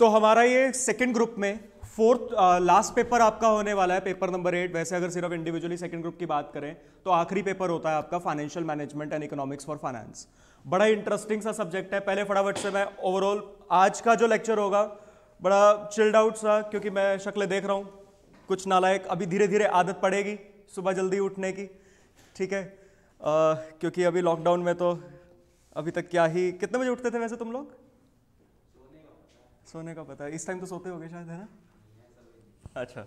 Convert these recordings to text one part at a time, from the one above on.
तो हमारा ये सेकेंड ग्रुप में फोर्थ लास्ट पेपर आपका होने वाला है पेपर नंबर एट वैसे अगर सिर्फ इंडिविजुअली सेकंड ग्रुप की बात करें तो आखिरी पेपर होता है आपका financial management and economics for finance बड़ा इंटरेस्टिंग सा सब्जेक्ट है पहले फटाफट से मैं ओवरऑल आज का जो लेक्चर होगा बड़ा चिल्ड आउट सा क्योंकि मैं शक्लें देख रहा हूँ कुछ नालायक अभी धीरे धीरे आदत पड़ेगी सुबह जल्दी उठने की ठीक है आ, uh, क्योंकि अभी लॉकडाउन में तो अभी तक क्या ही कितने बजे उठते थे वैसे तुम लोग सोने का पता है इस टाइम तो सोते हो शायद है ना अच्छा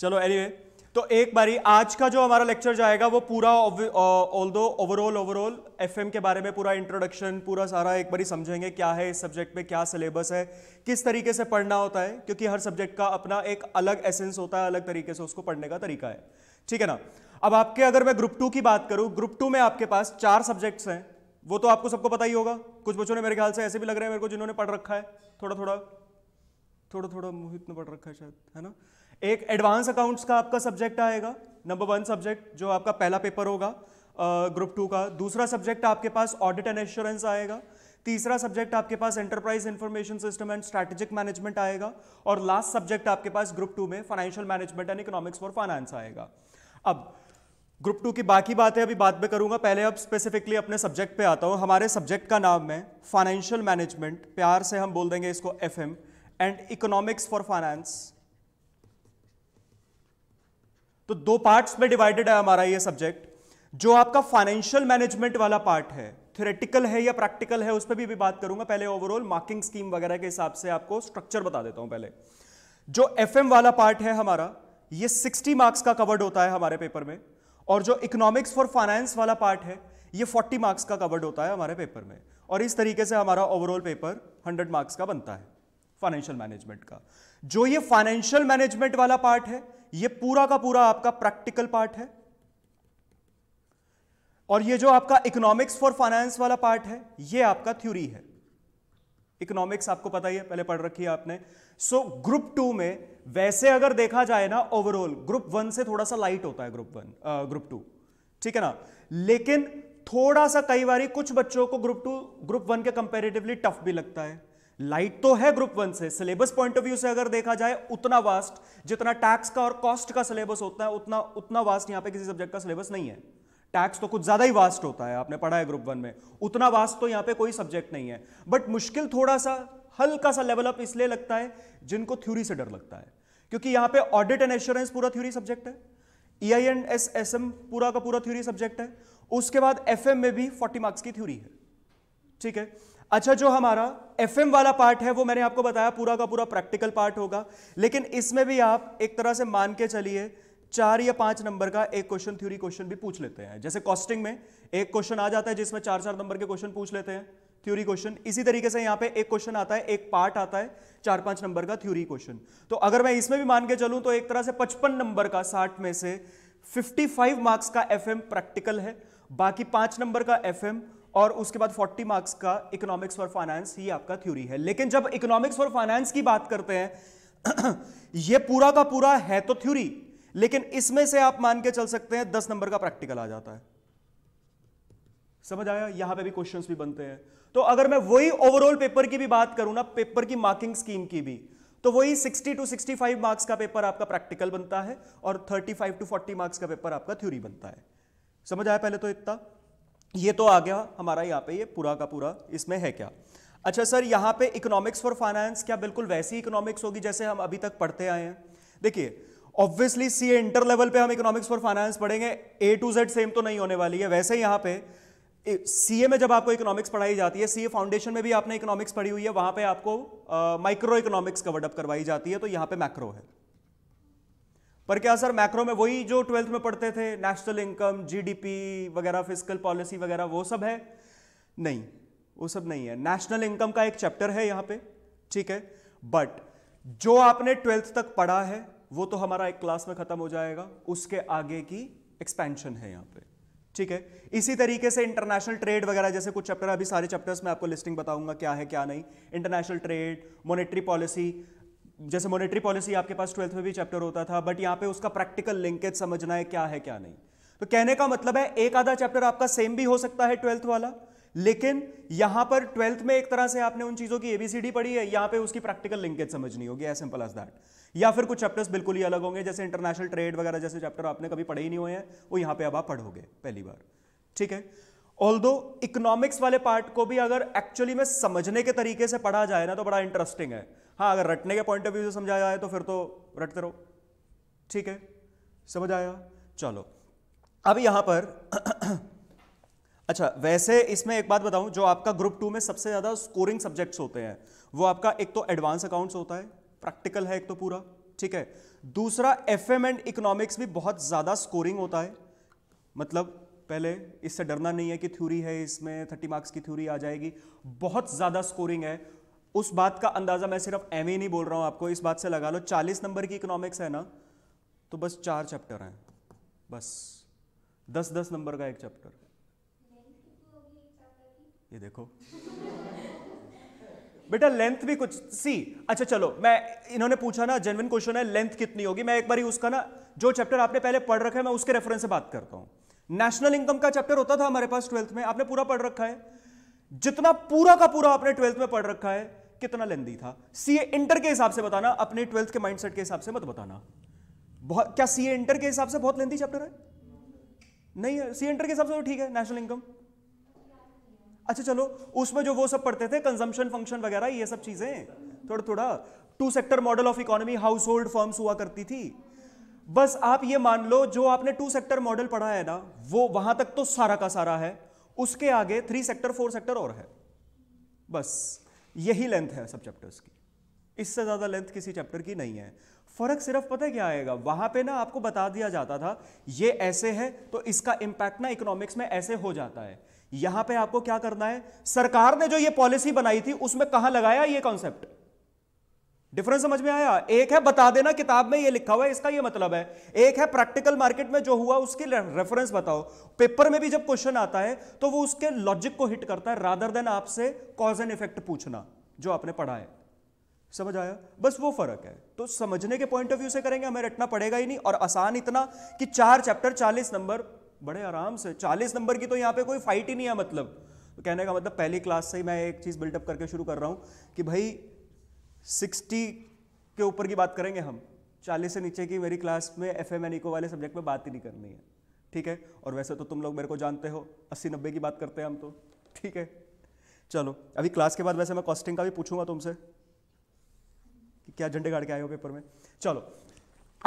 चलो एनीवे anyway, तो एक बारी आज का जो हमारा लेक्चर जाएगा वो पूरा ऑल दो ओवरऑल ओवरऑल एफ के बारे में पूरा इंट्रोडक्शन पूरा सारा एक बारी समझेंगे क्या है इस सब्जेक्ट में क्या सिलेबस है किस तरीके से पढ़ना होता है क्योंकि हर सब्जेक्ट का अपना एक अलग एसेंस होता है अलग तरीके से उसको पढ़ने का तरीका है ठीक है ना अब आपके अगर मैं ग्रुप टू की बात करूँ ग्रुप टू में आपके पास चार सब्जेक्ट्स हैं वो तो आपको सबको पता ही होगा कुछ बच्चों ने मेरे ख्याल से ऐसे भी लग रहे हैं मेरे को जिन्होंने पढ़ रखा है थोड़ा थोड़ा थोड़ा थोड़ा मोहित ने पढ़ रखा है शायद है ना एक एडवांस अकाउंट्स का आपका सब्जेक्ट आएगा नंबर वन सब्जेक्ट जो आपका पहला पेपर होगा ग्रुप टू का दूसरा सब्जेक्ट आपके पास ऑडिट एंड एश्योरेंस आएगा तीसरा सब्जेक्ट आपके पास enterprise information system and strategic management आएगा और लास्ट सब्जेक्ट आपके पास ग्रुप टू में financial management and economics for finance आएगा अब ग्रुप टू की बाकी बातें अभी बात में करूंगा पहले अब स्पेसिफिकली अपने सब्जेक्ट पे आता हूँ हमारे सब्जेक्ट का नाम है फाइनेंशियल मैनेजमेंट प्यार से हम बोल देंगे इसको F and economics for finance तो दो पार्ट्स में डिवाइडेड है हमारा ये सब्जेक्ट जो आपका फाइनेंशियल मैनेजमेंट वाला पार्ट है थ्योरेटिकल है या प्रैक्टिकल है उस पर भी, भी बात करूंगा पहले ओवरऑल मार्किंग स्कीम वगैरह के हिसाब से आपको स्ट्रक्चर बता देता हूं पहले जो एफ वाला पार्ट है हमारा ये 60 मार्क्स का कवर्ड होता है हमारे पेपर में और जो इकोनॉमिक्स फॉर फाइनेंस वाला पार्ट है ये 40 मार्क्स का कवर्ड होता है हमारे पेपर में और इस तरीके से हमारा ओवरऑल पेपर 100 मार्क्स का बनता है फाइनेंशियल मैनेजमेंट का जो ये फाइनेंशियल मैनेजमेंट वाला पार्ट है ये पूरा का पूरा आपका प्रैक्टिकल पार्ट है और ये जो आपका इकोनॉमिक्स फॉर फाइनेंस वाला पार्ट है ये आपका थ्योरी है इकोनॉमिक्स आपको पता ही है पहले पढ़ रखी है आपने सो ग्रुप टू में वैसे अगर देखा जाए ना ओवरऑल ग्रुप वन से थोड़ा सा लाइट होता है ग्रुप वन ग्रुप टू ठीक है ना लेकिन थोड़ा सा कई बार कुछ बच्चों को ग्रुप टू ग्रुप वन के कंपेरेटिवली टफ भी लगता है लाइट तो है ग्रुप वन से सिलेबस पॉइंट ऑफ व्यू से अगर देखा जाए उतना वास्ट जितना टैक्स का और कॉस्ट का सिलेबस होता है उतना उतना वास्ट यहां पे किसी सब्जेक्ट का सिलेबस नहीं है टैक्स तो कुछ ज़्यादा ही वास्ट होता है आपने पढ़ा है ग्रुप वन में उतना वास्ट तो यहां पे कोई सब्जेक्ट नहीं है बट मुश्किल थोड़ा सा हल्का सा लेवल अप इसलिए लगता है जिनको थ्योरी से डर लगता है क्योंकि यहां पे ऑडिट एंड एश्योरेंस पूरा थ्योरी सब्जेक्ट है E I and S S M पूरा का पूरा थ्योरी सब्जेक्ट है उसके बाद एफ एम में भी फोर्टी मार्क्स की थ्योरी है ठीक है अच्छा जो हमारा एफ एम वाला पार्ट है वो मैंने आपको बताया पूरा का पूरा प्रैक्टिकल पार्ट होगा लेकिन इसमें भी आप एक तरह से मान के चलिए चार या पांच नंबर का एक क्वेश्चन थ्योरी क्वेश्चन भी पूछ लेते हैं जैसे कॉस्टिंग में एक क्वेश्चन आ जाता है जिसमें चार चार नंबर के क्वेश्चन पूछ लेते हैं थ्योरी क्वेश्चन इसी तरीके से यहां पे एक क्वेश्चन आता है एक पार्ट आता है चार पांच नंबर का थ्योरी क्वेश्चन तो अगर मैं इसमें भी मान के चलूं तो एक तरह से पचपन नंबर का साठ में से फाइव मार्क्स का एम प्रैक्टिकल है बाकी पांच नंबर का एम और उसके बाद 40 मार्क्स का इकोनॉमिक्स फॉर फाइनेंस ही आपका थ्योरी है लेकिन जब इकोनॉमिक्स फॉर फाइनेंस की बात करते हैं ये पूरा का पूरा है तो थ्योरी लेकिन इसमें से आप मान के चल सकते हैं दस नंबर का प्रैक्टिकल आ जाता है समझ आया यहां पे भी क्वेश्चंस भी बनते हैं तो अगर मैं वही ओवरऑल पेपर की भी बात करूं ना पेपर की मार्किंग स्कीम की भी तो वही 60 टू 65 मार्क्स का पेपर आपका प्रैक्टिकल बनता है और 35 टू 40 मार्क्स का पेपर आपका थ्योरी बनता है समझ आया पहले तो इतना ये तो आ गया हमारा यहाँ पे ये पूरा का पूरा इसमें है क्या अच्छा सर यहाँ पे इकोनॉमिक्स फॉर फाइनेंस क्या बिल्कुल वैसी इकोनॉमिक्स होगी जैसे हम अभी तक पढ़ते आए हैं देखिए ऑब्वियसली सी इंटर लेवल पे हम इकोनॉमिक्स फॉर फाइनेंस पढ़ेंगे ए टू जेड सेम तो नहीं होने वाली है वैसे यहां पे सीए में जब आपको इकोनॉमिक्स पढ़ाई जाती है ए फाउंडेशन में भी आपने इकोनॉमिक्स पढ़ी हुई है वहां पे आपको माइक्रो इकोनॉमिक्स कवर्ड अप करवाई जाती है तो यहां पे मैक्रो है पर क्या सर मैक्रो में वही जो ट्वेल्थ में पढ़ते थे नेशनल इनकम जीडीपी वगैरह फिजिकल पॉलिसी वगैरह वो सब है नहीं वो सब नहीं है नेशनल इनकम का एक चैप्टर है यहां पे ठीक है बट जो आपने ट्वेल्थ तक पढ़ा है वो तो हमारा एक क्लास में ख़त्म हो जाएगा उसके आगे की एक्सपेंशन है यहां पे ठीक है इसी तरीके से इंटरनेशनल ट्रेड वगैरह जैसे कुछ चैप्टर अभी सारे चैप्टर्स में आपको लिस्टिंग बताऊंगा क्या है क्या नहीं इंटरनेशनल ट्रेड मॉनेटरी पॉलिसी जैसे मॉनेटरी पॉलिसी आपके पास ट्वेल्थ में भी चैप्टर होता था बट यहां पे उसका प्रैक्टिकल लिंकेज समझना है क्या है क्या नहीं तो कहने का मतलब है एक आधा चैप्टर आपका सेम भी हो सकता है ट्वेल्थ वाला लेकिन यहां पर ट्वेल्थ में एक तरह से आपने उन चीजों की एबीसीडी पढ़ी है यहां पे उसकी प्रैक्टिकल लिंकेज समझनी होगी एज सिंपल एज दैट या फिर कुछ चैप्टर्स बिल्कुल ही अलग होंगे जैसे इंटरनेशनल ट्रेड वगैरह जैसे चैप्टर आपने कभी पढ़े ही नहीं हुए हैं वो यहां पे अब आप पढ़ोगे पहली बार ठीक है ऑल दो इकोनॉमिक्स वाले पार्ट को भी अगर एक्चुअली में समझने के तरीके से पढ़ा जाए ना तो बड़ा इंटरेस्टिंग है हाँ अगर रटने के पॉइंट ऑफ व्यू से समझा जाए तो फिर तो रटते रहो ठीक है समझ आया चलो अब यहां पर अच्छा वैसे इसमें एक बात बताऊं जो आपका ग्रुप टू में सबसे ज़्यादा स्कोरिंग सब्जेक्ट्स होते हैं वो आपका एक तो एडवांस अकाउंट्स होता है प्रैक्टिकल है एक तो पूरा ठीक है दूसरा एफ एम एंड इकोनॉमिक्स भी बहुत ज़्यादा स्कोरिंग होता है मतलब पहले इससे डरना नहीं है कि थ्योरी है इसमें थर्टी मार्क्स की थ्योरी आ जाएगी बहुत ज़्यादा स्कोरिंग है उस बात का अंदाज़ा मैं सिर्फ एम ही नहीं बोल रहा हूँ आपको इस बात से लगा लो चालीस नंबर की इकोनॉमिक्स है ना तो बस चार चैप्टर हैं बस दस दस नंबर का एक चैप्टर ये देखो बेटा लेंथ भी कुछ सी अच्छा चलो मैं इन्होंने पूछा ना जेनविन क्वेश्चन है लेंथ कितनी होगी मैं एक बार उसका ना जो चैप्टर आपने पहले पढ़ रखा है मैं उसके रेफरेंस से बात करता हूं नेशनल इनकम का चैप्टर होता था हमारे पास ट्वेल्थ में आपने पूरा पढ़ रखा है जितना पूरा का पूरा आपने ट्वेल्थ में पढ़ रखा है कितना लेंदी था सीए इंटर के हिसाब से बताना अपने ट्वेल्थ के माइंडसेट के हिसाब से मत बताना बहुत क्या सीए इंटर के हिसाब से बहुत लेंदी चैप्टर है नहीं है सीए इंटर के हिसाब से तो ठीक है नेशनल इनकम अच्छा चलो उसमें जो वो सब पढ़ते थे कंजम्पशन फंक्शन वगैरह ये सब चीजें थोड़ा थोड़ा two sector model of economy household firms हुआ करती थी बस आप ये मान लो जो आपने टू सेक्टर मॉडल पढ़ा है ना वो वहां तक तो सारा का सारा है उसके आगे थ्री सेक्टर फोर सेक्टर और है बस यही लेंथ है सब चैप्टर्स की इससे ज़्यादा लेंथ किसी चैप्टर की नहीं है फर्क सिर्फ पता क्या आएगा वहां पे ना आपको बता दिया जाता था ये ऐसे है तो इसका इंपैक्ट ना इकोनॉमिक्स में ऐसे हो जाता है यहां पे आपको क्या करना है सरकार ने जो ये पॉलिसी बनाई थी उसमें कहां लगाया ये कॉन्सेप्ट डिफरेंस समझ में आया एक है बता देना किताब में ये लिखा हुआ है इसका ये मतलब है एक है प्रैक्टिकल मार्केट में जो हुआ उसकी रेफरेंस बताओ पेपर में भी जब क्वेश्चन आता है तो वो उसके लॉजिक को हिट करता है रादर देन आपसे कॉज एंड इफेक्ट पूछना जो आपने पढ़ा है समझ आया बस वो फर्क है तो समझने के पॉइंट ऑफ व्यू से करेंगे हमें रटना पड़ेगा ही नहीं और आसान इतना कि चार चैप्टर चालीस नंबर बड़े आराम से चालीस नंबर की तो यहाँ पे कोई फाइट ही नहीं है मतलब तो कहने का मतलब पहली क्लास से ही मैं एक चीज़ बिल्डअप करके शुरू कर रहा हूँ कि भाई सिक्सटी के ऊपर की बात करेंगे हम चालीस से नीचे की मेरी क्लास में एफ एम एन इको वाले सब्जेक्ट में बात ही नहीं करनी है ठीक है और वैसे तो तुम लोग मेरे को जानते हो अस्सी नब्बे की बात करते हैं हम तो ठीक है चलो अभी क्लास के बाद वैसे मैं कॉस्टिंग का भी पूछूंगा तुमसे कि क्या झंडे गाड़ के आए हो पेपर में चलो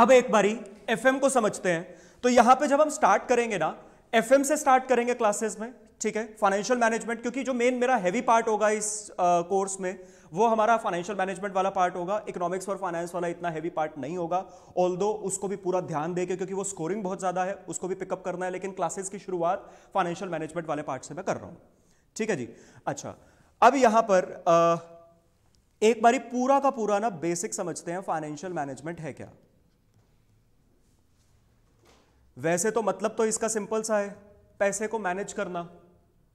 अब एक बारी एफ को समझते हैं तो यहां पे जब हम स्टार्ट करेंगे ना एफ से स्टार्ट करेंगे क्लासेस में ठीक है फाइनेंशियल मैनेजमेंट क्योंकि जो मेन मेरा हैवी पार्ट होगा इस कोर्स में वो हमारा फाइनेंशियल मैनेजमेंट वाला पार्ट होगा इकोनॉमिक्स और फाइनेंस वाला इतना हैवी पार्ट नहीं होगा ऑल उसको भी पूरा ध्यान देके क्योंकि वो स्कोरिंग बहुत ज़्यादा है उसको भी पिकअप करना है लेकिन क्लासेस की शुरुआत फाइनेंशियल मैनेजमेंट वाले पार्ट से मैं कर रहा हूं ठीक है जी अच्छा अब यहां पर आ, एक बारी पूरा का पूरा ना बेसिक समझते हैं फाइनेंशियल मैनेजमेंट है क्या वैसे तो मतलब तो इसका सिंपल सा है पैसे को मैनेज करना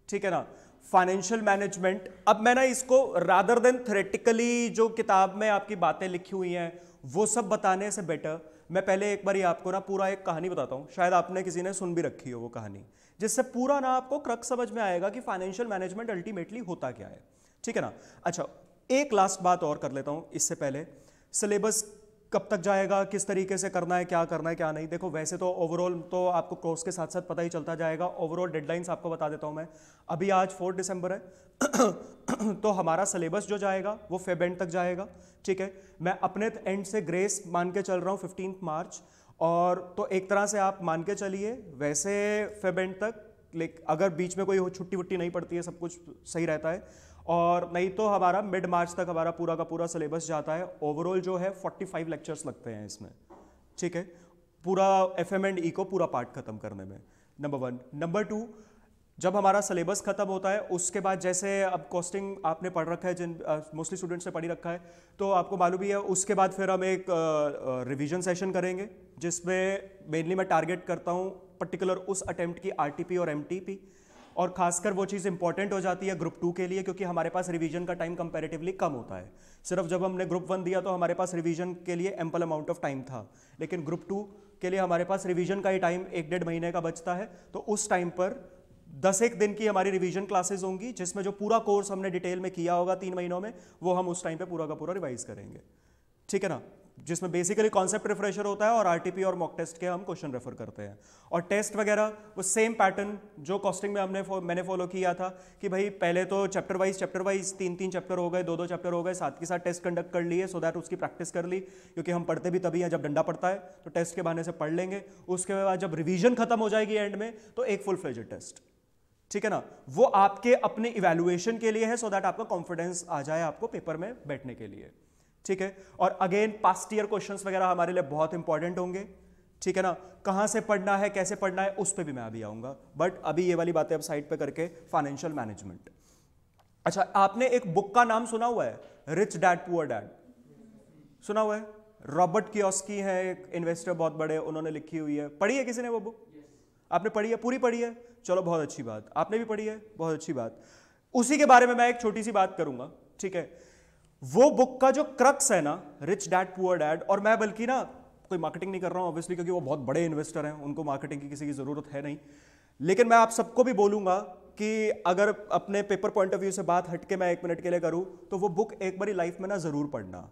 ठीक है ना फाइनेंशियल मैनेजमेंट अब मैं ना इसको रादर देन थ्रेटिकली जो किताब में आपकी बातें लिखी हुई हैं वो सब बताने से बेटर मैं पहले एक बार आपको ना पूरा एक कहानी बताता हूँ शायद आपने किसी ने सुन भी रखी हो वो कहानी जिससे पूरा ना आपको क्रक समझ में आएगा कि फाइनेंशियल मैनेजमेंट अल्टीमेटली होता क्या है ठीक है ना अच्छा एक लास्ट बात और कर लेता हूँ इससे पहले सिलेबस कब तक जाएगा किस तरीके से करना है क्या करना है क्या नहीं देखो वैसे तो ओवरऑल तो आपको कोर्स के साथ साथ पता ही चलता जाएगा ओवरऑल डेडलाइंस आपको बता देता हूँ मैं अभी आज फोर्थ दिसंबर है तो हमारा सिलेबस जो जाएगा वो फेब एंड तक जाएगा ठीक है मैं अपने एंड से ग्रेस मान के चल रहा हूँ फिफ्टीन मार्च और तो एक तरह से आप मान के चलिए वैसे फेब एंड तक लेकिन अगर बीच में कोई छुट्टी वुट्टी नहीं पड़ती है सब कुछ सही रहता है और नहीं तो हमारा मिड मार्च तक हमारा पूरा का पूरा सिलेबस जाता है ओवरऑल जो है 45 लेक्चर्स लगते हैं इसमें ठीक है पूरा एफ एम एंड ई को पूरा पार्ट खत्म करने में नंबर वन नंबर टू जब हमारा सिलेबस खत्म होता है उसके बाद जैसे अब कॉस्टिंग आपने पढ़ रखा है जिन मोस्टली स्टूडेंट्स ने पढ़ी रखा है तो आपको मालूम ही है उसके बाद फिर हम एक रिविजन सेशन करेंगे जिसमें मेनली मैं टारगेट करता हूँ पर्टिकुलर उस अटैम्प्ट की आर और एम और खासकर वो चीज़ इंपॉर्टेंट हो जाती है ग्रुप टू के लिए क्योंकि हमारे पास रिवीजन का टाइम कंपेरेटिवली कम होता है सिर्फ जब हमने ग्रुप वन दिया तो हमारे पास रिवीजन के लिए एम्पल अमाउंट ऑफ टाइम था लेकिन ग्रुप टू के लिए हमारे पास रिवीजन का ही टाइम एक डेढ़ महीने का बचता है तो उस टाइम पर दस एक दिन की हमारी रिवीजन क्लासेज होंगी जिसमें जो पूरा कोर्स हमने डिटेल में किया होगा तीन महीनों में वो हम उस टाइम पर पूरा का पूरा रिवाइज करेंगे ठीक है ना जिसमें बेसिकली कॉन्सेप्ट रिफ्रेशर होता है और आरटीपी और मॉक टेस्ट के हम क्वेश्चन रेफर करते हैं और टेस्ट वगैरह वो सेम पैटर्न जो कॉस्टिंग में हमने मैंने फॉलो किया था कि भाई पहले तो चैप्टर वाइज चैप्टर वाइज तीन तीन चैप्टर हो गए दो दो चैप्टर हो गए साथ के साथ टेस्ट कंडक्ट कर लिए सो दैट उसकी प्रैक्टिस कर ली क्योंकि हम पढ़ते भी तभी हैं जब डंडा पड़ता है तो टेस्ट के बहाने से पढ़ लेंगे उसके बाद जब रिविजन खत्म हो जाएगी एंड में तो एक फुल फ्लेजेड टेस्ट ठीक है ना वो आपके अपने इवेल्युएशन के लिए है सो so दैट आपका कॉन्फिडेंस आ जाए आपको पेपर में बैठने के लिए ठीक है और अगेन पास्ट ईयर क्वेश्चन वगैरह हमारे लिए बहुत इंपॉर्टेंट होंगे ठीक है ना कहां से पढ़ना है कैसे पढ़ना है उस पर भी मैं अभी आऊंगा बट अभी ये वाली बातें अब साइड पे करके फाइनेंशियल मैनेजमेंट अच्छा आपने एक बुक का नाम सुना हुआ है रिच डैड पुअर डैड सुना हुआ है रॉबर्ट कियोस्की है एक इन्वेस्टर बहुत बड़े उन्होंने लिखी हुई है पढ़ी है किसी ने वो बुक yes. आपने पढ़ी है पूरी पढ़ी है चलो बहुत अच्छी बात आपने भी पढ़ी है बहुत अच्छी बात उसी के बारे में मैं एक छोटी सी बात करूंगा ठीक है वो बुक का जो क्रक्स है ना रिच डैड पुअर डैड और मैं बल्कि ना कोई मार्केटिंग नहीं कर रहा हूँ ऑब्वियसली क्योंकि वो बहुत बड़े इन्वेस्टर हैं उनको मार्केटिंग की किसी की ज़रूरत है नहीं लेकिन मैं आप सबको भी बोलूंगा कि अगर अपने पेपर पॉइंट ऑफ व्यू से बात हटके मैं एक मिनट के लिए करूँ तो वो बुक एक बारी लाइफ में ना ज़रूर पढ़ना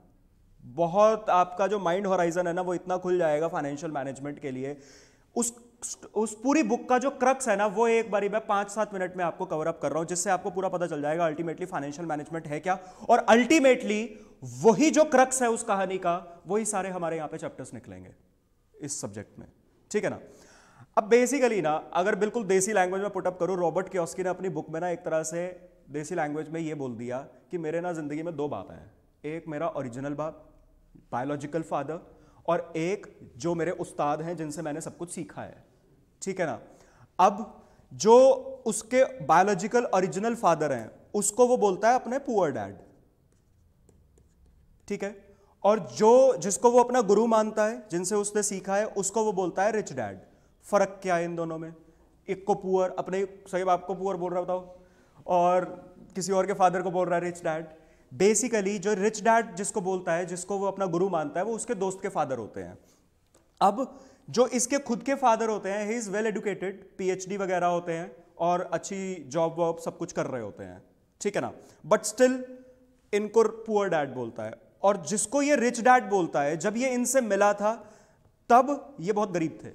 बहुत आपका जो माइंड होराइजन है ना वो इतना खुल जाएगा फाइनेंशियल मैनेजमेंट के लिए उस उस पूरी बुक का जो क्रक्स है ना वो एक बारी मैं पांच सात मिनट में आपको कवर अप कर रहा हूं जिससे आपको पूरा पता चल जाएगा अल्टीमेटली फाइनेंशियल मैनेजमेंट है क्या और अल्टीमेटली वही जो क्रक्स है उस कहानी का वही सारे हमारे यहां पे चैप्टर्स निकलेंगे इस सब्जेक्ट में ठीक है ना अब बेसिकली ना अगर बिल्कुल देसी लैंग्वेज में पुटअप करूँ रॉबर्ट क्योस्की ने अपनी बुक में ना एक तरह से देसी लैंग्वेज में ये बोल दिया कि मेरे ना जिंदगी में दो बाप हैं एक मेरा ओरिजिनल बाप बायोलॉजिकल फादर और एक जो मेरे उस्ताद हैं जिनसे मैंने सब कुछ सीखा है ठीक है ना अब जो उसके बायोलॉजिकल ओरिजिनल फादर हैं उसको वो बोलता है अपने पुअर डैड ठीक है और जो जिसको वो अपना गुरु मानता है जिनसे उसने सीखा है उसको वो बोलता है रिच डैड फर्क क्या है इन दोनों में एक को पुअर अपने सही बाप को पुअर बोल रहा बताओ और किसी और के फादर को बोल रहा है रिच डैड बेसिकली जो रिच डैड जिसको बोलता है जिसको वो अपना गुरु मानता है वो उसके दोस्त के फादर होते हैं अब जो इसके खुद के फादर होते हैं he is well educated PhD वगैरह होते हैं और अच्छी जॉब वॉब सब कुछ कर रहे होते हैं ठीक है ना बट स्टिल इनको पुअर डैड बोलता है और जिसको ये रिच डैड बोलता है जब ये इनसे मिला था तब ये बहुत गरीब थे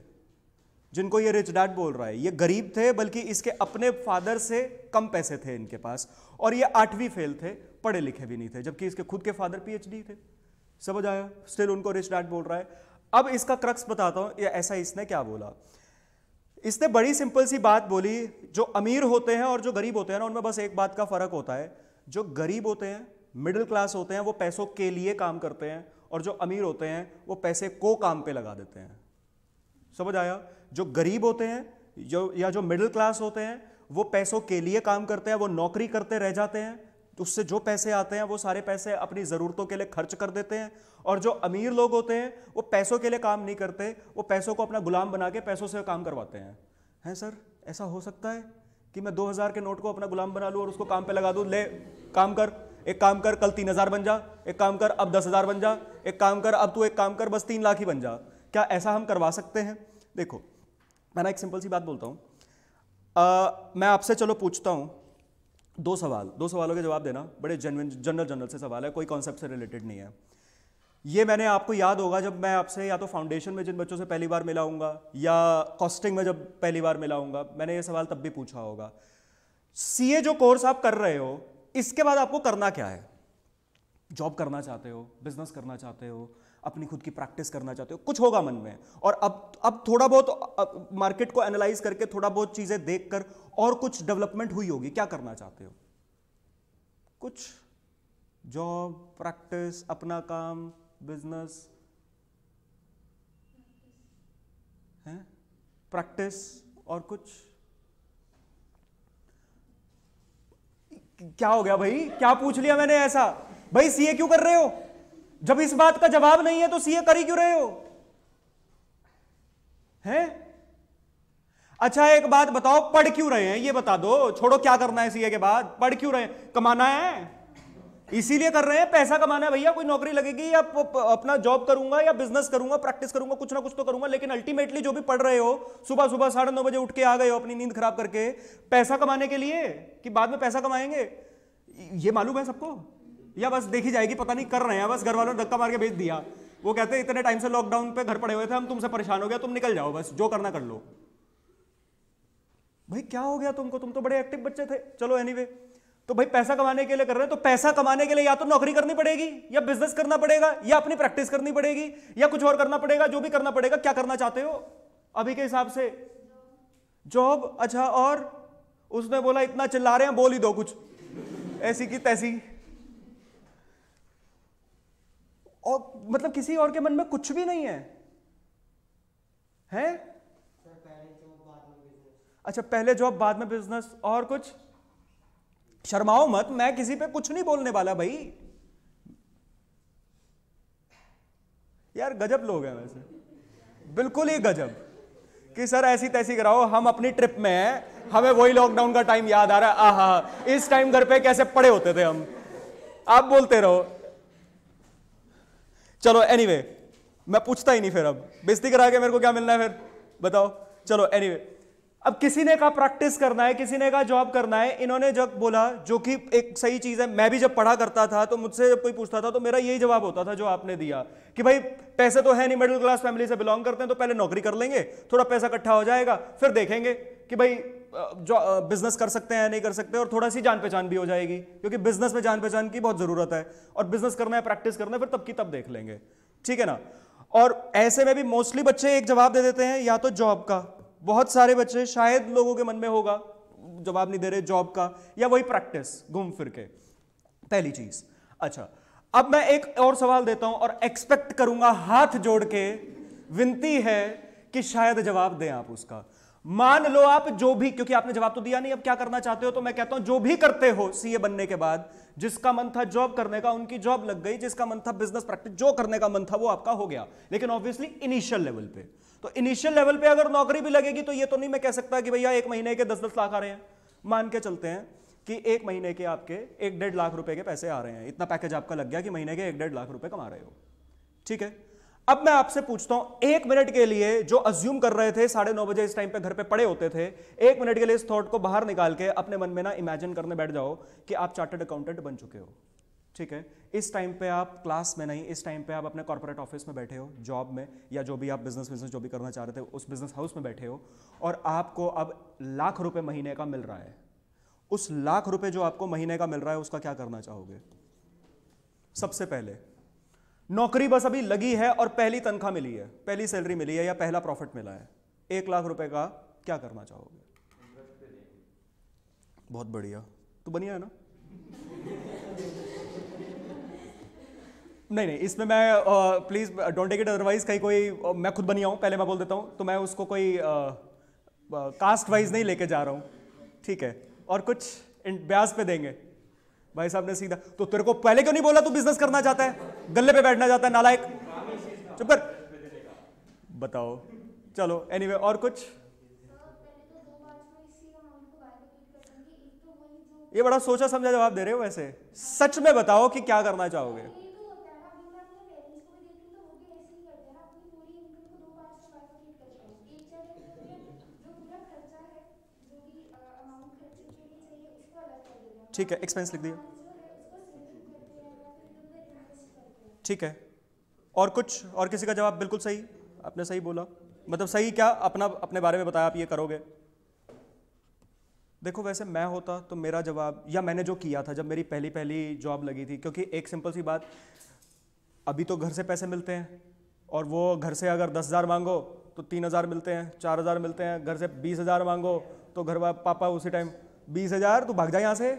जिनको ये रिच डैड बोल रहा है ये गरीब थे बल्कि इसके अपने फादर से कम पैसे थे इनके पास और ये आठवीं फेल थे पढ़े लिखे भी नहीं थे जबकि इसके खुद के फादर पीएचडी थे समझ आया स्टिल उनको रिच डैड बोल रहा है अब इसका क्रक्स बताता या ऐसा इसने क्या बोला इसने बड़ी सिंपल सी बात बोली जो अमीर होते हैं और जो गरीब होते हैं ना उनमें बस एक बात का फर्क होता है जो गरीब होते हैं मिडिल क्लास होते हैं वो पैसों के लिए काम करते हैं और जो अमीर होते हैं वो पैसे को काम पे लगा देते हैं समझ आया जो गरीब होते हैं जो या जो मिडिल क्लास होते हैं वो पैसों के लिए काम करते हैं वो नौकरी करते रह जाते हैं उससे जो पैसे आते हैं वो सारे पैसे अपनी ज़रूरतों के लिए खर्च कर देते हैं और जो अमीर लोग होते हैं वो पैसों के लिए काम नहीं करते वो पैसों को अपना गुलाम बना के पैसों से काम करवाते हैं हैं सर ऐसा हो सकता है कि मैं 2000 के नोट को अपना गुलाम बना लूँ और उसको काम पे लगा दूँ ले काम कर एक काम कर कल तीन हज़ार बन जा एक काम कर अब दस हज़ार बन जा एक काम कर अब तू एक काम कर बस तीन लाख ही बन जा क्या ऐसा हम करवा सकते हैं देखो मैं ना एक सिंपल सी बात बोलता हूँ मैं आपसे चलो पूछता हूँ दो सवाल दो सवालों के जवाब देना बड़े जनरल जनरल जनरल से सवाल है कोई कॉन्सेप्ट से रिलेटेड नहीं है ये मैंने आपको याद होगा जब मैं आपसे या तो फाउंडेशन में जिन बच्चों से पहली बार मिलाऊंगा या कॉस्टिंग में जब पहली बार मिलाऊंगा मैंने ये सवाल तब भी पूछा होगा सी जो कोर्स आप कर रहे हो इसके बाद आपको करना क्या है जॉब करना चाहते हो बिजनेस करना चाहते हो अपनी खुद की प्रैक्टिस करना चाहते हो कुछ होगा मन में और अब अब थोड़ा बहुत मार्केट को एनालाइज करके थोड़ा बहुत चीज़ें देखकर और कुछ डेवलपमेंट हुई होगी क्या करना चाहते हो कुछ जॉब प्रैक्टिस अपना काम बिजनेस है प्रैक्टिस और कुछ क्या हो गया भाई क्या पूछ लिया मैंने ऐसा भाई सीए क्यों कर रहे हो जब इस बात का जवाब नहीं है तो सीए कर ही क्यों रहे हो हैं अच्छा एक बात बताओ पढ़ क्यों रहे हैं ये बता दो छोड़ो क्या करना है सीए के बाद पढ़ क्यों रहे हैं कमाना है इसीलिए कर रहे हैं पैसा कमाना है भैया कोई नौकरी लगेगी या अपना जॉब करूंगा या बिजनेस करूंगा प्रैक्टिस करूंगा कुछ ना कुछ तो करूंगा लेकिन अल्टीमेटली जो भी पढ़ रहे हो सुबह सुबह साढ़े नौ बजे उठ के आ गए हो अपनी नींद खराब करके पैसा कमाने के लिए कि बाद में पैसा कमाएंगे ये मालूम है सबको या बस देखी जाएगी पता नहीं कर रहे हैं बस घर वालों ने धक्का मार के भेज दिया वो कहते हैं इतने टाइम से लॉकडाउन पे घर पड़े हुए थे हम तुमसे परेशान हो गया तुम निकल जाओ बस जो करना कर लो भाई क्या हो गया तुमको तुम तो बड़े एक्टिव बच्चे थे चलो एनी anyway, तो भाई पैसा कमाने के लिए कर रहे हैं तो पैसा कमाने के लिए या तो नौकरी करनी पड़ेगी या बिजनेस करना पड़ेगा या अपनी प्रैक्टिस करनी पड़ेगी या कुछ और करना पड़ेगा जो भी करना पड़ेगा क्या करना चाहते हो अभी के हिसाब से जॉब अच्छा और उसने बोला इतना चिल्ला रहे हैं बोल ही दो कुछ ऐसी की तैसी और मतलब किसी और के मन में कुछ भी नहीं है हैं अच्छा पहले जॉब बाद में बिजनेस और कुछ शर्माओ मत मैं किसी पे कुछ नहीं बोलने वाला भाई यार गजब लोग हैं वैसे बिल्कुल ही गजब कि सर ऐसी तैसी कराओ हम अपनी ट्रिप में हैं हमें वही लॉकडाउन का टाइम याद आ रहा है आहा इस टाइम घर पे कैसे पड़े होते थे हम आप बोलते रहो चलो एनी anyway, मैं पूछता ही नहीं फिर अब बेस्ती करा के मेरे को क्या मिलना है फिर बताओ चलो एनी anyway, अब किसी ने कहा प्रैक्टिस करना है किसी ने कहा जॉब करना है इन्होंने जब बोला जो कि एक सही चीज़ है मैं भी जब पढ़ा करता था तो मुझसे जब कोई पूछता था तो मेरा यही जवाब होता था जो आपने दिया कि भाई पैसे तो है नहीं मिडिल क्लास फैमिली से बिलोंग करते हैं तो पहले नौकरी कर लेंगे थोड़ा पैसा इकट्ठा हो जाएगा फिर देखेंगे कि भाई जो बिजनेस कर सकते हैं या नहीं कर सकते और थोड़ा सी जान पहचान भी हो जाएगी क्योंकि बिजनेस में जान पहचान की बहुत ज़रूरत है और बिजनेस करना है प्रैक्टिस करना है फिर तब की तब देख लेंगे ठीक है ना और ऐसे में भी मोस्टली बच्चे एक जवाब दे देते हैं या तो जॉब का बहुत सारे बच्चे शायद लोगों के मन में होगा जवाब नहीं दे रहे जॉब का या वही प्रैक्टिस घूम फिर के पहली चीज अच्छा अब मैं एक और सवाल देता हूं और एक्सपेक्ट करूंगा हाथ जोड़ के विनती है कि शायद जवाब दें आप उसका मान लो आप जो भी क्योंकि आपने जवाब तो दिया नहीं अब क्या करना चाहते हो तो मैं कहता हूं जो भी करते हो सीए बनने के बाद जिसका मन था जॉब करने का उनकी जॉब लग गई जिसका मन था बिजनेस प्रैक्टिस जो करने का मन था वो आपका हो गया लेकिन ऑब्वियसली इनिशियल लेवल पे तो इनिशियल लेवल पे अगर नौकरी भी लगेगी तो ये तो नहीं मैं कह सकता कि भैया एक महीने के दस दस लाख आ रहे हैं मान के चलते हैं कि एक महीने के आपके एक डेढ़ लाख रुपए के पैसे आ रहे हैं इतना पैकेज आपका लग गया कि महीने के एक डेढ़ लाख रुपए कमा रहे हो ठीक है अब मैं आपसे पूछता हूं एक मिनट के लिए जो अज्यूम कर रहे थे साढ़े नौ बजे इस टाइम पे घर पे पड़े होते थे एक मिनट के लिए इस थॉट को बाहर निकाल के अपने मन में ना इमेजिन करने बैठ जाओ कि आप चार्टर्ड अकाउंटेंट बन चुके हो ठीक है इस टाइम पे आप क्लास में नहीं इस टाइम पे आप अपने कॉर्पोरेट ऑफिस में बैठे हो जॉब में या जो भी आप बिजनेस बिजनेस जो भी करना चाह रहे थे उस बिजनेस हाउस में बैठे हो और आपको अब लाख रुपए महीने का मिल रहा है उस लाख रुपए जो आपको महीने का मिल रहा है उसका क्या करना चाहोगे सबसे पहले नौकरी बस अभी लगी है और पहली तनख्वाह मिली है पहली सैलरी मिली है या पहला प्रॉफिट मिला है एक लाख रुपए का क्या करना चाहोगे बहुत बढ़िया तो बनिया है ना नहीं नहीं इसमें मैं please don't take it otherwise कहीं कोई मैं खुद बनिया हूं पहले मैं बोल देता हूं तो मैं उसको कोई कास्ट uh, वाइज नहीं लेके जा रहा हूं ठीक है और कुछ ब्याज पे देंगे भाई साहब ने सीधा तो तेरे को पहले क्यों नहीं बोला तू बिजनेस करना चाहता है गले पे बैठना चाहता है नालायक चुप कर बताओ चलो एनीवे anyway, और कुछ ये बड़ा सोचा समझा जवाब दे रहे हो वैसे सच में बताओ कि क्या करना चाहोगे ठीक है एक्सपेंस लिख दिया ठीक है और कुछ और किसी का जवाब बिल्कुल सही आपने सही बोला मतलब सही क्या अपना अपने बारे में बताया आप ये करोगे देखो वैसे मैं होता तो मेरा जवाब या मैंने जो किया था जब मेरी पहली पहली जॉब लगी थी क्योंकि एक सिंपल सी बात अभी तो घर से पैसे मिलते हैं और वो घर से अगर दस हज़ार मांगो तो तीन हज़ार मिलते हैं चार हज़ार मिलते हैं घर से बीस हज़ार मांगो तो घर पापा उसी टाइम बीस हजार तू भाग जा यहाँ से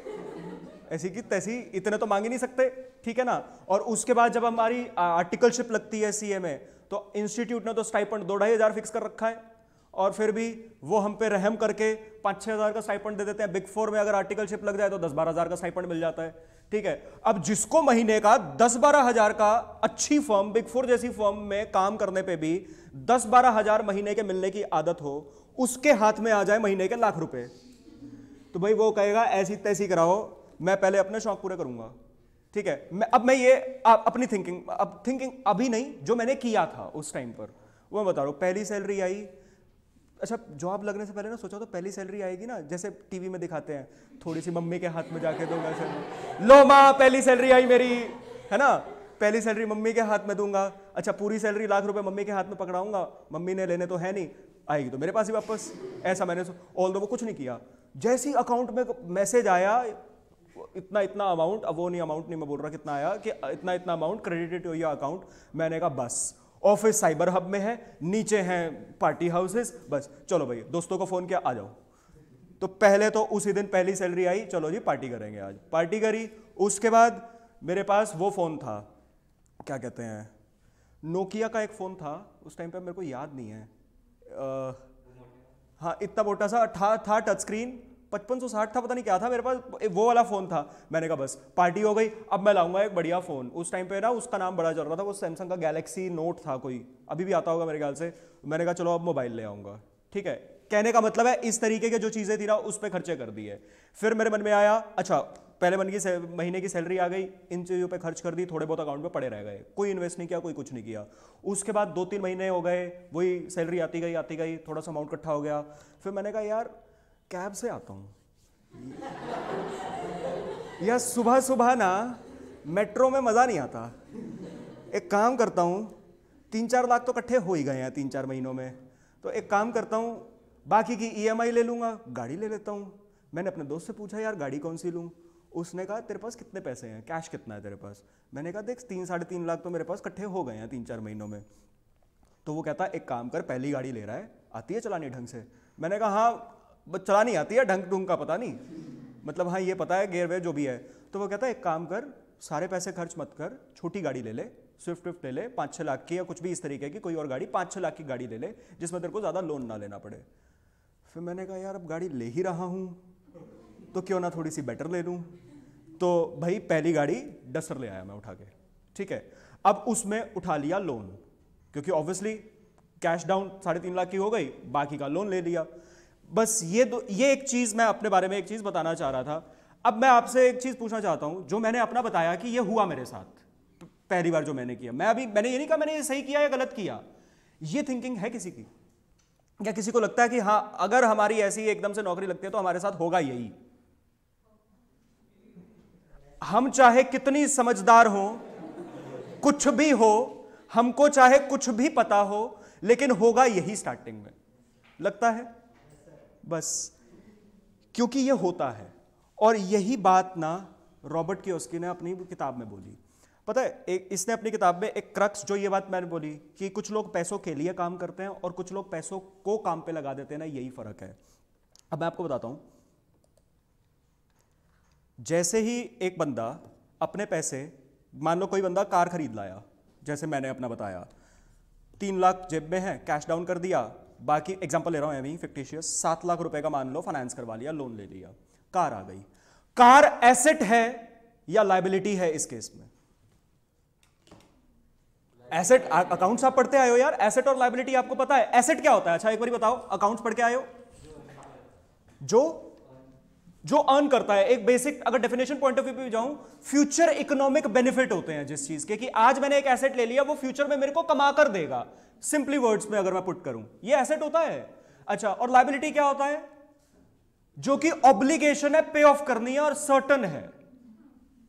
ऐसी की तैसी इतने तो मांग ही नहीं सकते ठीक है ना और उसके बाद जब हमारी आर्टिकलशिप लगती है सी में तो इंस्टीट्यूट ने तो स्टाइपेंड दो ढाई हज़ार फिक्स कर रखा है और फिर भी वो हम पे रहम करके पाँच छः हज़ार का स्टाइपेंड दे देते हैं बिग फोर में अगर आर्टिकलशिप लग जाए तो दस बारह हज़ार का स्टाइपेंड मिल जाता है ठीक है अब जिसको महीने का दस बारह हज़ार का अच्छी फर्म बिग फोर जैसी फर्म में काम करने पे भी दस बारह हज़ार महीने के मिलने की आदत हो उसके हाथ में आ जाए महीने के लाख रुपए तो भाई वो कहेगा ऐसी तैसी कराओ मैं पहले अपने शौक पूरे करूंगा ठीक है मैं अब मैं ये आ, अपनी थिंकिंग अब थिंकिंग अभी नहीं जो मैंने किया था उस टाइम पर वो मैं बता रहा हूँ पहली सैलरी आई अच्छा जॉब लगने से पहले ना सोचा तो पहली सैलरी आएगी ना जैसे टीवी में दिखाते हैं थोड़ी सी मम्मी के हाथ में जाके दूंगा सैलरी लो माँ पहली सैलरी आई मेरी है ना पहली सैलरी मम्मी के हाथ में दूंगा अच्छा पूरी सैलरी लाख रुपए मम्मी के हाथ में पकड़ाऊंगा मम्मी ने लेने तो है नहीं आएगी तो मेरे पास ही वापस ऐसा मैंने ऑल दो वो कुछ नहीं किया जैसे ही अकाउंट में मैसेज आया इतना इतना अमाउंट अब वो नहीं अमाउंट नहीं मैं बोल रहा कितना आया कि इतना इतना अमाउंट क्रेडिटेड या अकाउंट मैंने कहा बस ऑफिस साइबर हब में है नीचे हैं पार्टी हाउसेस बस चलो भैया दोस्तों को फ़ोन किया आ जाओ तो पहले तो उसी दिन पहली सैलरी आई चलो जी पार्टी करेंगे आज पार्टी करी उसके बाद मेरे पास वो फ़ोन था क्या कहते हैं नोकिया का एक फ़ोन था उस टाइम पे मेरे को याद नहीं है आ, हाँ इतना मोटा सा था था टच स्क्रीन पचपन सौ साठ था पता नहीं क्या था मेरे पास वो वाला फ़ोन था मैंने कहा बस पार्टी हो गई अब मैं लाऊंगा एक बढ़िया फ़ोन उस टाइम पे ना उसका नाम बड़ा चल रहा था वो सैमसंग का गैलेक्सी नोट था कोई अभी भी आता होगा मेरे ख्याल से मैंने कहा चलो अब मोबाइल ले आऊँगा ठीक है कहने का मतलब है इस तरीके की जो चीज़ें थी ना उस पर खर्चे कर दिए फिर मेरे मन में आया अच्छा पहले बन की महीने की सैलरी आ गई इन चीज़ों पे खर्च कर दी थोड़े बहुत अकाउंट पे पड़े रह गए कोई इन्वेस्ट नहीं किया कोई कुछ नहीं किया उसके बाद दो तीन महीने हो गए वही सैलरी आती गई आती गई थोड़ा सा अमाउंट इकट्ठा हो गया फिर मैंने कहा यार कैब से आता हूँ या सुबह सुबह ना मेट्रो में मज़ा नहीं आता एक काम करता हूँ तीन चार लाख तो इकट्ठे हो ही गए हैं तीन चार महीनों में तो एक काम करता हूँ बाकी की ईएमआई e ले लूँगा गाड़ी ले लेता हूँ मैंने अपने दोस्त से पूछा यार गाड़ी कौन सी लूँ उसने कहा तेरे पास कितने पैसे हैं कैश कितना है तेरे पास मैंने कहा देख तीन साढ़े तीन लाख तो मेरे पास इकट्ठे हो गए हैं तीन चार महीनों में तो वो कहता एक काम कर पहली गाड़ी ले रहा है आती है चलानी ढंग से मैंने कहा हाँ चलानी आती है ढंग ढूंग का पता नहीं मतलब हाँ ये पता है गेयर वेयर जो भी है तो वो कहता है एक काम कर सारे पैसे खर्च मत कर छोटी गाड़ी ले ले स्विफ्ट विफ्ट ले ले पाँच छः लाख की या कुछ भी इस तरीके की कोई और गाड़ी पाँच छः लाख की गाड़ी ले ले जिसमें तेरे को ज़्यादा लोन ना लेना पड़े फिर मैंने कहा यार अब गाड़ी ले ही रहा हूँ तो क्यों ना थोड़ी सी बेटर ले लूँ तो भाई पहली गाड़ी डसर ले आया मैं उठा के ठीक है अब उसमें उठा लिया लोन क्योंकि ऑब्वियसली कैश डाउन साढ़े तीन लाख की हो गई बाकी का लोन ले लिया बस ये दो ये एक चीज़ मैं अपने बारे में एक चीज़ बताना चाह रहा था अब मैं आपसे एक चीज़ पूछना चाहता हूं जो मैंने अपना बताया कि ये हुआ मेरे साथ पहली बार जो मैंने किया मैं अभी मैंने ये नहीं कहा मैंने ये सही किया या गलत किया ये थिंकिंग है किसी की या किसी को लगता है कि हाँ अगर हमारी ऐसी एकदम से नौकरी लगती है तो हमारे साथ होगा यही हम चाहे कितनी समझदार हो कुछ भी हो हमको चाहे कुछ भी पता हो लेकिन होगा यही स्टार्टिंग में लगता है बस क्योंकि यह होता है और यही बात ना रॉबर्ट की उसकी ने अपनी किताब में बोली पता है एक इसने अपनी किताब में एक क्रक्स जो ये बात मैंने बोली कि कुछ लोग पैसों के लिए काम करते हैं और कुछ लोग पैसों को काम पे लगा देते हैं ना यही फर्क है अब मैं आपको बताता हूं जैसे ही एक बंदा अपने पैसे मान लो कोई बंदा कार खरीद लाया जैसे मैंने अपना बताया तीन लाख जेब में है कैश डाउन कर दिया बाकी एग्जाम्पल ले रहा हूँ अभी फिक्टिशियस सात लाख रुपए का मान लो फाइनेंस करवा लिया लोन ले लिया कार आ गई कार एसेट है या लाइबिलिटी है इस केस में एसेट अकाउंट्स आप पढ़ते आए हो यार एसेट और लाइबिलिटी आपको पता है एसेट क्या होता है अच्छा एक बार बताओ अकाउंट्स पढ़ के आए हो जो जो अर्न करता है एक बेसिक अगर डेफिनेशन पॉइंट ऑफ व्यू पे जाऊं फ्यूचर इकोनॉमिक बेनिफिट होते हैं जिस चीज के कि आज मैंने एक एसेट ले लिया वो फ्यूचर में मेरे को कमा कर देगा सिंपली वर्ड्स में अगर मैं पुट करूं ये एसेट होता है अच्छा और लाइबिलिटी क्या होता है जो कि ऑब्लिगेशन है पे ऑफ करनी है और सर्टन है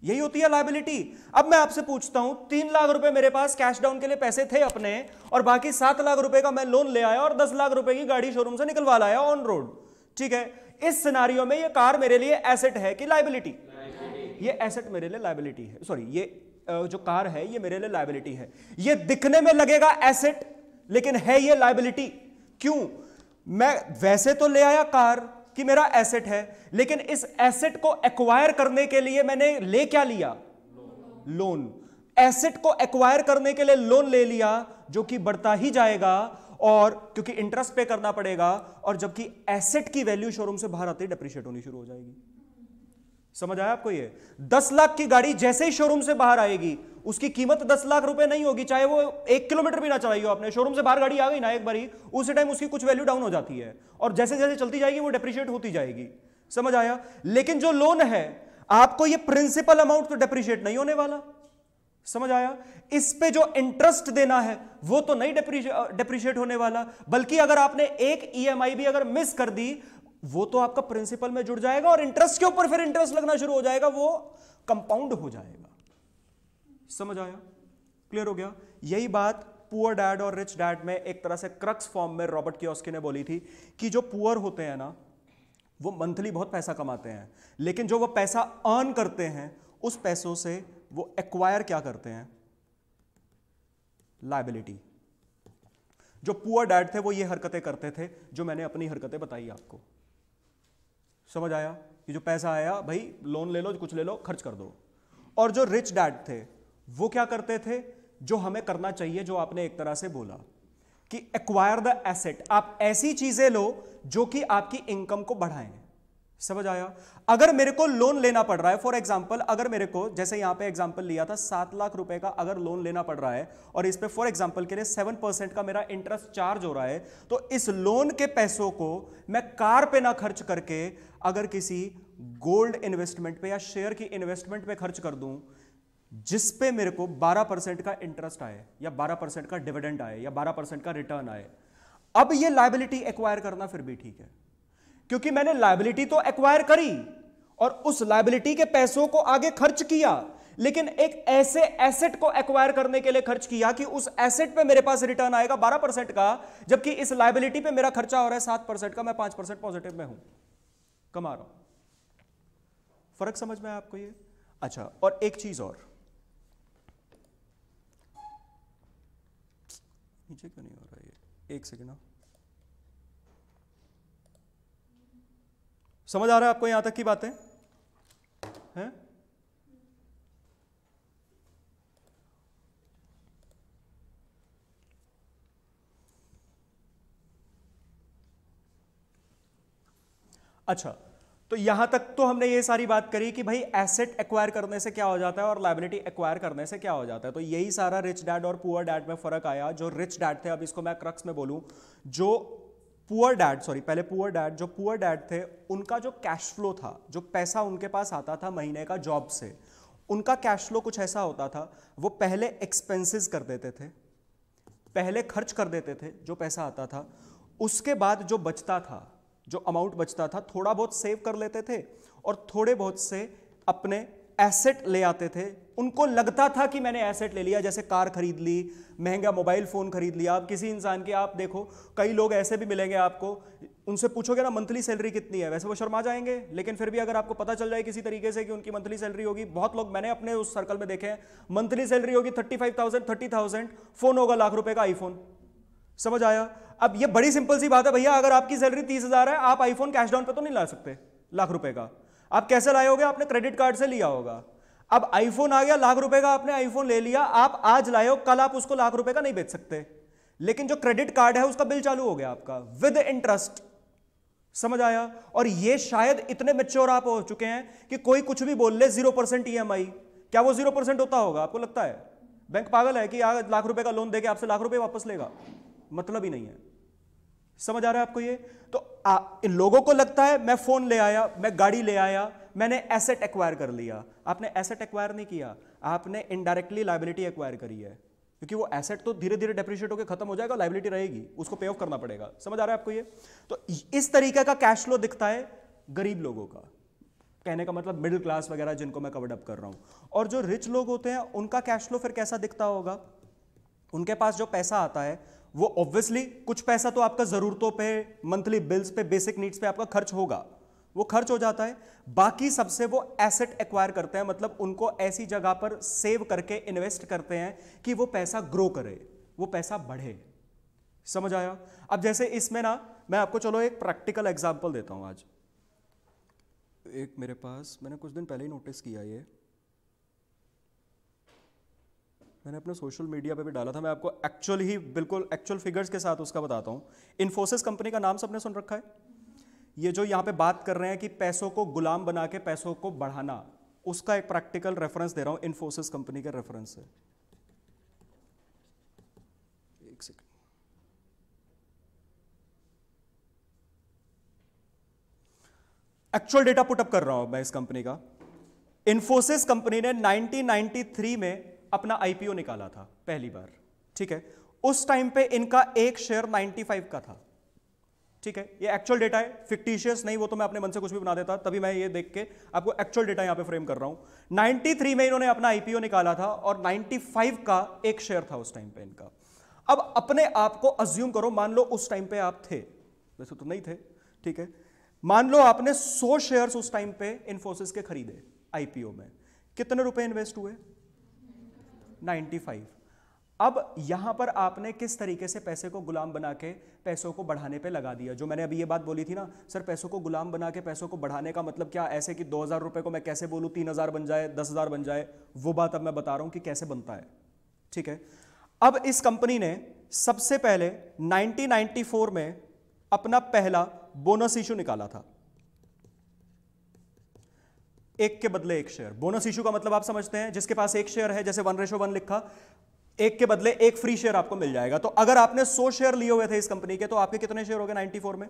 यही होती है लाइबिलिटी अब मैं आपसे पूछता हूं तीन लाख रुपए मेरे पास कैश डाउन के लिए पैसे थे अपने और बाकी सात लाख रुपए का मैं लोन ले आया और दस लाख रुपए की गाड़ी शोरूम से निकलवा लाया ऑन रोड ठीक है इस सिनारियो में ये कार मेरे लिए एसेट है कि लाइबिलिटी ये एसेट मेरे लिए लाइबिलिटी है सॉरी ये जो कार है ये मेरे लिए लाइबिलिटी है ये दिखने में लगेगा एसेट लेकिन है ये लाइबिलिटी क्यों मैं वैसे तो ले आया कार कि मेरा एसेट है लेकिन इस एसेट को एक्वायर करने के लिए मैंने ले क्या लिया लोन एसेट को एक्वायर करने के लिए लोन ले लिया जो कि बढ़ता ही जाएगा और क्योंकि इंटरेस्ट पे करना पड़ेगा और जबकि एसेट की वैल्यू शोरूम से बाहर आते ही डिप्रिशिएट होनी शुरू हो जाएगी समझ आया आपको ये दस लाख की गाड़ी जैसे ही शोरूम से बाहर आएगी उसकी कीमत दस लाख रुपए नहीं होगी चाहे वो एक किलोमीटर भी ना चलाई हो आपने शोरूम से बाहर गाड़ी आ गई ना एक बारी उसी टाइम उसकी कुछ वैल्यू डाउन हो जाती है और जैसे जैसे चलती जाएगी वो डेप्रिशिएट होती जाएगी समझ आया लेकिन जो लोन है आपको ये प्रिंसिपल अमाउंट तो डेप्रिशिएट नहीं होने वाला समझ आया इस पे जो इंटरेस्ट देना है वो तो नहीं डिप्रिशिएट होने वाला बल्कि अगर आपने एक ईएमआई e भी अगर मिस कर दी वो तो आपका प्रिंसिपल में जुड़ जाएगा और इंटरेस्ट के ऊपर फिर इंटरेस्ट लगना शुरू हो जाएगा वो कंपाउंड हो जाएगा समझ आया क्लियर हो गया यही बात पुअर डैड और रिच डैड में एक तरह से क्रक्स फॉर्म में रॉबर्ट कियोस्की ने बोली थी कि जो पुअर होते हैं ना वो मंथली बहुत पैसा कमाते हैं लेकिन जो वो पैसा अर्न करते हैं उस पैसों से वो एक्वायर क्या करते हैं लाइबिलिटी जो पुअर डैड थे वो ये हरकतें करते थे जो मैंने अपनी हरकतें बताई आपको समझ आया कि जो पैसा आया भाई लोन ले लो कुछ ले लो खर्च कर दो और जो रिच डैड थे वो क्या करते थे जो हमें करना चाहिए जो आपने एक तरह से बोला कि एक्वायर द एसेट आप ऐसी चीजें लो जो कि आपकी इनकम को बढ़ाएं समझ आया अगर मेरे को लोन लेना पड़ रहा है फॉर एग्जाम्पल अगर मेरे को जैसे यहां पे एग्जाम्पल लिया था सात लाख रुपए का अगर लोन लेना पड़ रहा है और इस पे फॉर एग्जाम्पल के लिए सेवन परसेंट का मेरा इंटरेस्ट चार्ज हो रहा है तो इस लोन के पैसों को मैं कार पे ना खर्च करके अगर किसी गोल्ड इन्वेस्टमेंट पे या शेयर की इन्वेस्टमेंट पे खर्च कर दूं जिस पे मेरे को 12 परसेंट का इंटरेस्ट आए या 12 परसेंट का डिविडेंड आए या 12 परसेंट का रिटर्न आए अब ये लाइबिलिटी एक्वायर करना फिर भी ठीक है क्योंकि मैंने लाइबिलिटी तो एक्वायर करी और उस लाइबिलिटी के पैसों को आगे खर्च किया लेकिन एक ऐसे एसेट को एक्वायर करने के लिए खर्च किया कि उस एसेट पे मेरे पास रिटर्न आएगा 12 परसेंट का जबकि इस लाइबिलिटी पे मेरा खर्चा हो रहा है 7 परसेंट का मैं 5 परसेंट पॉजिटिव में हूं कमा रहा हूं फर्क समझ में आपको ये अच्छा और एक चीज और नीचे क्यों नहीं हो रहा है एक सेकेंड समझ आ रहा है आपको यहां तक की बातें हैं अच्छा तो यहां तक तो हमने ये सारी बात करी कि भाई एसेट एक्वायर करने से क्या हो जाता है और लाइबिलिटी एक्वायर करने से क्या हो जाता है तो यही सारा रिच डैड और पुअर डैड में फर्क आया जो रिच डैड थे अब इसको मैं क्रक्स में बोलूं जो पुअर डैड सॉरी पहले पुअर डैड जो पुअर डैड थे उनका जो कैश फ्लो था जो पैसा उनके पास आता था महीने का जॉब से उनका कैश फ्लो कुछ ऐसा होता था वो पहले एक्सपेंसेस कर देते थे पहले खर्च कर देते थे जो पैसा आता था उसके बाद जो बचता था जो अमाउंट बचता था थोड़ा बहुत सेव कर लेते थे और थोड़े बहुत से अपने एसेट ले आते थे उनको लगता था कि मैंने एसेट ले लिया जैसे कार खरीद ली महंगा मोबाइल फ़ोन खरीद लिया आप किसी इंसान के आप देखो कई लोग ऐसे भी मिलेंगे आपको उनसे पूछोगे ना मंथली सैलरी कितनी है वैसे वो शर्मा जाएंगे लेकिन फिर भी अगर आपको पता चल जाए किसी तरीके से कि उनकी मंथली सैलरी होगी बहुत लोग मैंने अपने उस सर्कल में देखे हैं मंथली सैलरी होगी thirty five thousand thirty thousand phone होगा लाख रुपए का आईफोन समझ आया अब ये बड़ी सिंपल सी बात है भैया अगर आपकी सैलरी तीस हज़ार है आप आईफोन कैश डाउन पर तो नहीं ला सकते लाख रुपए का आप कैसे लाए होगे आपने क्रेडिट कार्ड से लिया होगा अब आईफोन आ गया लाख रुपए का आपने आईफोन ले लिया आप आज लाए हो कल आप उसको लाख रुपए का नहीं बेच सकते लेकिन जो क्रेडिट कार्ड है उसका बिल चालू हो गया आपका विद इंटरेस्ट समझ आया और ये शायद इतने मेच्योर आप हो चुके हैं कि कोई कुछ भी बोल ले जीरो परसेंट ई क्या वो जीरो परसेंट होता होगा आपको लगता है बैंक पागल है कि यार लाख रुपए का लोन देके आपसे लाख रुपए वापस लेगा मतलब ही नहीं है समझ आ रहा है आपको ये तो आ, इन लोगों को लगता है मैं फोन ले आया मैं गाड़ी ले आया मैंने एसेट एक्वायर कर लिया आपने एसेट एक्वायर नहीं किया आपने इनडायरेक्टली लाइबिलिटी एक्वायर करी है क्योंकि वो एसेट तो धीरे धीरे डेप्रिशिएट होकर खत्म हो जाएगा लाइबिलिटी रहेगी उसको पे ऑफ करना पड़ेगा समझ आ रहा है आपको ये तो इस तरीके का कैश फ्लो दिखता है गरीब लोगों का कहने का मतलब मिडिल क्लास वगैरह जिनको मैं कवर्ड अप कर रहा हूं और जो रिच लोग होते हैं उनका कैश फ्लो फिर कैसा दिखता होगा उनके पास जो पैसा आता है वो ऑब्वियसली कुछ पैसा तो आपका ज़रूरतों पे मंथली बिल्स पे बेसिक नीड्स पे आपका खर्च होगा वो खर्च हो जाता है बाकी सबसे वो एसेट एक्वायर करते हैं मतलब उनको ऐसी जगह पर सेव करके इन्वेस्ट करते हैं कि वो पैसा ग्रो करे वो पैसा बढ़े समझ आया अब जैसे इसमें ना मैं आपको चलो एक प्रैक्टिकल एग्जाम्पल देता हूँ आज एक मेरे पास मैंने कुछ दिन पहले ही नोटिस किया ये मैंने अपने सोशल मीडिया पे भी डाला था मैं आपको एक्चुअल ही बिल्कुल एक्चुअल फिगर्स के साथ उसका बताता हूँ इन्फोसिस कंपनी का नाम सबने सुन रखा है ये जो यहाँ पे बात कर रहे हैं कि पैसों को गुलाम बना के पैसों को बढ़ाना उसका एक प्रैक्टिकल रेफरेंस दे रहा हूँ इन्फोसिस कंपनी का रेफरेंस है एक सेकेंड एक्चुअल डेटा पुटअप कर रहा हूं मैं इस कंपनी का इन्फोसिस कंपनी ने 1993 में अपना आईपीओ निकाला था पहली बार ठीक है उस टाइम पे इनका एक शेयर 95 का था ठीक है ये एक्चुअल डेटा है फिक्टिशियस नहीं वो तो मैं अपने मन से कुछ भी बना देता तभी मैं ये देख के आपको एक्चुअल डेटा यहां पे फ्रेम कर रहा हूं 93 में इन्होंने अपना आईपीओ निकाला था और 95 का एक शेयर था उस टाइम पे इनका अब अपने आप को अज्यूम करो मान लो उस टाइम पे आप थे वैसे तो नहीं थे ठीक है मान लो आपने 100 शेयर्स उस टाइम पे इन्फोसिस के खरीदे आईपीओ में कितने रुपए इन्वेस्ट हुए 95 अब यहां पर आपने किस तरीके से पैसे को गुलाम बना के पैसों को बढ़ाने पे लगा दिया जो मैंने अभी ये बात बोली थी ना सर पैसों को गुलाम बना के पैसों को बढ़ाने का मतलब क्या ऐसे कि दो हज़ार रुपये को मैं कैसे बोलूँ तीन हज़ार बन जाए दस हज़ार बन जाए वो बात अब मैं बता रहा हूँ कि कैसे बनता है ठीक है अब इस कंपनी ने सबसे पहले नाइनटीन में अपना पहला बोनस इशू निकाला था एक के बदले एक शेयर बोनस इशू का मतलब आप समझते हैं जिसके पास एक शेयर है जैसे वन रेशो वन लिखा एक के बदले एक फ्री शेयर आपको मिल जाएगा तो अगर आपने 100 शेयर लिए हुए थे इस कंपनी के तो आपके कितने शेयर हो गए 94 में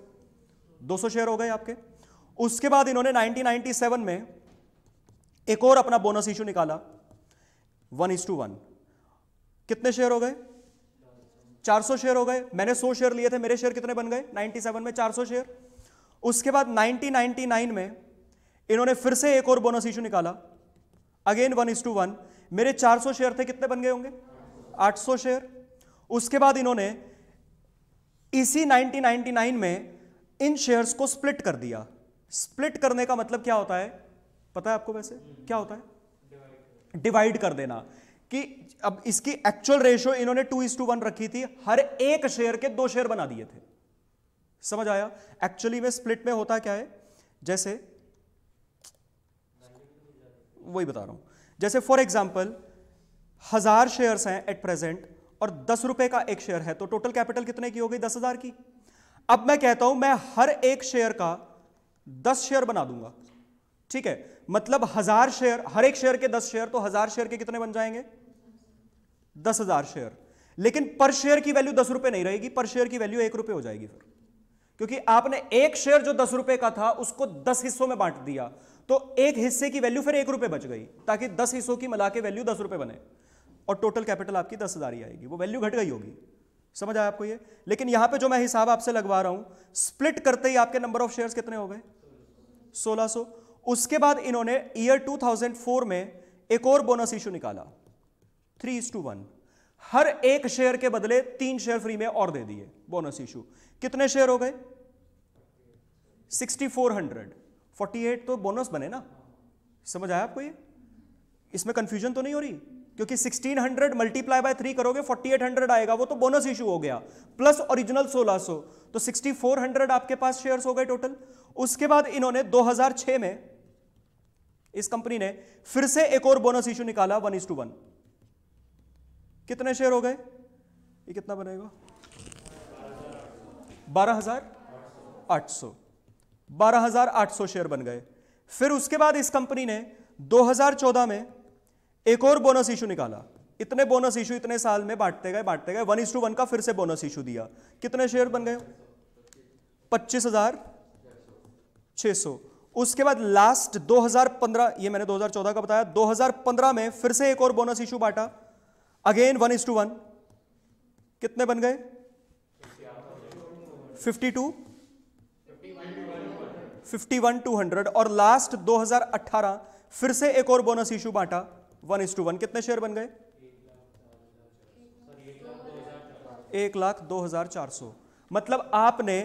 200 शेयर हो गए आपके उसके बाद इन्होंने 1997 में एक और अपना बोनस इशू निकाला वन इज टू वन कितने शेयर हो गए 400 शेयर हो गए मैंने 100 शेयर लिए थे मेरे शेयर कितने बन गए 97 में 400 शेयर उसके बाद 1999 में इन्होंने फिर से एक और बोनस इशू निकाला again one is two one मेरे 400 शेयर थे कितने बन गए होंगे 800 शेयर उसके बाद इन्होंने इसी 1999 में इन शेयर्स को स्प्लिट कर दिया स्प्लिट करने का मतलब क्या होता है पता है आपको वैसे क्या होता है डिवाइड कर देना कि अब इसकी एक्चुअल रेशियो इन्होंने टू इज टू वन रखी थी हर एक शेयर के दो शेयर बना दिए थे समझ आया एक्चुअली में स्प्लिट में होता क्या है जैसे वही बता रहा हूं जैसे फॉर एग्जाम्पल हज़ार शेयर हैं एट प्रेजेंट और दस रुपए का एक शेयर है तो टोटल कैपिटल कितने की हो गई दस हज़ार की अब मैं कहता हूं मैं हर एक शेयर का दस शेयर बना दूंगा ठीक है मतलब हज़ार शेयर हर एक शेयर के दस शेयर तो हज़ार शेयर के कितने बन जाएंगे दस हज़ार शेयर लेकिन पर शेयर की वैल्यू दस रुपए नहीं रहेगी पर शेयर की वैल्यू एक रुपये हो जाएगी फिर क्योंकि आपने एक शेयर जो दस रुपए का था उसको दस हिस्सों में बांट दिया तो एक हिस्से की वैल्यू फिर एक रुपये बच गई ताकि दस हिस्सों की मिला के वैल्यू दस रुपये बने और टोटल कैपिटल आपकी दस हज़ार ही आएगी वो वैल्यू घट गई होगी समझ आया आपको ये लेकिन यहाँ पे जो मैं हिसाब आपसे लगवा रहा हूँ स्प्लिट करते ही आपके नंबर ऑफ शेयर्स कितने हो गए सो उसके बाद इन्होंने ईयर टू में एक और बोनस इशू निकाला थ्री टू वन हर एक शेयर के बदले तीन शेयर फ्री में और दे दिए बोनस इशू कितने शेयर हो गए 6400 48 तो बोनस बने ना समझ आया आपको ये इसमें कंफ्यूजन तो नहीं हो रही क्योंकि 1600 हंड्रेड मल्टीप्लाई बाय थ्री करोगे 4800 आएगा वो तो बोनस इशू हो गया प्लस ओरिजिनल 1600 तो 6400 आपके पास शेयर्स हो गए टोटल उसके बाद इन्होंने 2006 में इस कंपनी ने फिर से एक और बोनस इशू निकाला वन इज टू वन कितने शेयर हो गए ये कितना बनेगा बारह हजार आठ सौ 12,800 शेयर बन गए फिर उसके बाद इस कंपनी ने 2014 में एक और बोनस इशू निकाला इतने बोनस इशू इतने साल में बांटते गए बांटते गए वन टू वन का फिर से बोनस इशू दिया कितने शेयर बन गए पच्चीस हजार छ सौ उसके बाद लास्ट 2015 ये मैंने 2014 का बताया 2015 में फिर से एक और बोनस इशू बांटा again one is two one कितने बन गए fifty two fifty one two hundred और लास्ट दो हजार अट्ठारह फिर से एक और बोनस इशू बांटा वन इज टू वन कितने शेयर बन गए एक लाख दो हजार चार सौ मतलब आपने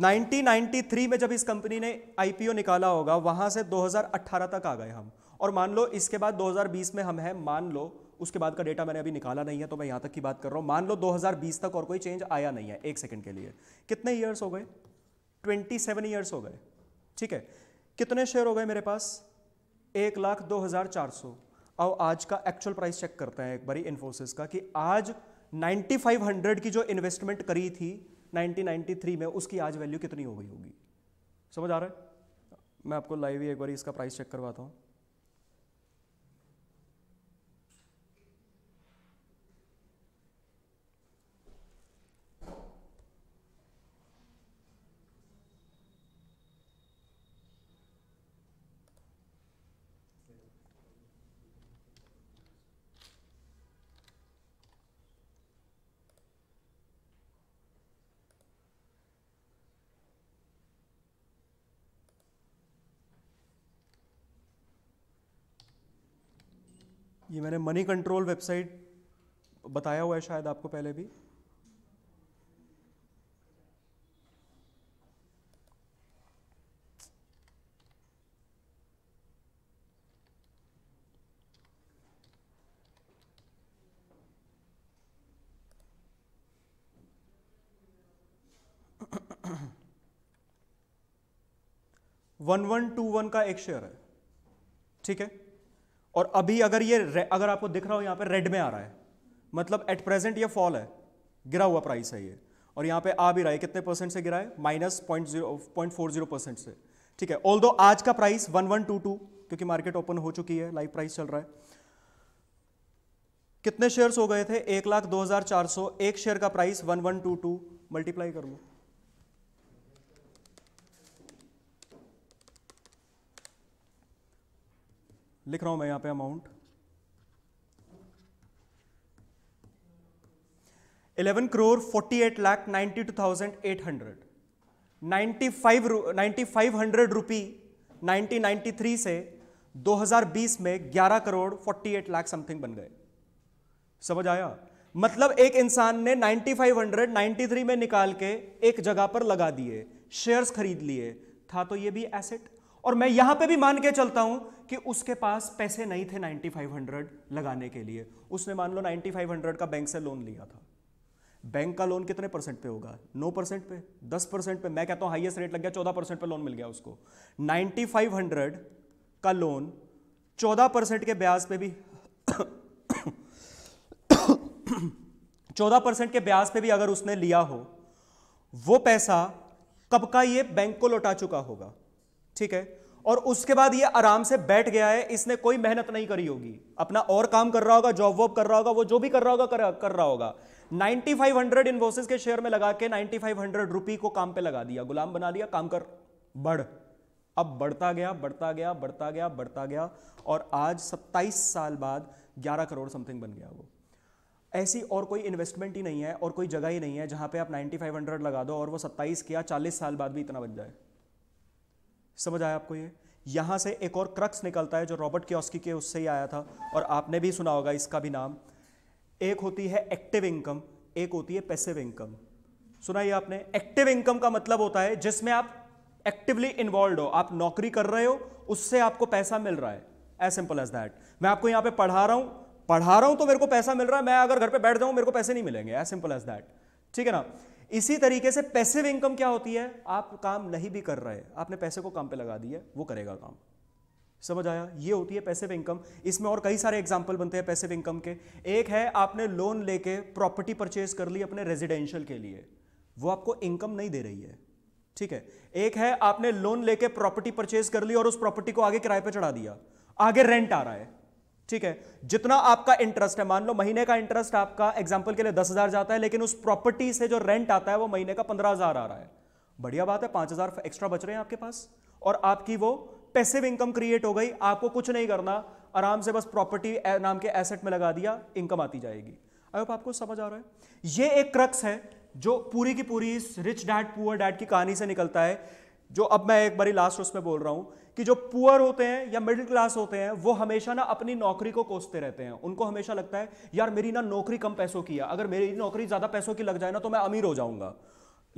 1993 में जब इस कंपनी ने आईपीओ निकाला होगा वहां से 2018 तक आ गए हम और मान लो इसके बाद 2020 में हम हैं मान लो उसके बाद का डेटा मैंने अभी निकाला नहीं है तो मैं यहां तक की बात कर रहा हूं मान लो 2020 तक और कोई चेंज आया नहीं है एक सेकंड के लिए कितने ईयर्स हो गए ट्वेंटी सेवन ईयर्स हो गए ठीक है कितने शेयर हो गए मेरे पास एक लाख दो हज़ार चार सौ और आज का एक्चुअल प्राइस चेक करते हैं एक बारी इन्फोसिस का कि आज नाइन्टी फाइव हंड्रेड की जो इन्वेस्टमेंट करी थी नाइनटीन थ्री में उसकी आज वैल्यू कितनी हो गई होगी समझ आ रहा है मैं आपको लाइव ही एक बार इसका प्राइस चेक करवाता हूँ ये मैंने मनी कंट्रोल वेबसाइट बताया हुआ है शायद आपको पहले भी वन वन टू वन का एक शेयर है ठीक है और अभी अगर ये अगर आपको दिख रहा हो यहाँ पे रेड में आ रहा है मतलब एट प्रेजेंट ये फॉल है गिरा हुआ प्राइस है ये और यहाँ पे आ भी रहा है कितने परसेंट से गिरा है minus point zero point four zero percent से ठीक है ऑल आज का price one one two two क्योंकि मार्केट ओपन हो चुकी है लाइव प्राइस चल रहा है कितने शेयर्स हो गए थे एक लाख दो हज़ार चार सौ एक शेयर का price one one two two multiply कर लो लिख रहा हूं मैं यहां पे अमाउंट 11 करोड़ 48 लाख 92,800 95 9500 रुपी 1993 से 2020 में 11 करोड़ 48 लाख समथिंग बन गए समझ आया मतलब एक इंसान ने 9500 93 में निकाल के एक जगह पर लगा दिए शेयर्स खरीद लिए था तो ये भी एसेट और मैं यहां पे भी मान के चलता हूं कि उसके पास पैसे नहीं थे 9500 लगाने के लिए उसने मान लो 9500 का बैंक से लोन लिया था बैंक का लोन कितने परसेंट पे होगा नौ परसेंट पे दस परसेंट पे मैं कहता हूं हाईएस्ट रेट लग गया चौदह परसेंट पे लोन मिल गया उसको 9500 का लोन चौदह परसेंट के ब्याज पे भी चौदह परसेंट के ब्याज पे भी अगर उसने लिया हो वो पैसा कब का ये बैंक को लौटा चुका होगा ठीक है और उसके बाद ये आराम से बैठ गया है इसने कोई मेहनत नहीं करी होगी अपना और काम कर रहा होगा जॉब वॉब कर रहा होगा वो जो भी कर रहा होगा कर, कर रहा होगा 9500 इन्फोसिस के शेयर में लगा के 9500 रुपी को काम पे लगा दिया गुलाम बना लिया काम कर बढ़ अब बढ़ता गया बढ़ता गया बढ़ता गया बढ़ता गया और आज 27 साल बाद 11 करोड़ समथिंग बन गया वो ऐसी और कोई इन्वेस्टमेंट ही नहीं है और कोई जगह ही नहीं है जहां पे आप 9500 लगा दो और वो 27 किया 40 साल बाद भी इतना बन जाए समझ आया आपको ये यहाँ से एक और क्रक्स निकलता है जो रॉबर्ट क्योस्की के उससे ही आया था और आपने भी सुना होगा इसका भी नाम एक होती है एक्टिव इनकम एक होती है पैसिव इनकम सुना ये आपने एक्टिव इनकम का मतलब होता है जिसमें आप एक्टिवली इन्वॉल्व हो आप नौकरी कर रहे हो उससे आपको पैसा मिल रहा है एज सिंपल एज दैट मैं आपको यहाँ पे पढ़ा रहा हूँ पढ़ा रहा हूँ तो मेरे को पैसा मिल रहा है मैं अगर घर पे बैठ जाऊँ मेरे को पैसे नहीं मिलेंगे एज सिंपल एज दैट ठीक है ना इसी तरीके से पैसिव इनकम क्या होती है आप काम नहीं भी कर रहे आपने पैसे को काम पे लगा दिया वो करेगा काम समझ आया ये होती है पैसिव इनकम इसमें और कई सारे एग्जाम्पल बनते हैं पैसिव इनकम के एक है आपने लोन लेके प्रॉपर्टी परचेज कर ली अपने रेजिडेंशियल के लिए वो आपको इनकम नहीं दे रही है ठीक है एक है आपने लोन लेके प्रॉपर्टी परचेज कर ली और उस प्रॉपर्टी को आगे किराए पे चढ़ा दिया आगे रेंट आ रहा है ठीक है जितना आपका इंटरेस्ट है मान लो महीने का इंटरेस्ट आपका एग्जाम्पल के लिए दस हजार जाता है लेकिन उस प्रॉपर्टी से जो रेंट आता है वो महीने का पंद्रह हजार आ रहा है बढ़िया बात है पांच हजार एक्स्ट्रा बच रहे हैं आपके पास और आपकी वो पैसिव इनकम क्रिएट हो गई आपको कुछ नहीं करना आराम से बस प्रॉपर्टी नाम के एसेट में लगा दिया इनकम आती जाएगी अब आपको समझ आ रहा है ये एक क्रक्स है जो पूरी की पूरी रिच डैड पुअर डैड की कहानी से निकलता है जो अब मैं एक बारी लास्ट उसमें बोल रहा हूं कि जो पुअर होते हैं या मिडिल क्लास होते हैं वो हमेशा ना अपनी नौकरी को कोसते रहते हैं उनको हमेशा लगता है यार मेरी ना नौकरी कम पैसों की है अगर मेरी नौकरी ज़्यादा पैसों की लग जाए ना तो मैं अमीर हो जाऊंगा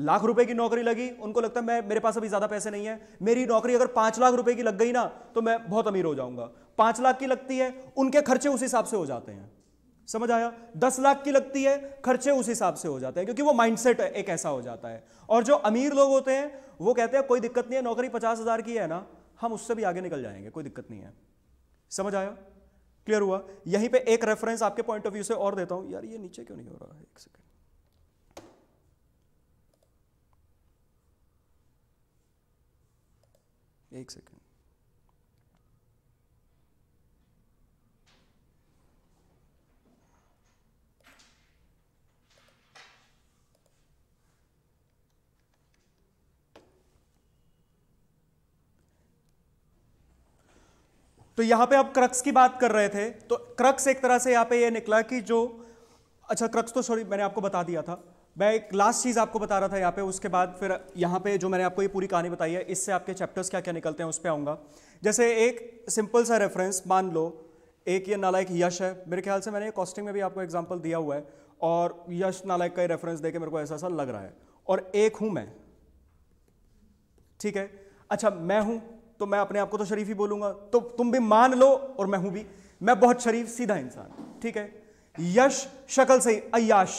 लाख रुपए की नौकरी लगी उनको लगता है मैं मेरे पास अभी ज़्यादा पैसे नहीं है मेरी नौकरी अगर पांच लाख रुपए की लग गई ना तो मैं बहुत अमीर हो जाऊंगा पांच लाख की लगती है उनके खर्चे उस हिसाब से हो जाते हैं समझ आया दस लाख की लगती है खर्चे उस हिसाब से हो जाते हैं क्योंकि वो माइंडसेट एक ऐसा हो जाता है और जो अमीर लोग होते हैं वो कहते हैं कोई दिक्कत नहीं है नौकरी पचास हज़ार की है ना हम उससे भी आगे निकल जाएंगे कोई दिक्कत नहीं है समझ आया क्लियर हुआ यहीं पे एक रेफरेंस आपके पॉइंट ऑफ व्यू से और देता हूं यार ये नीचे क्यों नहीं हो रहा है एक सेकेंड एक सेकेंड तो यहां पे आप क्रक्स की बात कर रहे थे तो क्रक्स एक तरह से यहाँ पे ये निकला कि जो अच्छा क्रक्स तो सॉरी मैंने आपको बता दिया था मैं एक लास्ट चीज़ आपको बता रहा था यहाँ पे उसके बाद फिर यहाँ पे जो मैंने आपको ये पूरी कहानी बताई है इससे आपके चैप्टर्स क्या क्या निकलते हैं उस पर आऊँगा जैसे एक सिंपल सा रेफरेंस मान लो एक ये नालायक यश है मेरे ख्याल से मैंने कॉस्टिंग में भी आपको एग्जाम्पल दिया हुआ है और यश नालायक का रेफरेंस देकर मेरे को ऐसा ऐसा लग रहा है और एक हूं मैं ठीक है अच्छा मैं हूं तो मैं अपने आप को तो शरीफ ही बोलूंगा तो तुम भी मान लो और मैं हूं भी मैं बहुत शरीफ सीधा इंसान ठीक है यश शक्ल सही अयाश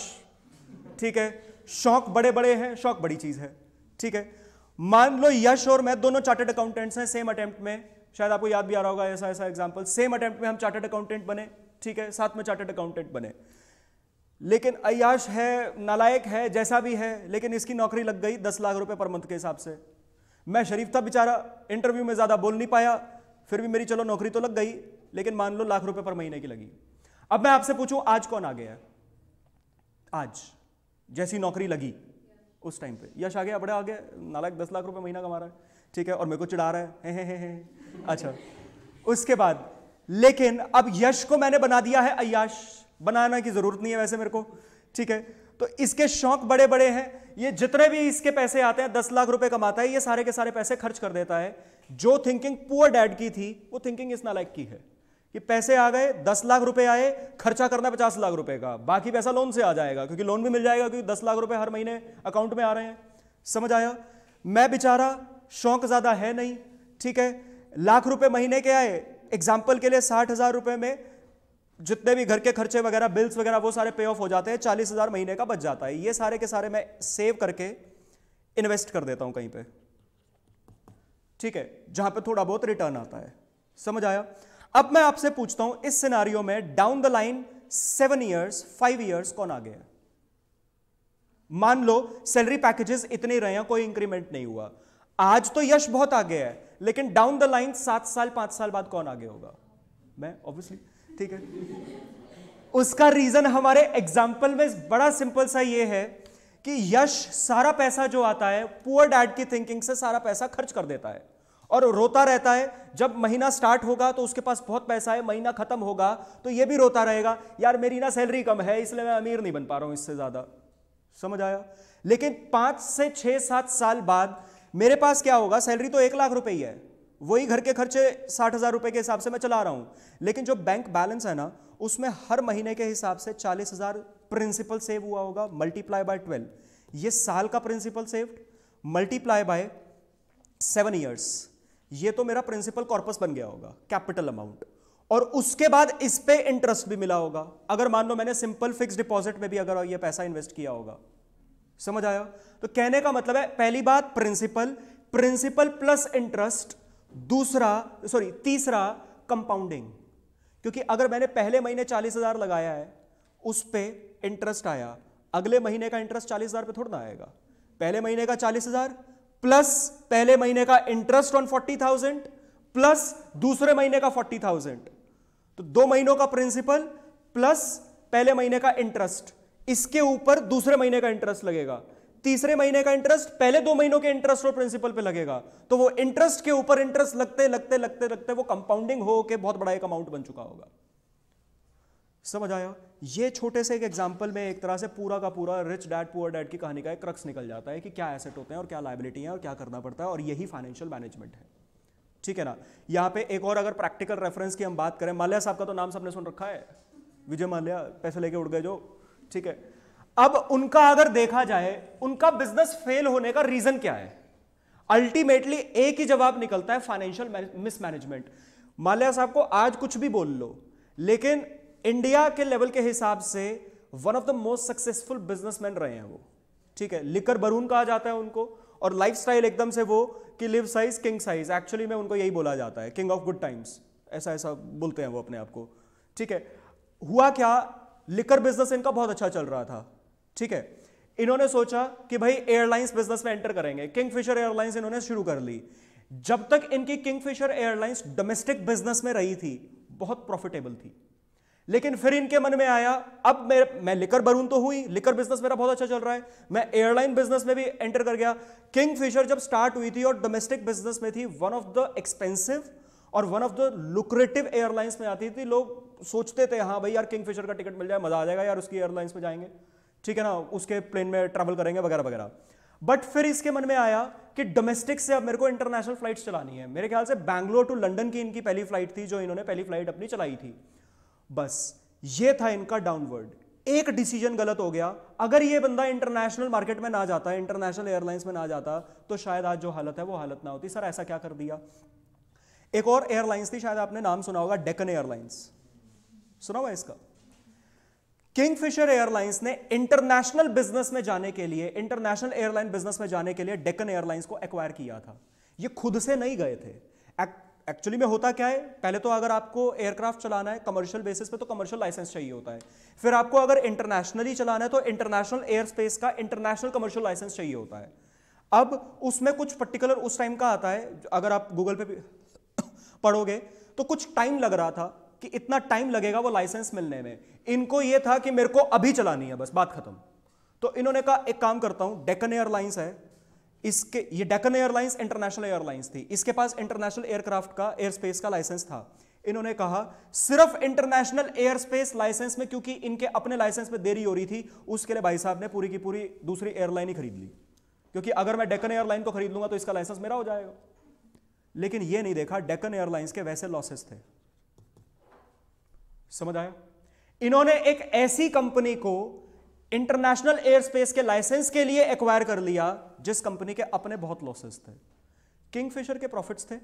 ठीक है शौक बड़े बड़े हैं शौक बड़ी चीज है ठीक है मान लो यश और मैं दोनों चार्टर्ड अकाउंटेंट्स हैं सेम अटेम्प्ट में शायद आपको याद भी आ रहा होगा ऐसा ऐसा एग्जाम्पल सेम अटेम्प्ट में हम चार्टर्ड अकाउंटेंट बने ठीक है साथ में चार्टर्ड अकाउंटेंट बने लेकिन अयाश है नालायक है जैसा भी है लेकिन इसकी नौकरी लग गई दस लाख रुपए पर मंथ के हिसाब से मैं शरीफ था बेचारा इंटरव्यू में ज़्यादा बोल नहीं पाया फिर भी मेरी चलो नौकरी तो लग गई लेकिन मान लो लाख रुपए पर महीने की लगी अब मैं आपसे पूछूं आज कौन आ गया है आज जैसी नौकरी लगी उस टाइम पे यश आ गया बड़े आ गया नालायक दस लाख रुपए महीना कमा रहा है ठीक है और मेरे को चिढ़ा रहा है हे हे हे हे अच्छा उसके बाद लेकिन अब यश को मैंने बना दिया है अयाश बनाना की जरूरत नहीं है वैसे मेरे को ठीक है तो इसके शौक बड़े बड़े हैं ये जितने भी इसके पैसे आते हैं दस लाख रुपए कमाता है ये सारे के सारे पैसे खर्च कर देता है जो थिंकिंग पुअर डैड की थी वो थिंकिंग इस नालायक की है कि पैसे आ गए दस लाख रुपए आए खर्चा करना पचास लाख रुपए का बाकी पैसा लोन से आ जाएगा क्योंकि लोन भी मिल जाएगा क्योंकि दस लाख रुपए हर महीने अकाउंट में आ रहे हैं समझ आया मैं बेचारा शौक ज्यादा है नहीं ठीक है लाख रुपए महीने के आए एग्जाम्पल के लिए साठ हजार रुपए में जितने भी घर के खर्चे वगैरह बिल्स वगैरह वो सारे पे ऑफ हो जाते हैं चालीस हज़ार महीने का बच जाता है ये सारे के सारे मैं सेव करके इन्वेस्ट कर देता हूं कहीं पे ठीक है जहां पे थोड़ा बहुत रिटर्न आता है समझ आया अब मैं आपसे पूछता हूं इस सिनारियो में down the line seven years five years कौन आ गया मान लो सैलरी पैकेजेस इतने रहे हैं कोई इंक्रीमेंट नहीं हुआ आज तो यश बहुत आगे है लेकिन डाउन द लाइन सात साल पांच साल बाद कौन आगे होगा मैं ऑब्वियसली ठीक है उसका रीजन हमारे एग्जाम्पल में बड़ा सिंपल सा ये है कि यश सारा पैसा जो आता है पुअर डैड की थिंकिंग से सारा पैसा खर्च कर देता है और रोता रहता है जब महीना स्टार्ट होगा तो उसके पास बहुत पैसा है महीना खत्म होगा तो ये भी रोता रहेगा यार मेरी ना सैलरी कम है इसलिए मैं अमीर नहीं बन पा रहा हूं इससे ज्यादा समझ आया लेकिन पांच से छह सात साल बाद मेरे पास क्या होगा सैलरी तो एक लाख रुपए ही है वही घर के खर्चे साठ हज़ार रुपए के हिसाब से मैं चला रहा हूं लेकिन जो बैंक बैलेंस है ना उसमें हर महीने के हिसाब से चालीस हज़ार प्रिंसिपल सेव हुआ होगा मल्टीप्लाई बाय ट्वेल्व ये साल का principal save multiply by seven years ये तो मेरा प्रिंसिपल कॉर्पस बन गया होगा कैपिटल अमाउंट और उसके बाद इस पे इंटरेस्ट भी मिला होगा अगर मान लो मैंने सिंपल फिक्स डिपॉजिट में भी अगर ये पैसा इन्वेस्ट किया होगा समझ आया तो कहने का मतलब है पहली बात प्रिंसिपल प्रिंसिपल प्लस इंटरेस्ट दूसरा सॉरी तीसरा कंपाउंडिंग क्योंकि अगर मैंने पहले महीने चालीस हजार लगाया है उस पर इंटरेस्ट आया अगले महीने का इंटरेस्ट चालीस हजार पे थोड़ा ना आएगा पहले महीने का चालीस हजार प्लस पहले महीने का interest on forty thousand plus दूसरे महीने का फोर्टी थाउजेंड तो दो महीनों का प्रिंसिपल प्लस पहले महीने का इंटरेस्ट इसके ऊपर दूसरे महीने का इंटरेस्ट लगेगा तीसरे महीने का इंटरेस्ट पहले दो महीनों के इंटरेस्ट और प्रिंसिपल पे लगेगा तो वो इंटरेस्ट के ऊपर इंटरेस्ट लगते लगते लगते लगते वो कंपाउंडिंग हो के बहुत बड़ा एक अमाउंट बन चुका होगा समझ आया ये छोटे से एक एग्जाम्पल में एक तरह से पूरा का पूरा रिच डैड पुअर डैड की कहानी का एक क्रक्स निकल जाता है कि क्या एसेट होते हैं और क्या लाइबिलिटी है और क्या करना पड़ता है और यही फाइनेंशियल मैनेजमेंट है ठीक है ना यहाँ पे एक और अगर प्रैक्टिकल रेफरेंस की हम बात करें माल्या साहब का तो नाम सबने सुन रखा है विजय माल्या पैसे लेके उड़ गए जो ठीक है अब उनका अगर देखा जाए उनका बिजनेस फेल होने का रीजन क्या है अल्टीमेटली एक ही जवाब निकलता है फाइनेंशियल मिसमैनेजमेंट माल्या साहब को आज कुछ भी बोल लो लेकिन इंडिया के लेवल के हिसाब से one of the most successful businessman रहे हैं वो ठीक है लिकर बरून कहा जाता है उनको और लाइफ एकदम से वो कि live size king size actually में उनको यही बोला जाता है किंग ऑफ गुड टाइम्स ऐसा ऐसा बोलते हैं वो अपने आप को ठीक है हुआ क्या लिकर बिजनेस इनका बहुत अच्छा चल रहा था ठीक है इन्होंने सोचा कि भाई एयरलाइंस बिजनेस में एंटर करेंगे किंगफिशर एयरलाइंस इन्होंने शुरू कर ली जब तक इनकी किंगफिशर एयरलाइंस डोमेस्टिक बिजनेस में रही थी बहुत प्रॉफिटेबल थी लेकिन फिर इनके मन में आया अब मैं मैं लिकर बरून तो हुई लिकर बिजनेस मेरा बहुत अच्छा चल रहा है मैं एयरलाइन बिजनेस में भी एंटर कर गया किंग फिशर जब स्टार्ट हुई थी और डोमेस्टिक बिजनेस में थी वन ऑफ द एक्सपेंसिव और one of the lucrative airlines में आती थी लोग सोचते थे हाँ भाई यार किंग फिशर का टिकट मिल जाए मजा आ जाएगा यार उसकी एयरलाइंस में जाएंगे ठीक है ना उसके प्लेन में ट्रेवल करेंगे वगैरह वगैरह बट फिर इसके मन में आया कि डोमेस्टिक से अब मेरे को इंटरनेशनल फ्लाइट्स चलानी है मेरे ख्याल से बैंगलोर टू लंदन की इनकी पहली फ्लाइट थी जो इन्होंने पहली फ्लाइट अपनी चलाई थी बस ये था इनका डाउनवर्ड एक डिसीजन गलत हो गया अगर ये बंदा इंटरनेशनल मार्केट में ना जाता इंटरनेशनल एयरलाइंस में ना जाता तो शायद आज जो हालत है वो हालत ना होती सर ऐसा क्या कर दिया एक और एयरलाइंस थी शायद आपने नाम सुना होगा डेकन एयरलाइंस सुना हुआ इसका किंगफिशर एयरलाइंस ने इंटरनेशनल बिजनेस में जाने के लिए इंटरनेशनल एयरलाइन बिजनेस में जाने के लिए डेकन एयरलाइंस को एक्वायर किया था ये खुद से नहीं गए थे एक्चुअली में होता क्या है पहले तो अगर आपको एयरक्राफ्ट चलाना है कमर्शियल बेसिस पे तो कमर्शियल लाइसेंस चाहिए होता है फिर आपको अगर इंटरनेशनली चलाना है तो इंटरनेशनल एयर स्पेस का इंटरनेशनल कमर्शियल लाइसेंस चाहिए होता है अब उसमें कुछ पर्टिकुलर उस टाइम का आता है अगर आप गूगल पे पढ़ोगे तो कुछ टाइम लग रहा था कि इतना टाइम लगेगा वो लाइसेंस मिलने में इनको ये था कि मेरे को अभी चलानी है बस बात खत्म तो इन्होंने कहा एक काम करता हूं डेकन एयरलाइंस है इसके ये डेकन एयरलाइंस इंटरनेशनल एयरलाइंस थी इसके पास इंटरनेशनल एयरक्राफ्ट का एयर स्पेस का लाइसेंस था इन्होंने कहा सिर्फ इंटरनेशनल एयर स्पेस लाइसेंस में क्योंकि इनके अपने लाइसेंस में देरी हो रही थी उसके लिए भाई साहब ने पूरी की पूरी दूसरी एयरलाइन ही खरीद ली क्योंकि अगर मैं डेकन एयरलाइन को खरीद लूंगा तो इसका लाइसेंस मेरा हो जाएगा लेकिन यह नहीं देखा डेकन एयरलाइंस के वैसे लॉसेस थे समझ आया इन्होंने एक ऐसी कंपनी को इंटरनेशनल एयर स्पेस के लाइसेंस के लिए एक्वायर कर लिया जिस कंपनी के अपने बहुत लॉसेस थे किंगफिशर के प्रॉफिट्स थे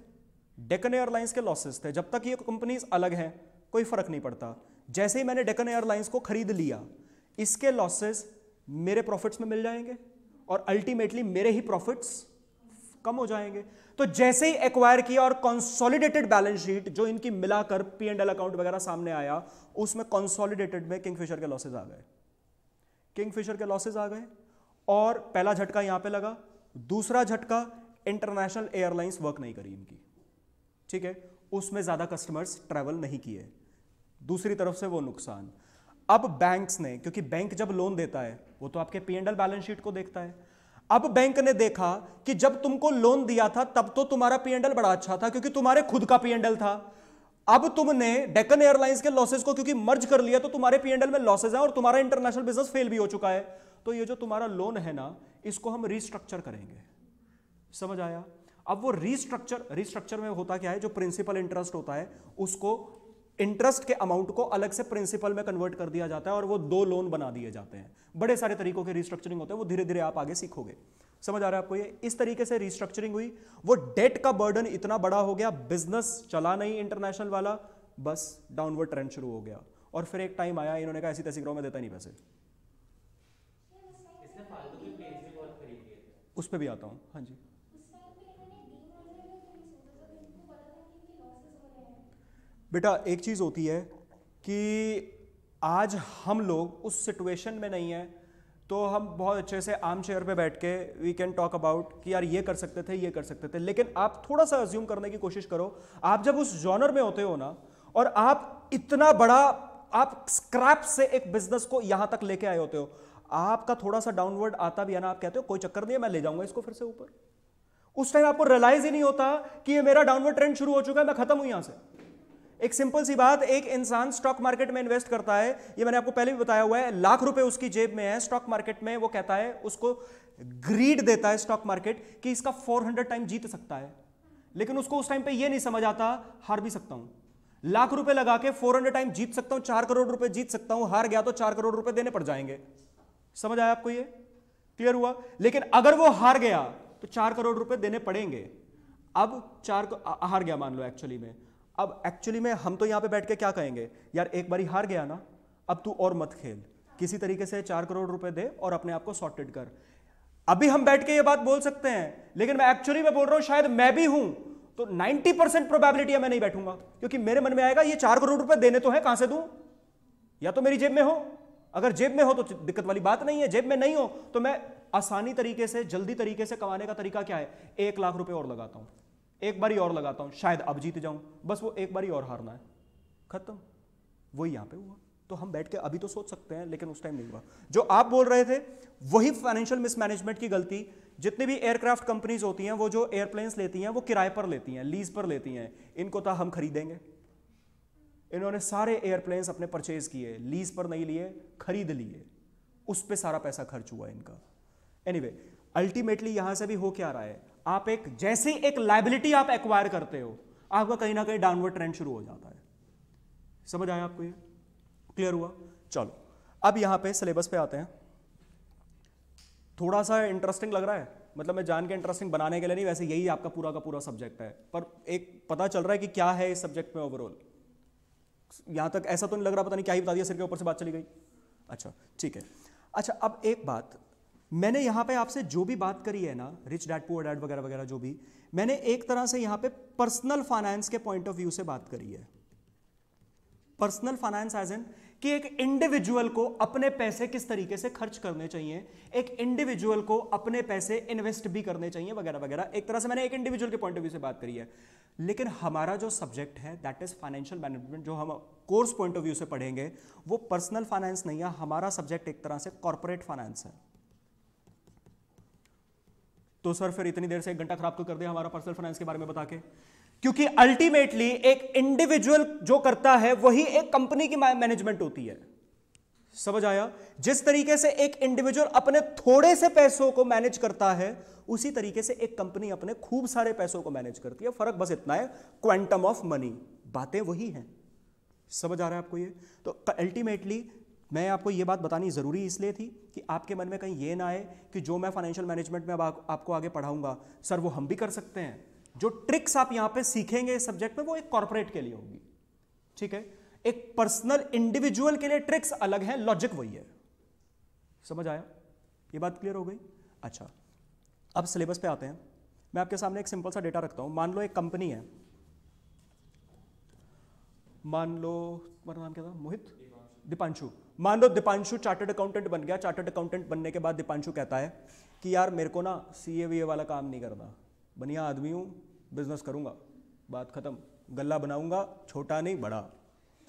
डेकन एयरलाइंस के लॉसेस थे जब तक ये कंपनीज अलग हैं कोई फर्क नहीं पड़ता जैसे ही मैंने डेकन एयरलाइंस को खरीद लिया इसके लॉसेस मेरे प्रॉफिट्स में मिल जाएंगे और अल्टीमेटली मेरे ही प्रॉफिट्स कम हो जाएंगे तो जैसे ही एक्वायर किया और कॉन्सोलिडेटेड बैलेंस शीट जो इनकी मिलाकर पी एंड एल अकाउंट वगैरह सामने आया उसमें कंसोलिडेटेड में किंगफिशर के लॉसेज आ गए किंगफिशर के लॉसेज आ गए और पहला झटका यहां पे लगा दूसरा झटका इंटरनेशनल एयरलाइंस वर्क नहीं करी इनकी ठीक है उसमें ज़्यादा कस्टमर्स ट्रेवल नहीं किए दूसरी तरफ से वो नुकसान अब बैंक्स ने क्योंकि बैंक जब लोन देता है वो तो आपके पी एंड बैलेंस शीट को देखता है अब बैंक ने देखा कि जब तुमको लोन दिया था तब तो तुम्हारा पीएनडल बड़ा अच्छा था क्योंकि तुम्हारे खुद का पीएनएल था अब तुमने डेकन एयरलाइंस के लॉसेस को क्योंकि मर्ज कर लिया तो तुम्हारे पीएनएल में लॉसेज हैं और तुम्हारा इंटरनेशनल बिजनेस फेल भी हो चुका है तो ये जो तुम्हारा लोन है ना इसको हम रिस्ट्रक्चर करेंगे समझ आया अब वो रिस्ट्रक्चर रिस्ट्रक्चर में होता क्या है जो प्रिंसिपल इंटरेस्ट होता है उसको इंटरेस्ट के अमाउंट को अलग से प्रिंसिपल में कन्वर्ट कर दिया जाता है और वो दो लोन बना दिए जाते हैं बड़े सारे तरीकों के रिस्ट्रक्चरिंग होते हैं वो धीरे धीरे आप आगे सीखोगे समझ आ रहा है आपको ये इस तरीके से रिस्ट्रक्चरिंग हुई वो डेट का बर्डन इतना बड़ा हो गया बिजनेस चला नहीं इंटरनेशनल वाला बस डाउनवर्ड ट्रेंड शुरू हो गया और फिर एक टाइम आया इन्होंने कहा ऐसी तैसी करो मैं देता नहीं पैसे उस पर भी आता हूँ हाँ जी बेटा एक चीज़ होती है कि आज हम लोग उस सिचुएशन में नहीं हैं तो हम बहुत अच्छे से आम चेयर पे बैठ के वी कैन टॉक अबाउट कि यार ये कर सकते थे ये कर सकते थे लेकिन आप थोड़ा सा अज्यूम करने की कोशिश करो आप जब उस जॉनर में होते हो ना और आप इतना बड़ा आप स्क्रैप से एक बिजनेस को यहां तक लेके आए होते हो आपका थोड़ा सा डाउनवर्ड आता भी है ना आप कहते हो कोई चक्कर नहीं है मैं ले जाऊंगा इसको फिर से ऊपर उस टाइम आपको रियलाइज ही नहीं होता कि ये मेरा डाउनवर्ड ट्रेंड शुरू हो चुका है मैं खत्म हूं यहां से एक सिंपल सी बात एक इंसान स्टॉक मार्केट में इन्वेस्ट करता है ये मैंने आपको पहले भी बताया हुआ है लाख रुपए उसकी जेब में है स्टॉक मार्केट में वो कहता है उसको ग्रीड देता है स्टॉक मार्केट कि इसका 400 टाइम जीत सकता है लेकिन उसको उस टाइम पे ये नहीं समझ आता हार भी सकता हूं लाख रुपए लगा के 400 टाइम जीत सकता हूं चार करोड़ रुपए जीत सकता हूं हार गया तो चार करोड़ रुपए देने पड़ जाएंगे समझ आया आपको ये क्लियर हुआ लेकिन अगर वो हार गया तो चार करोड़ रुपए देने पड़ेंगे अब चार हार गया मान लो एक्चुअली में अब एक्चुअली में हम तो यहाँ पे बैठ के क्या कहेंगे यार एक बारी हार गया ना अब तू और मत खेल किसी तरीके से चार करोड़ रुपए दे और अपने आप को सॉर्टेड कर अभी हम बैठ के ये बात बोल सकते हैं लेकिन मैं एक्चुअली में बोल रहा हूं शायद मैं भी हूं तो 90 परसेंट प्रोबेबिलिटी है मैं नहीं बैठूंगा क्योंकि मेरे मन में आएगा ये चार करोड़ रुपए देने तो है कहां से दू या तो मेरी जेब में हो अगर जेब में हो तो दिक्कत वाली बात नहीं है जेब में नहीं हो तो मैं आसानी तरीके से जल्दी तरीके से कमाने का तरीका क्या है एक लाख रुपए और लगाता हूं एक बारी और लगाता हूं शायद अब जीत जाऊं बस वो एक बारी और हारना है खत्म वही यहां पे हुआ तो हम बैठ के अभी तो सोच सकते हैं लेकिन उस टाइम नहीं हुआ जो आप बोल रहे थे वही फाइनेंशियल मिसमैनेजमेंट की गलती जितनी भी एयरक्राफ्ट कंपनीज होती हैं वो जो एयरप्लेन्स लेती हैं वो किराए पर लेती हैं लीज पर लेती हैं इनको तो हम खरीदेंगे इन्होंने सारे एयरप्लेन्स अपने परचेज किए लीज पर नहीं लिए खरीद लिए उस पर सारा पैसा खर्च हुआ इनका एनीवे anyway, अल्टीमेटली यहां से भी हो क्या रहा है आप एक जैसे एक लाइबिलिटी आप एक्वायर करते हो आपका कहीं ना कहीं डाउनवर्ड ट्रेंड शुरू हो जाता है समझ आया आपको ये क्लियर हुआ चलो अब यहां पे सिलेबस पे आते हैं थोड़ा सा इंटरेस्टिंग लग रहा है मतलब मैं जान के इंटरेस्टिंग बनाने के लिए नहीं वैसे यही आपका पूरा का पूरा सब्जेक्ट है पर एक पता चल रहा है कि क्या है इस सब्जेक्ट में ओवरऑल यहां तक ऐसा तो नहीं लग रहा पता नहीं क्या ही बता दिया सिर के ऊपर से बात चली गई अच्छा ठीक है अच्छा अब एक बात मैंने यहां पे आपसे जो भी बात करी है ना रिच डैड पुअर डैड वगैरह वगैरह जो भी मैंने एक तरह से यहां पे पर्सनल फाइनेंस के पॉइंट ऑफ व्यू से बात करी है पर्सनल फाइनेंस एज एन कि एक इंडिविजुअल को अपने पैसे किस तरीके से खर्च करने चाहिए एक इंडिविजुअल को अपने पैसे इन्वेस्ट भी करने चाहिए वगैरह वगैरह एक तरह से मैंने एक इंडिविजुअल के पॉइंट ऑफ व्यू से बात करी है लेकिन हमारा जो सब्जेक्ट है दैट इज फाइनेंशियल मैनेजमेंट जो हम कोर्स पॉइंट ऑफ व्यू से पढ़ेंगे वो पर्सनल फाइनेंस नहीं है हमारा सब्जेक्ट एक तरह से कॉरपोरेट फाइनेंस है तो सर फिर इतनी देर से एक घंटा खराब तो कर दिया हमारा पर्सनल फाइनेंस के बारे में बता के क्योंकि अल्टीमेटली एक इंडिविजुअल जो करता है वही एक कंपनी की मैनेजमेंट होती है समझ आया जिस तरीके से एक इंडिविजुअल अपने थोड़े से पैसों को मैनेज करता है उसी तरीके से एक कंपनी अपने खूब सारे पैसों को मैनेज करती है फर्क बस इतना है क्वांटम ऑफ मनी बातें वही हैं समझ आ रहा है आपको ये तो अल्टीमेटली मैं आपको ये बात बतानी ज़रूरी इसलिए थी कि आपके मन में कहीं ये ना आए कि जो मैं फाइनेंशियल मैनेजमेंट में अब आपको आगे पढ़ाऊंगा सर वो हम भी कर सकते हैं जो ट्रिक्स आप यहाँ पे सीखेंगे इस सब्जेक्ट में वो एक कॉरपोरेट के लिए होगी ठीक है एक पर्सनल इंडिविजुअल के लिए ट्रिक्स अलग है लॉजिक वही है समझ आया ये बात क्लियर हो गई अच्छा अब सिलेबस पे आते हैं मैं आपके सामने एक सिंपल सा डेटा रखता हूँ मान लो एक कंपनी है मान लो मेरा नाम क्या था मोहित दीपांशु मान लो दीपांशु चार्टर्ड अकाउंटेंट बन गया चार्टर्ड अकाउंटेंट बनने के बाद दीपांशु कहता है कि यार मेरे को ना सी ए वी ए वाला काम नहीं करना बनिया आदमी हूँ बिजनेस करूँगा बात खत्म गला बनाऊँगा छोटा नहीं बड़ा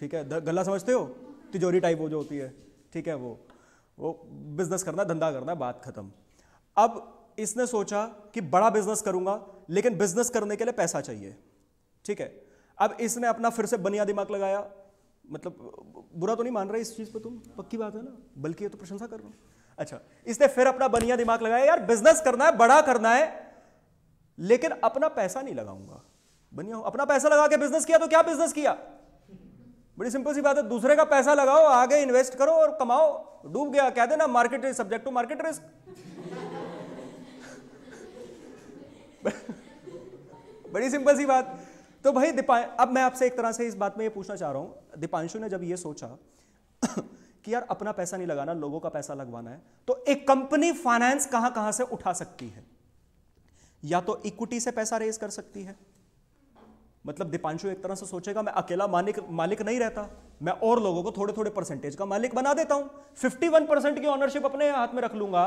ठीक है गला समझते हो तिजोरी टाइप वो जो होती है ठीक है वो वो बिजनेस करना धंधा करना बात खत्म अब इसने सोचा कि बड़ा बिजनेस करूंगा लेकिन बिजनेस करने के लिए पैसा चाहिए ठीक है अब इसने अपना फिर से बनिया दिमाग लगाया मतलब बुरा तो नहीं मान रहे इस चीज़ पर तुम पक्की बात है ना बल्कि ये तो प्रशंसा कर रहा हूँ अच्छा इसने फिर अपना बनिया दिमाग लगाया यार बिजनेस करना है बड़ा करना है लेकिन अपना पैसा नहीं लगाऊंगा बनिया अपना पैसा लगा के बिजनेस किया तो क्या बिजनेस किया बड़ी सिंपल सी बात है दूसरे का पैसा लगाओ आगे इन्वेस्ट करो और कमाओ डूब गया कह देना market risk subject to market risk बड़ी सिंपल सी बात तो भाई दीपा अब मैं आपसे एक तरह से इस बात में ये पूछना चाह रहा हूं दीपांशु ने जब ये सोचा कि यार अपना पैसा नहीं लगाना लोगों का पैसा लगवाना है तो एक कंपनी फाइनेंस कहां कहां से उठा सकती है या तो इक्विटी से पैसा रेज कर सकती है मतलब दीपांशु एक तरह से सोचेगा मैं अकेला मालिक मालिक नहीं रहता मैं और लोगों को थोड़े थोड़े परसेंटेज का मालिक बना देता हूं 51 परसेंट की ऑनरशिप अपने हाथ में रख लूंगा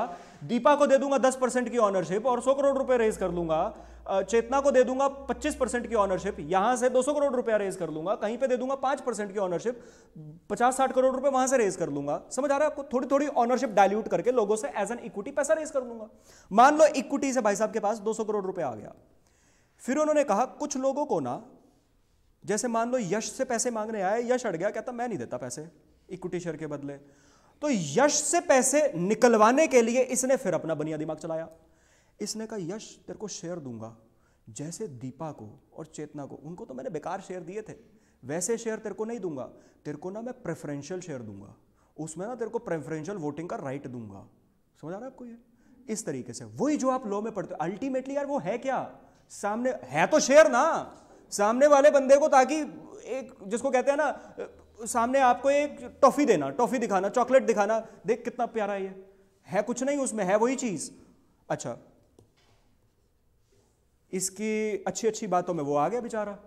दीपा को दे दूंगा 10 परसेंट की ऑनरशिप और 100 करोड़ रुपए रेज कर लूंगा चेतना को दे दूंगा 25 परसेंट की ऑनरशिप यहां से 200 करोड़ रुपया रेज कर लूंगा कहीं पे दे दूंगा 5 परसेंट की ऑनरशिप 50-60 करोड़ रुपए वहां से रेज कर लूंगा समझ आ रहा है आपको थोड़ी थोड़ी ऑनरशिप डायल्यूट करके लोगों से एज एन इक्विटी पैसा रेज कर लूंगा मान लो इक्विटी से भाई साहब के पास दो करोड़ रुपया आ गया फिर उन्होंने कहा कुछ लोगों को ना जैसे मान लो यश से पैसे मांगने आए यश अड़ गया कहता मैं नहीं देता पैसे इक्विटी शेयर के बदले तो यश से पैसे निकलवाने के लिए इसने फिर अपना बनिया दिमाग चलाया इसने कहा यश तेरे को शेयर दूंगा जैसे दीपा को और चेतना को उनको तो मैंने बेकार शेयर दिए थे वैसे शेयर तेरे को नहीं दूंगा तेरे को ना मैं प्रेफरेंशियल शेयर दूंगा उसमें ना तेरे को प्रेफरेंशियल वोटिंग का राइट दूंगा समझ आ रहा है आपको ये इस तरीके से वही जो आप लॉ में पढ़ते हो अल्टीमेटली यार वो है क्या सामने है तो शेर ना सामने वाले बंदे को ताकि एक जिसको कहते हैं ना सामने आपको एक टॉफी देना टॉफी दिखाना चॉकलेट दिखाना देख कितना प्यारा है ये है कुछ नहीं उसमें है वही चीज अच्छा इसकी अच्छी अच्छी बातों में वो आ गया बेचारा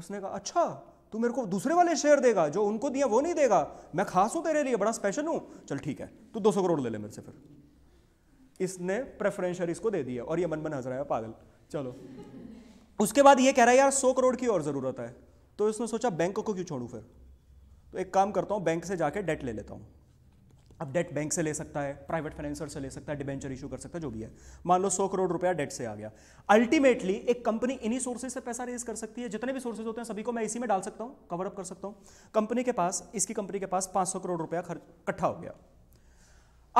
उसने कहा अच्छा तू मेरे को दूसरे वाले शेयर देगा जो उनको दिया वो नहीं देगा मैं खास हूं तेरे लिए बड़ा स्पेशल हूं चल ठीक है तू दो करोड़ ले ले मेरे से फिर इसने प्रेफरेंशियल इसको दे दिया और ये मन मन हंस रहा है पागल चलो उसके बाद ये कह रहा है यार सौ करोड़ की और ज़रूरत है तो उसने सोचा बैंक को क्यों छोड़ूँ फिर तो एक काम करता हूँ बैंक से जाके डेट ले लेता हूँ अब डेट बैंक से ले सकता है प्राइवेट फाइनेंसर से ले सकता है डिबेंचर इशू कर सकता है जो भी है मान लो सौ करोड़ रुपया डेट से आ गया अल्टीमेटली एक कंपनी इन्हीं सोर्सेज से पैसा रेज कर सकती है जितने भी सोर्सेज होते हैं सभी को मैं इसी में डाल सकता हूँ कवर अप कर सकता हूँ कंपनी के पास इसकी कंपनी के पास पाँच करोड़ रुपया खर्च इकट्ठा हो गया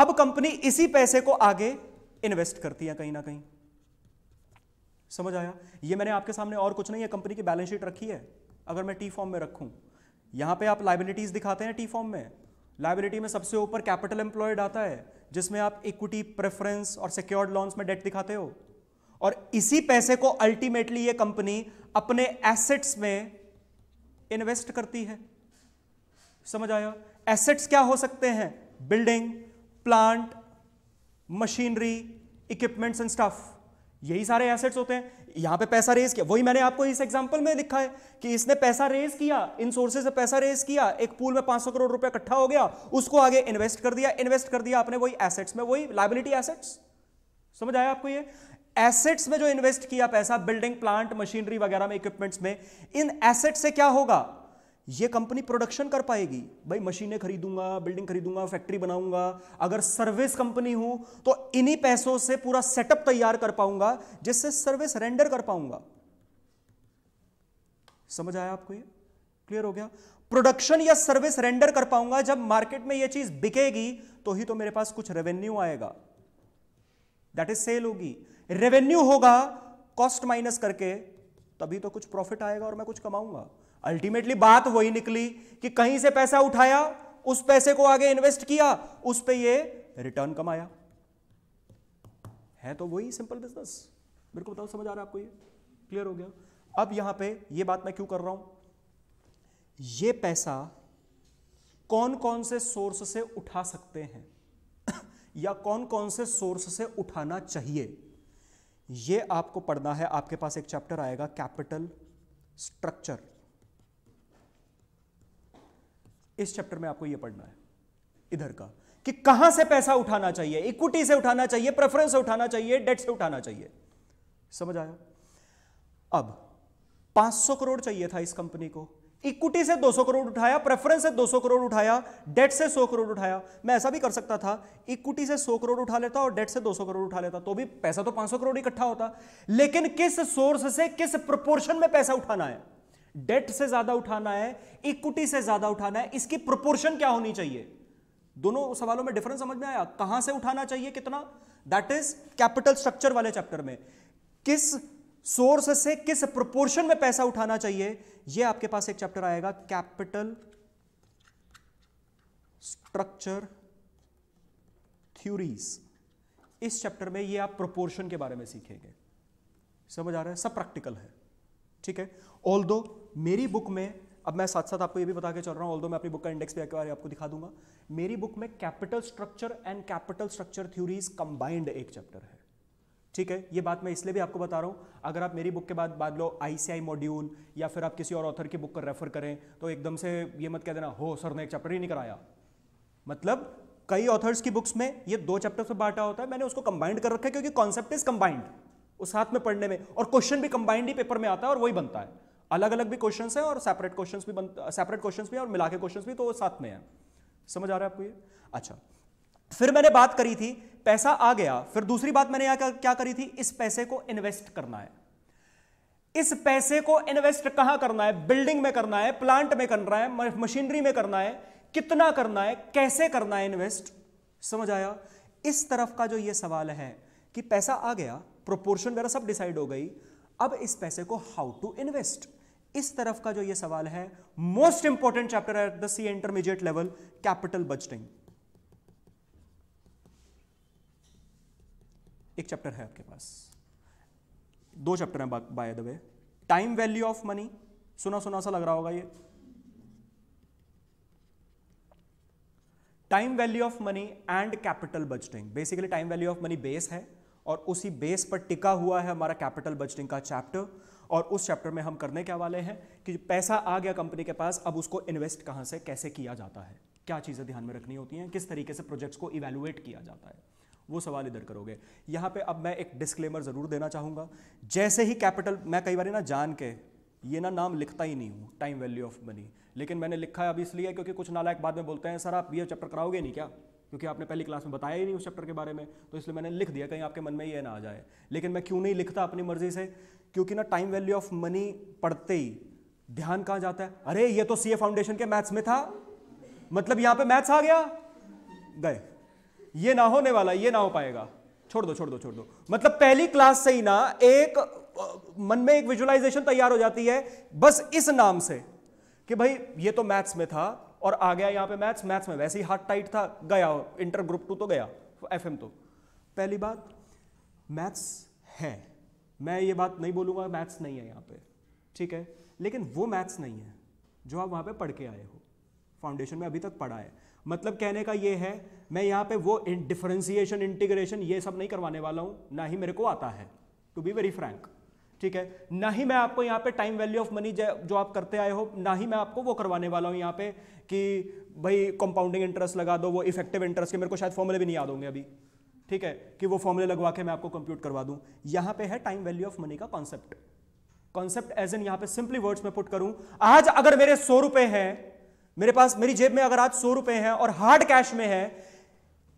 अब कंपनी इसी पैसे को आगे इन्वेस्ट करती है कहीं ना कहीं समझ आया ये मैंने आपके सामने और कुछ नहीं है कंपनी की बैलेंस शीट रखी है अगर मैं टी फॉर्म में रखूँ यहाँ पे आप लाइबिलिटीज़ दिखाते हैं टी फॉर्म में लाइबिलिटी में सबसे ऊपर कैपिटल एम्प्लॉयड आता है जिसमें आप इक्विटी प्रेफरेंस और सिक्योर्ड लॉन्स में डेट दिखाते हो और इसी पैसे को अल्टीमेटली ये कंपनी अपने एसेट्स में इन्वेस्ट करती है समझ आया एसेट्स क्या हो सकते हैं building plant machinery equipments and stuff यही सारे एसेट्स होते हैं यहां पे पैसा रेज किया वही मैंने आपको इस एग्जांपल में लिखा है कि इसने पैसा रेज किया इन सोर्सेज से पैसा रेज किया एक पूल में 500 करोड़ रुपया इकट्ठा हो गया उसको आगे इन्वेस्ट कर दिया इन्वेस्ट कर दिया आपने वही एसेट्स में वही लाइबिलिटी एसेट्स समझ आया आपको ये एसेट्स में जो इन्वेस्ट किया पैसा बिल्डिंग प्लांट मशीनरी वगैरह में इक्विपमेंट्स में इन एसेट्स से क्या होगा ये कंपनी प्रोडक्शन कर पाएगी भाई मशीनें खरीदूंगा बिल्डिंग खरीदूंगा फैक्ट्री बनाऊंगा अगर सर्विस कंपनी हूं तो इन्हीं पैसों से पूरा सेटअप तैयार कर पाऊंगा जिससे सर्विस रेंडर कर पाऊंगा समझ आया आपको ये क्लियर हो गया प्रोडक्शन या सर्विस रेंडर कर पाऊंगा जब मार्केट में यह चीज बिकेगी तो ही तो मेरे पास कुछ रेवेन्यू आएगा दैट इज सेल होगी रेवेन्यू होगा कॉस्ट माइनस करके तभी तो कुछ प्रॉफिट आएगा और मैं कुछ कमाऊंगा अल्टीमेटली बात वही निकली कि कहीं से पैसा उठाया उस पैसे को आगे इन्वेस्ट किया उस पे ये रिटर्न कमाया है तो वही सिंपल बिजनेस मेरे को बताओ समझ आ रहा है आपको ये क्लियर हो गया अब यहां पे ये बात मैं क्यों कर रहा हूं ये पैसा कौन कौन से सोर्स से उठा सकते हैं या कौन कौन से सोर्स से उठाना चाहिए ये आपको पढ़ना है आपके पास एक चैप्टर आएगा कैपिटल स्ट्रक्चर इस चैप्टर में आपको यह पढ़ना है इधर का कि कहां से पैसा उठाना चाहिए इक्विटी से उठाना चाहिए प्रेफरेंस से उठाना चाहिए डेट से उठाना चाहिए समझ आया अब 500 करोड़ चाहिए था इस कंपनी को इक्विटी से 200 करोड़ उठाया प्रेफरेंस से 200 करोड़ उठाया डेट से 100 करोड़ उठाया मैं ऐसा भी कर सकता था इक्विटी से 100 करोड़ उठा लेता और डेट से 200 करोड़ उठा लेता तो भी पैसा तो 500 करोड़ इकट्ठा होता लेकिन किस सोर्स से किस प्रोपोर्शन में पैसा उठाना है डेट से ज्यादा उठाना है इक्विटी से ज्यादा उठाना है इसकी प्रोपोर्शन क्या होनी चाहिए दोनों सवालों में डिफरेंस समझ में आया कहां से उठाना चाहिए कितना दैट इज कैपिटल स्ट्रक्चर वाले चैप्टर में किस सोर्स से किस प्रोपोर्शन में पैसा उठाना चाहिए यह आपके पास एक चैप्टर आएगा कैपिटल स्ट्रक्चर थ्योरीज इस चैप्टर में ये आप प्रोपोर्शन के बारे में सीखेंगे समझ आ रहा है सब प्रैक्टिकल है ठीक है ऑल दो मेरी बुक में अब मैं साथ साथ आपको ये भी बता के चल रहा हूँ ऑल दो मैं अपनी बुक का इंडेक्स भी एक आपको दिखा दूंगा मेरी बुक में capital structure and capital structure theories combined एक चैप्टर है ठीक है ये बात मैं इसलिए भी आपको बता रहा हूँ अगर आप मेरी बुक के बाद बाद लो आईसीआई मॉड्यूल या फिर आप किसी और ऑथर की बुक को रेफर करें तो एकदम से ये मत कह देना हो सर ने एक चैप्टर ही नहीं कराया मतलब कई ऑथर्स की बुक्स में ये दो चैप्टर से बांटा होता है मैंने उसको कंबाइंड कर रखा है क्योंकि कॉन्सेप्ट इज कंबाइंड वो साथ में पढ़ने में और क्वेश्चन भी कंबाइंड ही पेपर में आता है और वही बनता है अलग अलग भी क्वेश्चन है और सेपरेट क्वेश्चन भी सेपरेट क्वेश्चन भी और मिला के क्वेश्चन भी तो वो साथ में है समझ आ रहा है आपको ये अच्छा फिर मैंने बात करी थी पैसा आ गया फिर दूसरी बात मैंने क्या करी थी इस पैसे को इन्वेस्ट करना है इस पैसे को इन्वेस्ट कहां करना है बिल्डिंग में करना है प्लांट में करना है मशीनरी में करना है कितना करना है कैसे करना है इन्वेस्ट समझ आया इस तरफ का जो ये सवाल है कि पैसा आ गया प्रोपोर्शन वगैरह सब डिसाइड हो गई अब इस पैसे को हाउ टू इन्वेस्ट इस तरफ का जो ये सवाल है most important chapter at the C intermediate level capital budgeting एक चैप्टर है आपके पास दो चैप्टर है by the way time value of money सुना सुना सा लग रहा होगा ये time value of money and capital budgeting basically time value of money base है और उसी बेस पर टिका हुआ है हमारा कैपिटल बजटिंग का चैप्टर और उस चैप्टर में हम करने क्या वाले हैं कि पैसा आ गया कंपनी के पास अब उसको इन्वेस्ट कहाँ से कैसे किया जाता है क्या चीज़ें ध्यान में रखनी होती हैं किस तरीके से प्रोजेक्ट्स को इवेलुएट किया जाता है वो सवाल इधर करोगे यहाँ पे अब मैं एक डिस्क्लेमर ज़रूर देना चाहूँगा जैसे ही कैपिटल मैं कई बार ना जान के ये ना नाम लिखता ही नहीं हूँ टाइम वैल्यू ऑफ मनी लेकिन मैंने लिखा है अब इसलिए क्योंकि कुछ नालायक बाद में बोलते हैं सर आप ये चैप्टर कराओगे नहीं क्या क्योंकि आपने पहली क्लास में बताया ही नहीं उस चैप्टर के बारे में तो इसलिए मैंने लिख दिया कहीं आपके मन में ये ना आ जाए लेकिन मैं क्यों नहीं लिखता अपनी मर्जी से क्योंकि ना टाइम वैल्यू ऑफ मनी पढ़ते ही ध्यान कहाँ जाता है अरे ये तो सी फाउंडेशन के मैथ्स में था मतलब यहाँ पे मैथ्स आ गया गए ये ना होने वाला ये ना हो पाएगा छोड़ दो छोड़ दो छोड़ दो मतलब पहली क्लास से ही ना एक मन में एक विजुअलाइजेशन तैयार हो जाती है बस इस नाम से कि भाई ये तो मैथ्स में था और आ गया यहाँ पे मैथ्स मैथ्स में वैसे ही हार्ट टाइट था गया इंटर ग्रुप टू तो गया एफ तो पहली बात मैथ्स है मैं ये बात नहीं बोलूँगा मैथ्स नहीं है यहाँ पे ठीक है लेकिन वो मैथ्स नहीं है जो आप वहाँ पे पढ़ के आए हो फाउंडेशन में अभी तक पढ़ा है मतलब कहने का ये है मैं यहाँ पे वो डिफ्रेंसिएशन इंटीग्रेशन ये सब नहीं करवाने वाला हूँ ना ही मेरे को आता है टू बी वेरी फ्रैंक ठीक है ना ही मैं आपको यहाँ पे टाइम वैल्यू ऑफ मनी जो आप करते आए हो ना ही मैं आपको वो करवाने वाला हूँ यहाँ पे कि भाई कंपाउंडिंग इंटरेस्ट लगा दो वो इफेक्टिव इंटरेस्ट के मेरे को शायद फॉर्मूले भी नहीं याद होंगे अभी ठीक है कि वो फॉर्मूले लगवा के मैं आपको कंप्यूट करवा दूँ यहाँ पे है टाइम वैल्यू ऑफ मनी का कॉन्सेप्ट कॉन्सेप्ट एज एन यहाँ पे सिंपली वर्ड्स में पुट करूँ आज अगर मेरे सौ रुपए हैं मेरे पास मेरी जेब में अगर आज सौ रुपए हैं और हार्ड कैश में है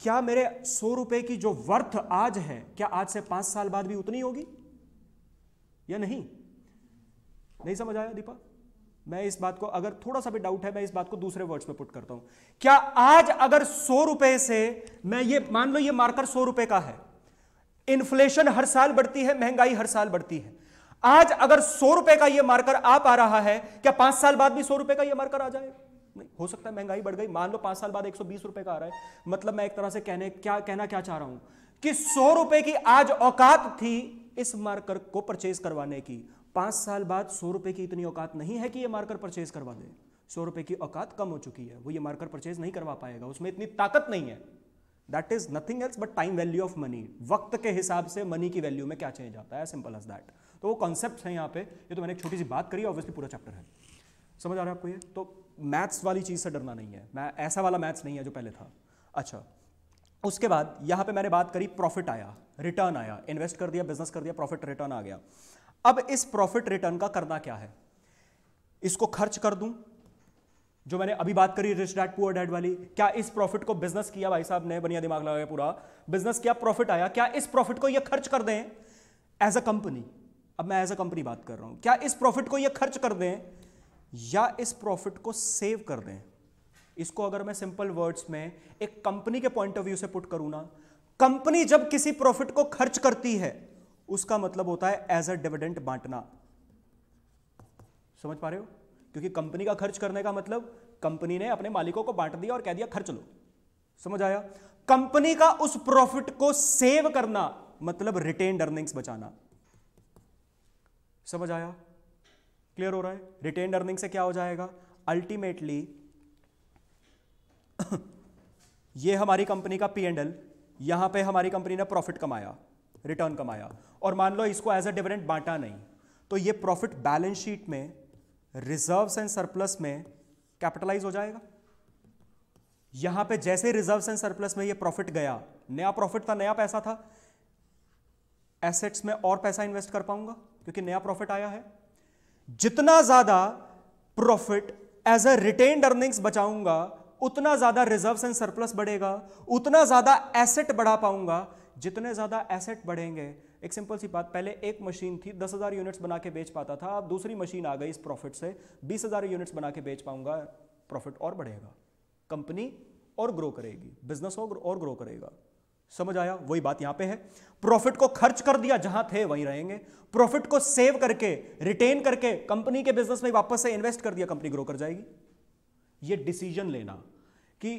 क्या मेरे सौ रुपए की जो वर्थ आज है क्या आज से पांच साल बाद भी उतनी होगी या नहीं नहीं समझ आया दीपा मैं इस बात को अगर थोड़ा सा भी डाउट है मैं इस बात को दूसरे वर्ड्स में पुट करता हूं क्या आज अगर सौ रुपए से मैं ये मान लो ये मार्कर सौ रुपए का है इन्फ्लेशन हर साल बढ़ती है महंगाई हर साल बढ़ती है आज अगर सौ रुपए का ये मार्कर आप आ रहा है क्या पांच साल बाद भी सौ रुपए का यह मार्कर आ जाए नहीं हो सकता है महंगाई बढ़ गई मान लो पांच साल बाद एक सौ बीस रुपए का आ रहा है मतलब मैं एक तरह से कहने क्या कहना क्या चाह रहा हूं कि सौ रुपए की आज औकात थी इस मार्कर को परचेज करवाने की पांच साल बाद सौ रुपए की इतनी औकात नहीं है कि यह मार्कर परचेज करवा दे सौ रुपए की औकात कम हो चुकी है वो ये मार्कर परचेज नहीं करवा पाएगा उसमें इतनी ताकत नहीं है that is nothing else but time value of money वक्त के हिसाब से मनी की वैल्यू में क्या चेंज आता है सिंपल एज दैट तो वो कॉन्सेप्ट है यहाँ पे ये तो मैंने एक छोटी सी बात करी ऑब्वियसली पूरा चैप्टर है समझ आ रहा है आपको ये तो मैथ्स वाली चीज़ से डरना नहीं है मैं ऐसा वाला मैथ्स नहीं है जो पहले था अच्छा उसके बाद यहां पे मैंने बात करी प्रॉफिट आया रिटर्न आया इन्वेस्ट कर दिया बिजनेस कर दिया प्रॉफिट रिटर्न आ गया अब इस प्रॉफिट रिटर्न का करना क्या है इसको खर्च कर दूं जो मैंने अभी बात करी रिच डैड पुअर डैड वाली क्या इस प्रॉफिट को बिजनेस किया भाई साहब ने बनिया दिमाग लगाया पूरा बिजनेस किया प्रॉफिट आया क्या इस प्रॉफिट को यह खर्च कर दें एज अ कंपनी अब मैं एज अ कंपनी बात कर रहा हूं क्या इस प्रॉफिट को यह खर्च कर दें या इस प्रॉफिट को सेव कर दें इसको अगर मैं सिंपल वर्ड्स में एक कंपनी के पॉइंट ऑफ व्यू से पुट करूं ना कंपनी जब किसी प्रॉफिट को खर्च करती है उसका मतलब होता है एज अ डिविडेंट बांटना समझ पा रहे हो क्योंकि कंपनी का खर्च करने का मतलब कंपनी ने अपने मालिकों को बांट दिया और कह दिया खर्च लो समझ आया कंपनी का उस प्रॉफिट को सेव करना मतलब रिटेन अर्निंग्स बचाना समझ आया क्लियर हो रहा है रिटेन अर्निंग से क्या हो जाएगा अल्टीमेटली ये हमारी कंपनी का पी एंड एल यहां पर हमारी कंपनी ने प्रॉफिट कमाया रिटर्न कमाया और मान लो इसको एज अ डिविडेंट बांटा नहीं तो ये प्रॉफिट बैलेंस शीट में रिजर्व्स एंड सरप्लस में कैपिटलाइज हो जाएगा यहां पे जैसे रिजर्व्स एंड सरप्लस में ये प्रॉफिट गया नया प्रॉफिट था नया पैसा था एसेट्स में और पैसा इन्वेस्ट कर पाऊंगा क्योंकि नया प्रॉफिट आया है जितना ज्यादा profit as a retained earnings बचाऊंगा उतना ज़्यादा रिजर्व एंड सरप्लस बढ़ेगा उतना ज़्यादा एसेट बढ़ा पाऊंगा जितने ज़्यादा एसेट बढ़ेंगे एक सिंपल सी बात पहले एक मशीन थी दस हज़ार यूनिट्स बना के बेच पाता था अब दूसरी मशीन आ गई इस प्रॉफिट से बीस हज़ार यूनिट्स बना के बेच पाऊंगा प्रॉफिट और बढ़ेगा कंपनी और ग्रो करेगी बिजनेस और ग्रो करेगा समझ आया वही बात यहां पे है प्रॉफिट को खर्च कर दिया जहां थे वहीं रहेंगे प्रॉफिट को सेव करके रिटेन करके कंपनी के बिजनेस में वापस से इन्वेस्ट कर दिया कंपनी ग्रो कर जाएगी ये डिसीजन लेना कि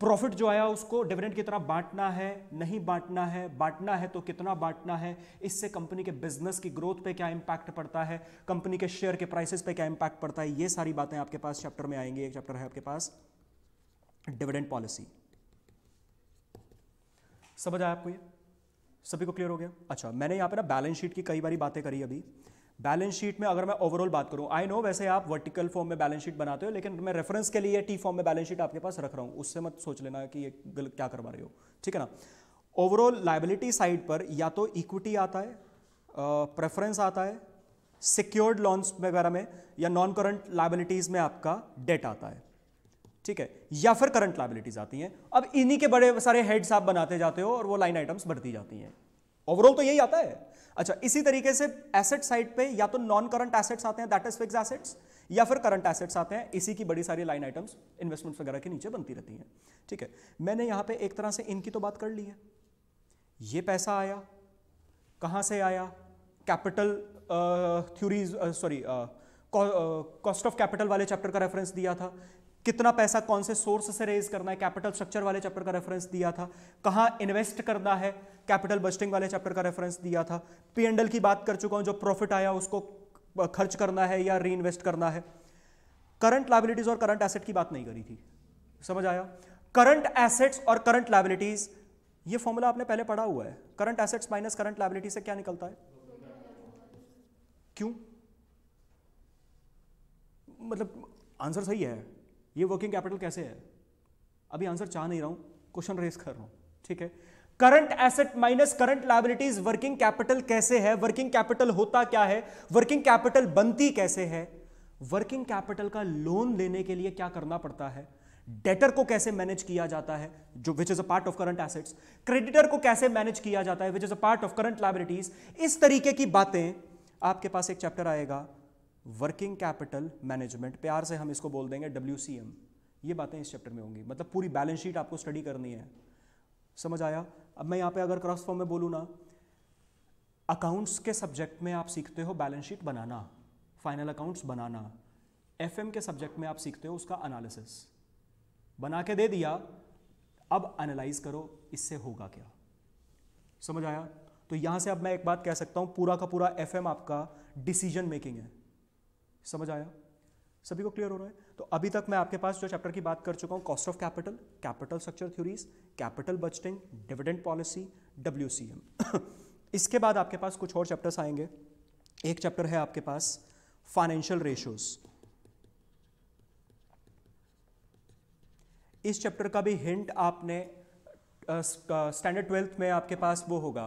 प्रॉफिट जो आया उसको डिविडेंड की तरह बांटना है नहीं बांटना है बांटना है तो कितना बांटना है इससे कंपनी के बिजनेस की ग्रोथ पे क्या इंपैक्ट पड़ता है कंपनी के शेयर के प्राइसेस पे क्या इंपैक्ट पड़ता है ये सारी बातें आपके पास चैप्टर में आएंगी एक चैप्टर है आपके पास डिविडेंड पॉलिसी समझ आया आपको ये सभी को क्लियर हो गया अच्छा मैंने यहां पर ना बैलेंस शीट की कई बारी बातें करी अभी बैलेंस शीट में अगर मैं ओवरऑल बात करूं आई नो वैसे आप वर्टिकल फॉर्म में बैलेंस शीट बनाते हो लेकिन मैं रेफरेंस के लिए टी फॉर्म में बैलेंस शीट आपके पास रख रहा हूं उससे मत सोच लेना कि ये गलत क्या करवा रहे हो ठीक है ना ओवरऑल लाइबिलिटी साइड पर या तो इक्विटी आता है प्रेफरेंस आता है सिक्योर्ड लॉन्स वगैरह में या नॉन करंट लाइबिलिटीज़ में आपका डेट आता है ठीक है या फिर करंट लाइबिलिटीज़ आती हैं अब इन्हीं के बड़े सारे हेड्स आप बनाते जाते हो और वो लाइन आइटम्स बढ़ती जाती हैं ओवरऑल तो यही आता है अच्छा इसी तरीके से एसेट साइड पे या तो नॉन करंट एसेट्स आते हैं दैट इज फिक्स एसेट्स या फिर करंट एसेट्स आते हैं इसी की बड़ी सारी लाइन आइटम्स इन्वेस्टमेंट्स वगैरह के नीचे बनती रहती हैं ठीक है मैंने यहां पे एक तरह से इनकी तो बात कर ली है ये पैसा आया कहां से आया capital theories sorry cost of capital वाले चैप्टर का रेफरेंस दिया था कितना पैसा कौन से सोर्स से रेज करना है कैपिटल स्ट्रक्चर वाले चैप्टर का रेफरेंस दिया था कहाँ इन्वेस्ट करना है कैपिटल बस्टिंग वाले चैप्टर का रेफरेंस दिया था पी एंडल की बात कर चुका हूँ जो प्रॉफिट आया उसको खर्च करना है या री इन्वेस्ट करना है करंट लाइबिलिटीज और करंट एसेट की बात नहीं करी थी समझ आया करंट एसेट्स और करंट लाइबिलिटीज ये फॉर्मूला आपने पहले पढ़ा हुआ है current assets minus current liability से क्या निकलता है क्यों मतलब आंसर सही है ये वर्किंग कैपिटल कैसे है अभी आंसर चाह नहीं रहा हूं क्वेश्चन रेस कर रहा हूं ठीक है current asset minus current liabilities working capital कैसे है वर्किंग कैपिटल होता क्या है वर्किंग कैपिटल बनती कैसे है वर्किंग कैपिटल का लोन लेने के लिए क्या करना पड़ता है डेटर को कैसे मैनेज किया जाता है जो which is a part of current assets creditor को कैसे मैनेज किया जाता है which is a part of current liabilities इस तरीके की बातें आपके पास एक चैप्टर आएगा वर्किंग कैपिटल मैनेजमेंट प्यार से हम इसको बोल देंगे डब्ल्यू ये बातें इस चैप्टर में होंगी मतलब पूरी बैलेंस शीट आपको स्टडी करनी है समझ आया अब मैं यहाँ पे अगर क्रॉस फॉर्म में बोलूँ ना अकाउंट्स के सब्जेक्ट में आप सीखते हो बैलेंस शीट बनाना फाइनल अकाउंट्स बनाना एफ के सब्जेक्ट में आप सीखते हो उसका एनालिसिस बना के दे दिया अब एनालाइज करो इससे होगा क्या समझ आया तो यहां से अब मैं एक बात कह सकता हूं पूरा का पूरा एफ आपका डिसीजन मेकिंग है समझ आया सभी को क्लियर हो रहा है तो अभी तक मैं आपके पास जो चैप्टर की बात कर चुका हूँ cost of capital capital structure theories capital budgeting dividend policy W इसके बाद आपके पास कुछ और चैप्टर्स आएंगे एक चैप्टर है आपके पास फाइनेंशियल रेशियोज इस चैप्टर का भी हिंट आपने स्टैंडर्ड uh, ट्वेल्थ में आपके पास वो होगा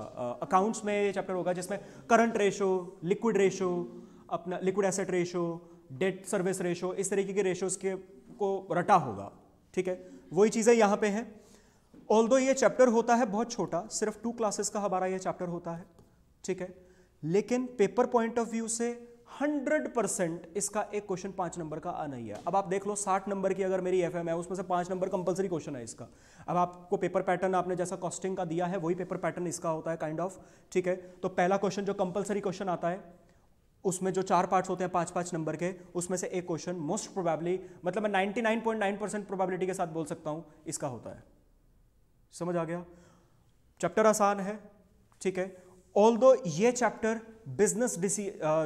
अकाउंट्स uh, में ये चैप्टर होगा जिसमें करंट रेशो लिक्विड रेशो अपना liquid asset ratio debt service ratio इस तरीके के रेशोज के को रटा होगा ठीक है वही चीज़ें यहाँ पे हैं ऑल दो ये चैप्टर होता है बहुत छोटा सिर्फ टू क्लासेस का हमारा ये चैप्टर होता है ठीक है लेकिन पेपर पॉइंट ऑफ व्यू से 100 परसेंट इसका एक क्वेश्चन पांच नंबर का आना ही है अब आप देख लो 60 नंबर की अगर मेरी एफएम है उसमें से पांच नंबर कंपलसरी क्वेश्चन है इसका अब आपको पेपर पैटर्न आपने जैसा कॉस्टिंग का दिया है वही पेपर पैटर्न इसका होता है काइंड kind ऑफ of, ठीक है तो पहला क्वेश्चन जो कंपलसरी क्वेश्चन आता है उसमें जो चार पार्ट्स होते हैं पांच पांच नंबर के उसमें से एक क्वेश्चन मोस्ट प्रोबेबली मतलब मैं 99.9 परसेंट प्रोबेबिलिटी के साथ बोल सकता हूँ इसका होता है समझ आ गया चैप्टर आसान है ठीक है ऑल दो ये चैप्टर बिजनेस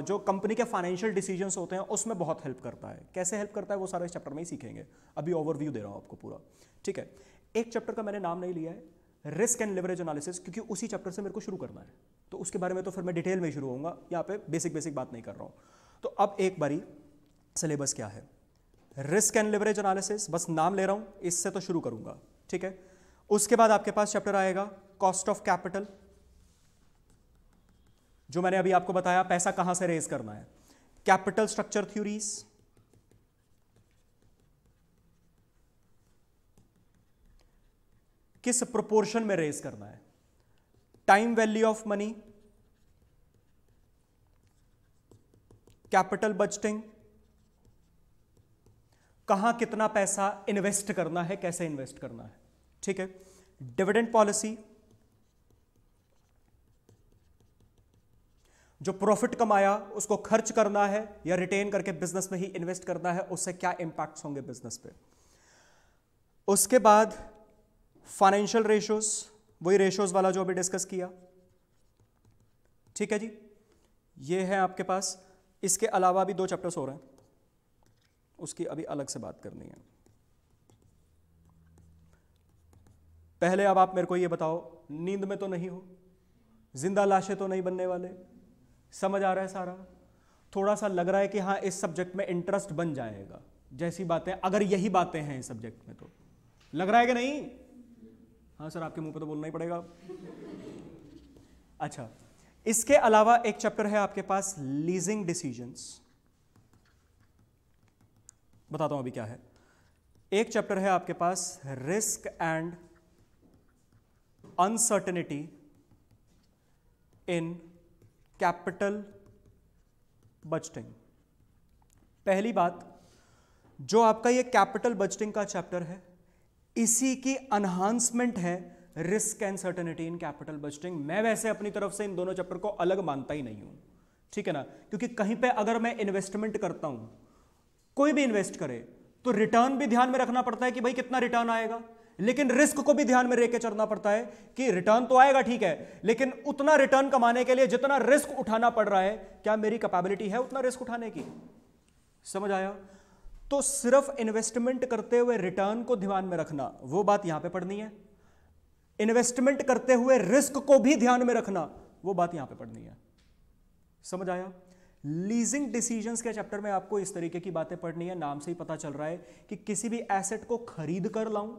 जो कंपनी के फाइनेंशियल डिसीजन होते हैं उसमें बहुत हेल्प करता है कैसे हेल्प करता है वो सारा इस चैप्टर में ही सीखेंगे अभी ओवरव्यू दे रहा हूं आपको पूरा ठीक है एक चैप्टर का मैंने नाम नहीं लिया है रिस्क एंड लेवरेज एनालिसिस क्योंकि उसी चैप्टर से मेरे को शुरू करना है तो उसके बारे में तो फिर मैं डिटेल में शुरू होऊंगा यहाँ पे बेसिक बेसिक बात नहीं कर रहा हूँ तो अब एक बारी सिलेबस क्या है रिस्क एंड लिवरेज एनालिसिस बस नाम ले रहा हूँ इससे तो शुरू करूँगा ठीक है उसके बाद आपके पास चैप्टर आएगा कॉस्ट ऑफ कैपिटल जो मैंने अभी आपको बताया पैसा कहाँ से रेज करना है कैपिटल स्ट्रक्चर थ्योरीज किस प्रोपोर्शन में रेज करना है time value of money capital budgeting कहां कितना पैसा इन्वेस्ट करना है कैसे इन्वेस्ट करना है ठीक है डिविडेंड पॉलिसी जो प्रॉफिट कमाया उसको खर्च करना है या रिटेन करके बिजनेस में ही इन्वेस्ट करना है उससे क्या इंपैक्ट्स होंगे बिजनेस पे उसके बाद फाइनेंशियल रेशोज़ वही रेशोज़ वाला जो अभी डिस्कस किया ठीक है जी ये है आपके पास इसके अलावा भी दो चैप्टर्स हो रहे हैं उसकी अभी अलग से बात करनी है पहले अब आप मेरे को ये बताओ नींद में तो नहीं हो जिंदा लाशें तो नहीं बनने वाले समझ आ रहा है सारा थोड़ा सा लग रहा है कि हाँ इस सब्जेक्ट में इंटरेस्ट बन जाएगा जैसी बातें अगर यही बातें हैं इस सब्जेक्ट में तो लग रहा है कि नहीं हाँ सर आपके मुंह पे तो बोलना ही पड़ेगा अच्छा इसके अलावा एक चैप्टर है आपके पास लीजिंग डिसीजंस बताता हूं अभी क्या है एक चैप्टर है आपके पास risk and uncertainty in capital budgeting पहली बात जो आपका ये कैपिटल बजटिंग का चैप्टर है इसी की अनहांसमेंट है risk and certainty in capital budgeting मैं वैसे अपनी तरफ से इन दोनों चैप्टर को अलग मानता ही नहीं हूं ठीक है ना क्योंकि कहीं पे अगर मैं इन्वेस्टमेंट करता हूं कोई भी इन्वेस्ट करे तो रिटर्न भी ध्यान में रखना पड़ता है कि भाई कितना रिटर्न आएगा लेकिन रिस्क को भी ध्यान में रेके चढ़ना चलना पड़ता है कि रिटर्न तो आएगा ठीक है लेकिन उतना रिटर्न कमाने के लिए जितना रिस्क उठाना पड़ रहा है क्या मेरी कैपेबिलिटी है उतना रिस्क उठाने की समझ आया तो सिर्फ इन्वेस्टमेंट करते हुए रिटर्न को ध्यान में रखना वो बात यहां पे पढ़नी है इन्वेस्टमेंट करते हुए रिस्क को भी ध्यान में रखना वो बात यहां पे पढ़नी है समझ आया लीजिंग डिसीजंस के चैप्टर में आपको इस तरीके की बातें पढ़नी है नाम से ही पता चल रहा है कि किसी भी एसेट को खरीद कर लाऊं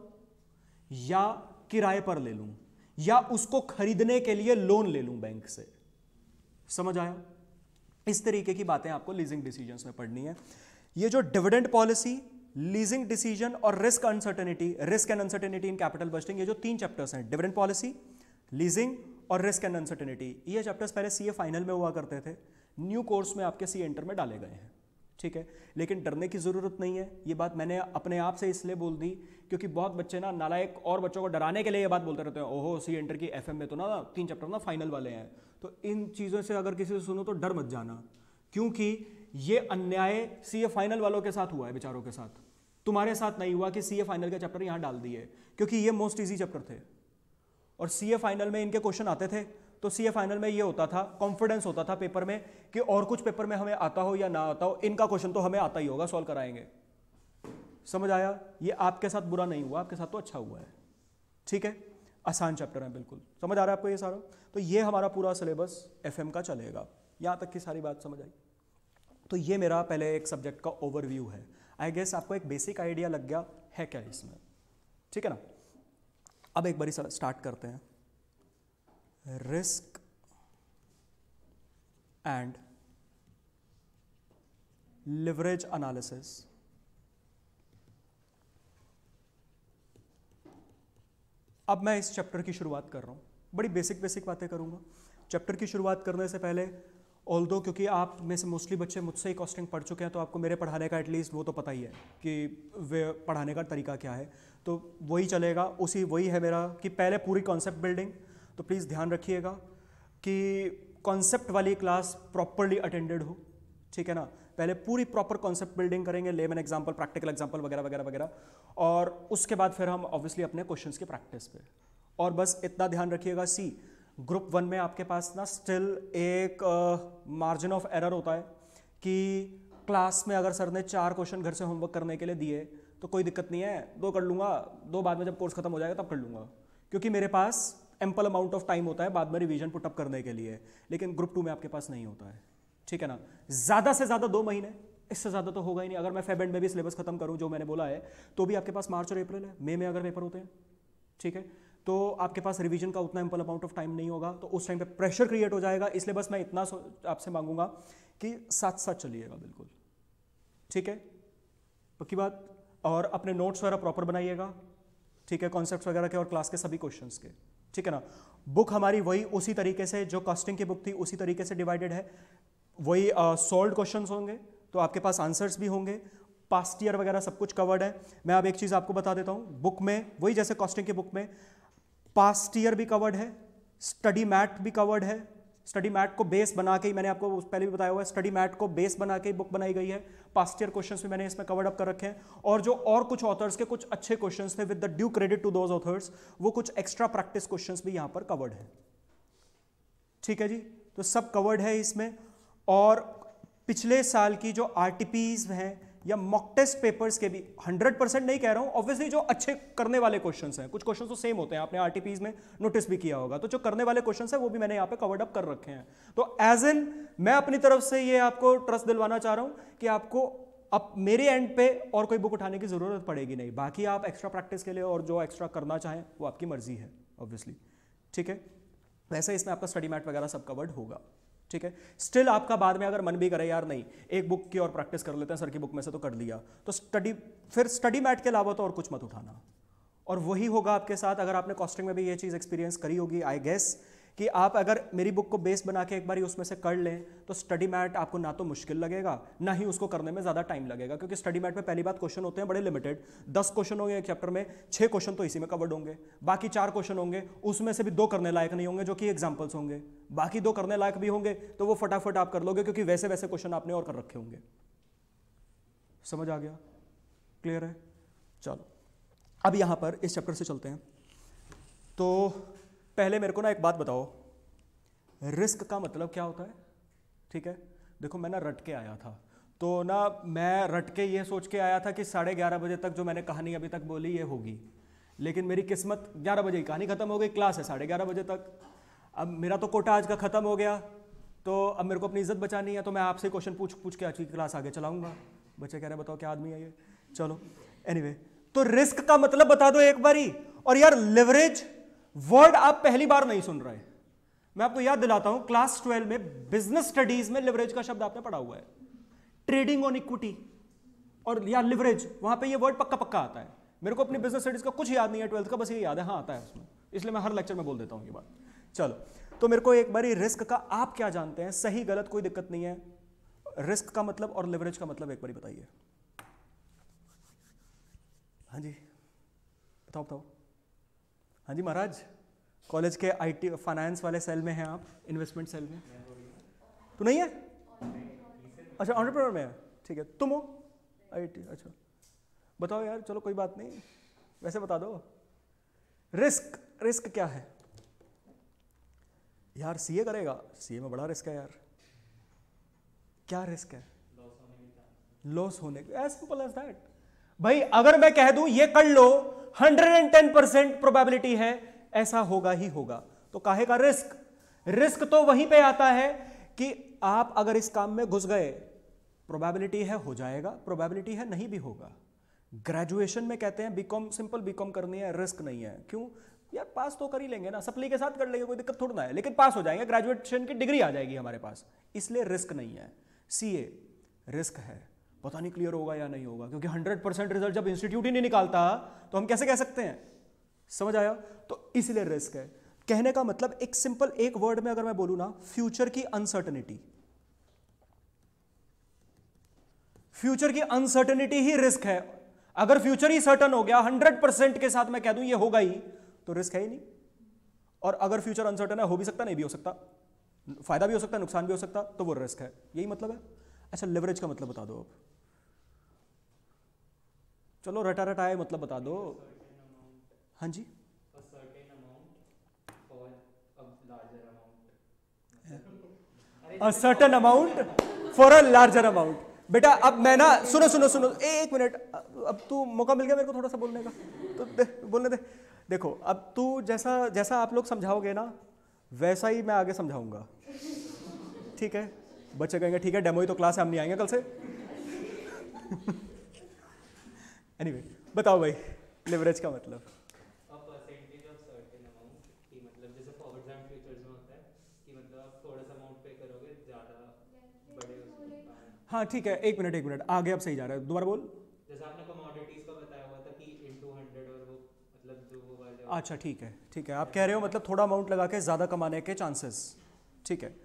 या किराए पर ले लूं या उसको खरीदने के लिए लोन ले लूं बैंक से समझ आया इस तरीके की बातें आपको लीजिंग डिसीजंस में पढ़नी है ये जो डिविडेंड पॉलिसी लीजिंग डिसीजन और risk uncertainty risk and uncertainty in capital budgeting ये जो तीन चैप्टर्स हैं डिविडेंड पॉलिसी लीजिंग और रिस्क एंड अनसर्टेनिटी ये चैप्टर्स पहले सी फाइनल में हुआ करते थे न्यू कोर्स में आपके सी एंटर में डाले गए हैं ठीक है लेकिन डरने की ज़रूरत नहीं है ये बात मैंने अपने आप से इसलिए बोल दी क्योंकि बहुत बच्चे ना नालायक और बच्चों को डराने के लिए ये बात बोलते रहते हैं ओहो सी एंटर की एफ में तो ना तीन चैप्टर ना फाइनल वाले हैं तो इन चीज़ों से अगर किसी से सुनो तो डर मत जाना क्योंकि ये अन्याय सीए फाइनल वालों के साथ हुआ है बेचारों के साथ तुम्हारे साथ नहीं हुआ कि सीए फाइनल के चैप्टर यहां डाल दिए क्योंकि ये मोस्ट ईजी चैप्टर थे और सीए फाइनल में इनके क्वेश्चन आते थे तो सीए फाइनल में ये होता था कॉन्फिडेंस होता था पेपर में कि और कुछ पेपर में हमें आता हो या ना आता हो इनका क्वेश्चन तो हमें आता ही होगा सॉल्व कराएंगे समझ आया ये आपके साथ बुरा नहीं हुआ आपके साथ तो अच्छा हुआ है ठीक है आसान चैप्टर है बिल्कुल समझ आ रहा है आपको ये सारा तो ये हमारा पूरा सिलेबस एफ का चलेगा यहाँ तक की सारी बात समझ आई तो ये मेरा पहले एक सब्जेक्ट का ओवरव्यू है आई गेस आपको एक बेसिक आइडिया लग गया है क्या इसमें ठीक है ना अब एक बारी स्टार्ट करते हैं रिस्क एंड लिवरेज एनालिसिस अब मैं इस चैप्टर की शुरुआत कर रहा हूँ बड़ी बेसिक बेसिक बातें करूँगा चैप्टर की शुरुआत करने से पहले ऑल दो क्योंकि आप में से मोस्टली बच्चे मुझसे ही कॉस्टिंग पढ़ चुके हैं तो आपको मेरे पढ़ाने का एटलीस्ट वो तो पता ही है कि वे पढ़ाने का तरीका क्या है तो वही चलेगा उसी वही है मेरा कि पहले पूरी कॉन्सेप्ट बिल्डिंग तो प्लीज़ ध्यान रखिएगा कि कॉन्सेप्ट वाली क्लास प्रॉपरली अटेंडेड हो ठीक है ना पहले पूरी प्रॉपर कॉन्सेप्ट बिल्डिंग करेंगे लेमन एग्जाम्पल प्रैक्टिकल एग्जाम्पल वगैरह वगैरह वगैरह और उसके बाद फिर हम ऑब्वियसली अपने क्वेश्चन की प्रैक्टिस पे और बस इतना ध्यान रखिएगा सी ग्रुप वन में आपके पास ना स्टिल एक मार्जिन ऑफ एरर होता है कि क्लास में अगर सर ने चार क्वेश्चन घर से होमवर्क करने के लिए दिए तो कोई दिक्कत नहीं है दो कर लूँगा दो बाद में जब कोर्स खत्म हो जाएगा तब कर लूँगा क्योंकि मेरे पास एम्पल अमाउंट ऑफ टाइम होता है बाद में रिविजन पुटअप करने के लिए लेकिन ग्रुप टू में आपके पास नहीं होता है ठीक है ना ज़्यादा से ज़्यादा दो महीने इससे ज़्यादा तो होगा ही नहीं अगर मैं फेबेंड में भी सिलेबस खत्म करूँ जो मैंने बोला है तो भी आपके पास मार्च और अप्रैल है मई में अगर पेपर होते हैं ठीक है तो आपके पास रिवीजन का उतना एम्पल अमाउंट ऑफ टाइम नहीं होगा तो उस टाइम पे प्रेशर क्रिएट हो जाएगा इसलिए बस मैं इतना आपसे मांगूंगा कि साथ साथ चलिएगा बिल्कुल ठीक है पक्की बात और अपने नोट्स वगैरह प्रॉपर बनाइएगा ठीक है कॉन्सेप्ट वगैरह के और क्लास के सभी क्वेश्चन के ठीक है ना बुक हमारी वही उसी तरीके से जो कॉस्टिंग की बुक थी उसी तरीके से डिवाइडेड है वही सॉल्व क्वेश्चन होंगे तो आपके पास आंसर्स भी होंगे पास्ट ईयर वगैरह सब कुछ कवर्ड है मैं अब एक चीज़ आपको बता देता हूँ बुक में वही जैसे कॉस्टिंग की बुक में पास्ट ईयर भी कवर्ड है स्टडी मैट भी कवर्ड है स्टडी मैट को बेस बना के ही मैंने आपको पहले भी बताया हुआ है स्टडी मैट को बेस बना के बुक बनाई गई है पास्ट ईयर क्वेश्चंस भी मैंने इसमें कवर अप कर रखे हैं और जो और कुछ ऑथर्स के कुछ अच्छे क्वेश्चंस थे with the due credit to those authors वो कुछ एक्स्ट्रा प्रैक्टिस क्वेश्चंस भी यहाँ पर कवर्ड है ठीक है जी तो सब कवर्ड है इसमें और पिछले साल की जो आर हैं या मॉक टेस्ट पेपर्स के भी 100 परसेंट नहीं कह रहा हूं ऑब्वियसली जो अच्छे करने वाले क्वेश्चन हैं कुछ क्वेश्चन तो सेम होते हैं आपने आरटीपीज में नोटिस भी किया होगा तो जो करने वाले क्वेश्चन है वो भी मैंने यहां पर कवर्ड कर रखे हैं तो एज एन मैं अपनी तरफ से ये आपको ट्रस्ट दिलवाना चाह रहा हूं कि आपको अब मेरे एंड पे और कोई बुक उठाने की ज़रूरत पड़ेगी नहीं बाकी आप एक्स्ट्रा प्रैक्टिस के लिए और जो एक्स्ट्रा करना चाहें वो आपकी मर्जी है ऑब्वियसली ठीक है वैसे इसमें आपका स्टडी मैट वगैरह सब कवर्ड होगा ठीक है स्टिल आपका बाद में अगर मन भी करे यार नहीं एक बुक की और प्रैक्टिस कर लेते हैं सर की बुक में से तो कर लिया तो स्टडी फिर स्टडी मैट के अलावा तो और कुछ मत उठाना और वही होगा आपके साथ अगर आपने कॉस्टिंग में भी ये चीज़ एक्सपीरियंस करी होगी आई गेस कि आप अगर मेरी बुक को बेस बना के एक बार उसमें से कर लें तो स्टडी मैट आपको ना तो मुश्किल लगेगा ना ही उसको करने में ज़्यादा टाइम लगेगा क्योंकि स्टडी मैट में पहली बात क्वेश्चन होते हैं बड़े लिमिटेड दस क्वेश्चन होंगे एक चैप्टर में छः क्वेश्चन तो इसी में कवर्ड होंगे बाकी चार क्वेश्चन होंगे उसमें से भी दो करने लायक नहीं होंगे जो कि एग्जाम्पल्स होंगे बाकी दो करने लायक भी होंगे तो वो फटाफट आप कर लोगे क्योंकि वैसे वैसे क्वेश्चन आपने और कर रखे होंगे समझ आ गया क्लियर है चलो अब यहाँ पर इस चैप्टर से चलते हैं तो पहले मेरे को ना एक बात बताओ रिस्क का मतलब क्या होता है ठीक है देखो मैं ना रट के आया था तो ना मैं रट के ये सोच के आया था कि साढ़े ग्यारह बजे तक जो मैंने कहानी अभी तक बोली ये होगी लेकिन मेरी किस्मत ग्यारह बजे की कहानी ख़त्म हो गई क्लास है साढ़े ग्यारह बजे तक अब मेरा तो कोटा आज का ख़त्म हो गया तो अब मेरे को अपनी इज्जत बचानी है तो मैं आपसे क्वेश्चन पूछ पूछ के आज की क्लास आगे चलाऊंगा बच्चे कह रहे बताओ क्या आदमी है ये चलो एनीवे anyway, तो रिस्क का मतलब बता दो एक बारी और यार लेवरेज वर्ड आप पहली बार नहीं सुन रहे मैं आपको याद दिलाता हूं क्लास ट्वेल्व में बिजनेस स्टडीज में लिवरेज का शब्द आपने पढ़ा हुआ है ट्रेडिंग ऑन इक्विटी और या लिवरेज वहां पे ये वर्ड पक्का पक्का आता है मेरे को अपनी बिजनेस स्टडीज का कुछ याद नहीं है ट्वेल्थ का बस ये याद है हाँ आता है उसमें इसलिए मैं हर लेक्चर में बोल देता हूँ ये बात चलो तो मेरे को एक बार रिस्क का आप क्या जानते हैं सही गलत कोई दिक्कत नहीं है रिस्क का मतलब और लिवरेज का मतलब एक बार बताइए हाँ जी बताओ बताओ हाँ जी महाराज कॉलेज के आईटी फाइनेंस वाले सेल में हैं आप इन्वेस्टमेंट सेल में तो नहीं है अच्छा ऑन्टरप्रेनर में है ठीक है तुम हो आईटी अच्छा बताओ यार चलो कोई बात नहीं वैसे बता दो रिस्क रिस्क क्या है यार सीए करेगा सीए में बड़ा रिस्क है यार क्या रिस्क है लॉस होने का एज सिंपल एज दैट भाई अगर मैं कह दूं ये कर लो 110 परसेंट प्रोबेबिलिटी है ऐसा होगा ही होगा तो काहे का रिस्क रिस्क तो वहीं पे आता है कि आप अगर इस काम में घुस गए प्रोबेबिलिटी है हो जाएगा प्रोबेबिलिटी है नहीं भी होगा ग्रेजुएशन में कहते हैं बीकॉम सिंपल बीकॉम करनी है रिस्क नहीं है क्यों यार पास तो कर ही लेंगे ना सप्ली के साथ कर लेंगे कोई दिक्कत थोड़ी ना है लेकिन पास हो जाएंगे ग्रेजुएशन की डिग्री आ जाएगी हमारे पास इसलिए रिस्क नहीं है सी रिस्क है पता नहीं क्लियर होगा या नहीं होगा क्योंकि 100 परसेंट रिजल्ट जब इंस्टीट्यूट ही नहीं निकालता तो हम कैसे कह सकते हैं समझ आया तो इसलिए रिस्क है कहने का मतलब एक सिंपल एक वर्ड में अगर मैं बोलू ना फ्यूचर की अनसर्टनिटी फ्यूचर की अनसर्टनिटी ही रिस्क है अगर फ्यूचर ही सर्टन हो गया हंड्रेड परसेंट के साथ मैं कह दूं ये होगा ही तो रिस्क है ही नहीं और अगर फ्यूचर अनसर्टन है हो भी सकता नहीं भी हो सकता फायदा भी हो सकता नुकसान भी हो सकता तो वो रिस्क है यही मतलब है अच्छा लेवरेज का मतलब बता दो आप चलो रटा रटाए मतलब बता दो हाँ जी certain amount for a larger amount बेटा अब मैं ना सुनो सुनो सुनो ए, एक मिनट अब तू मौका मिल गया मेरे को थोड़ा सा बोलने का तो दे, बोलने दे देखो अब तू जैसा जैसा आप लोग समझाओगे ना वैसा ही मैं आगे समझाऊंगा ठीक है बच्चे कहेंगे ठीक है डेमो ही तो क्लास है हम नहीं आएंगे कल से एनीवे anyway, बताओ भाई लेवरेज का मतलब, मतलब, मतलब हाँ ठीक है एक मिनट एक मिनट आगे आप सही जा रहे हो दोबारा बोल आपने कमोडिटीज का बताया हुआ था कि और वो मतलब जो वो अच्छा ठीक है ठीक है आप कह रहे हो मतलब थोड़ा अमाउंट लगा के ज़्यादा कमाने के चांसेस ठीक है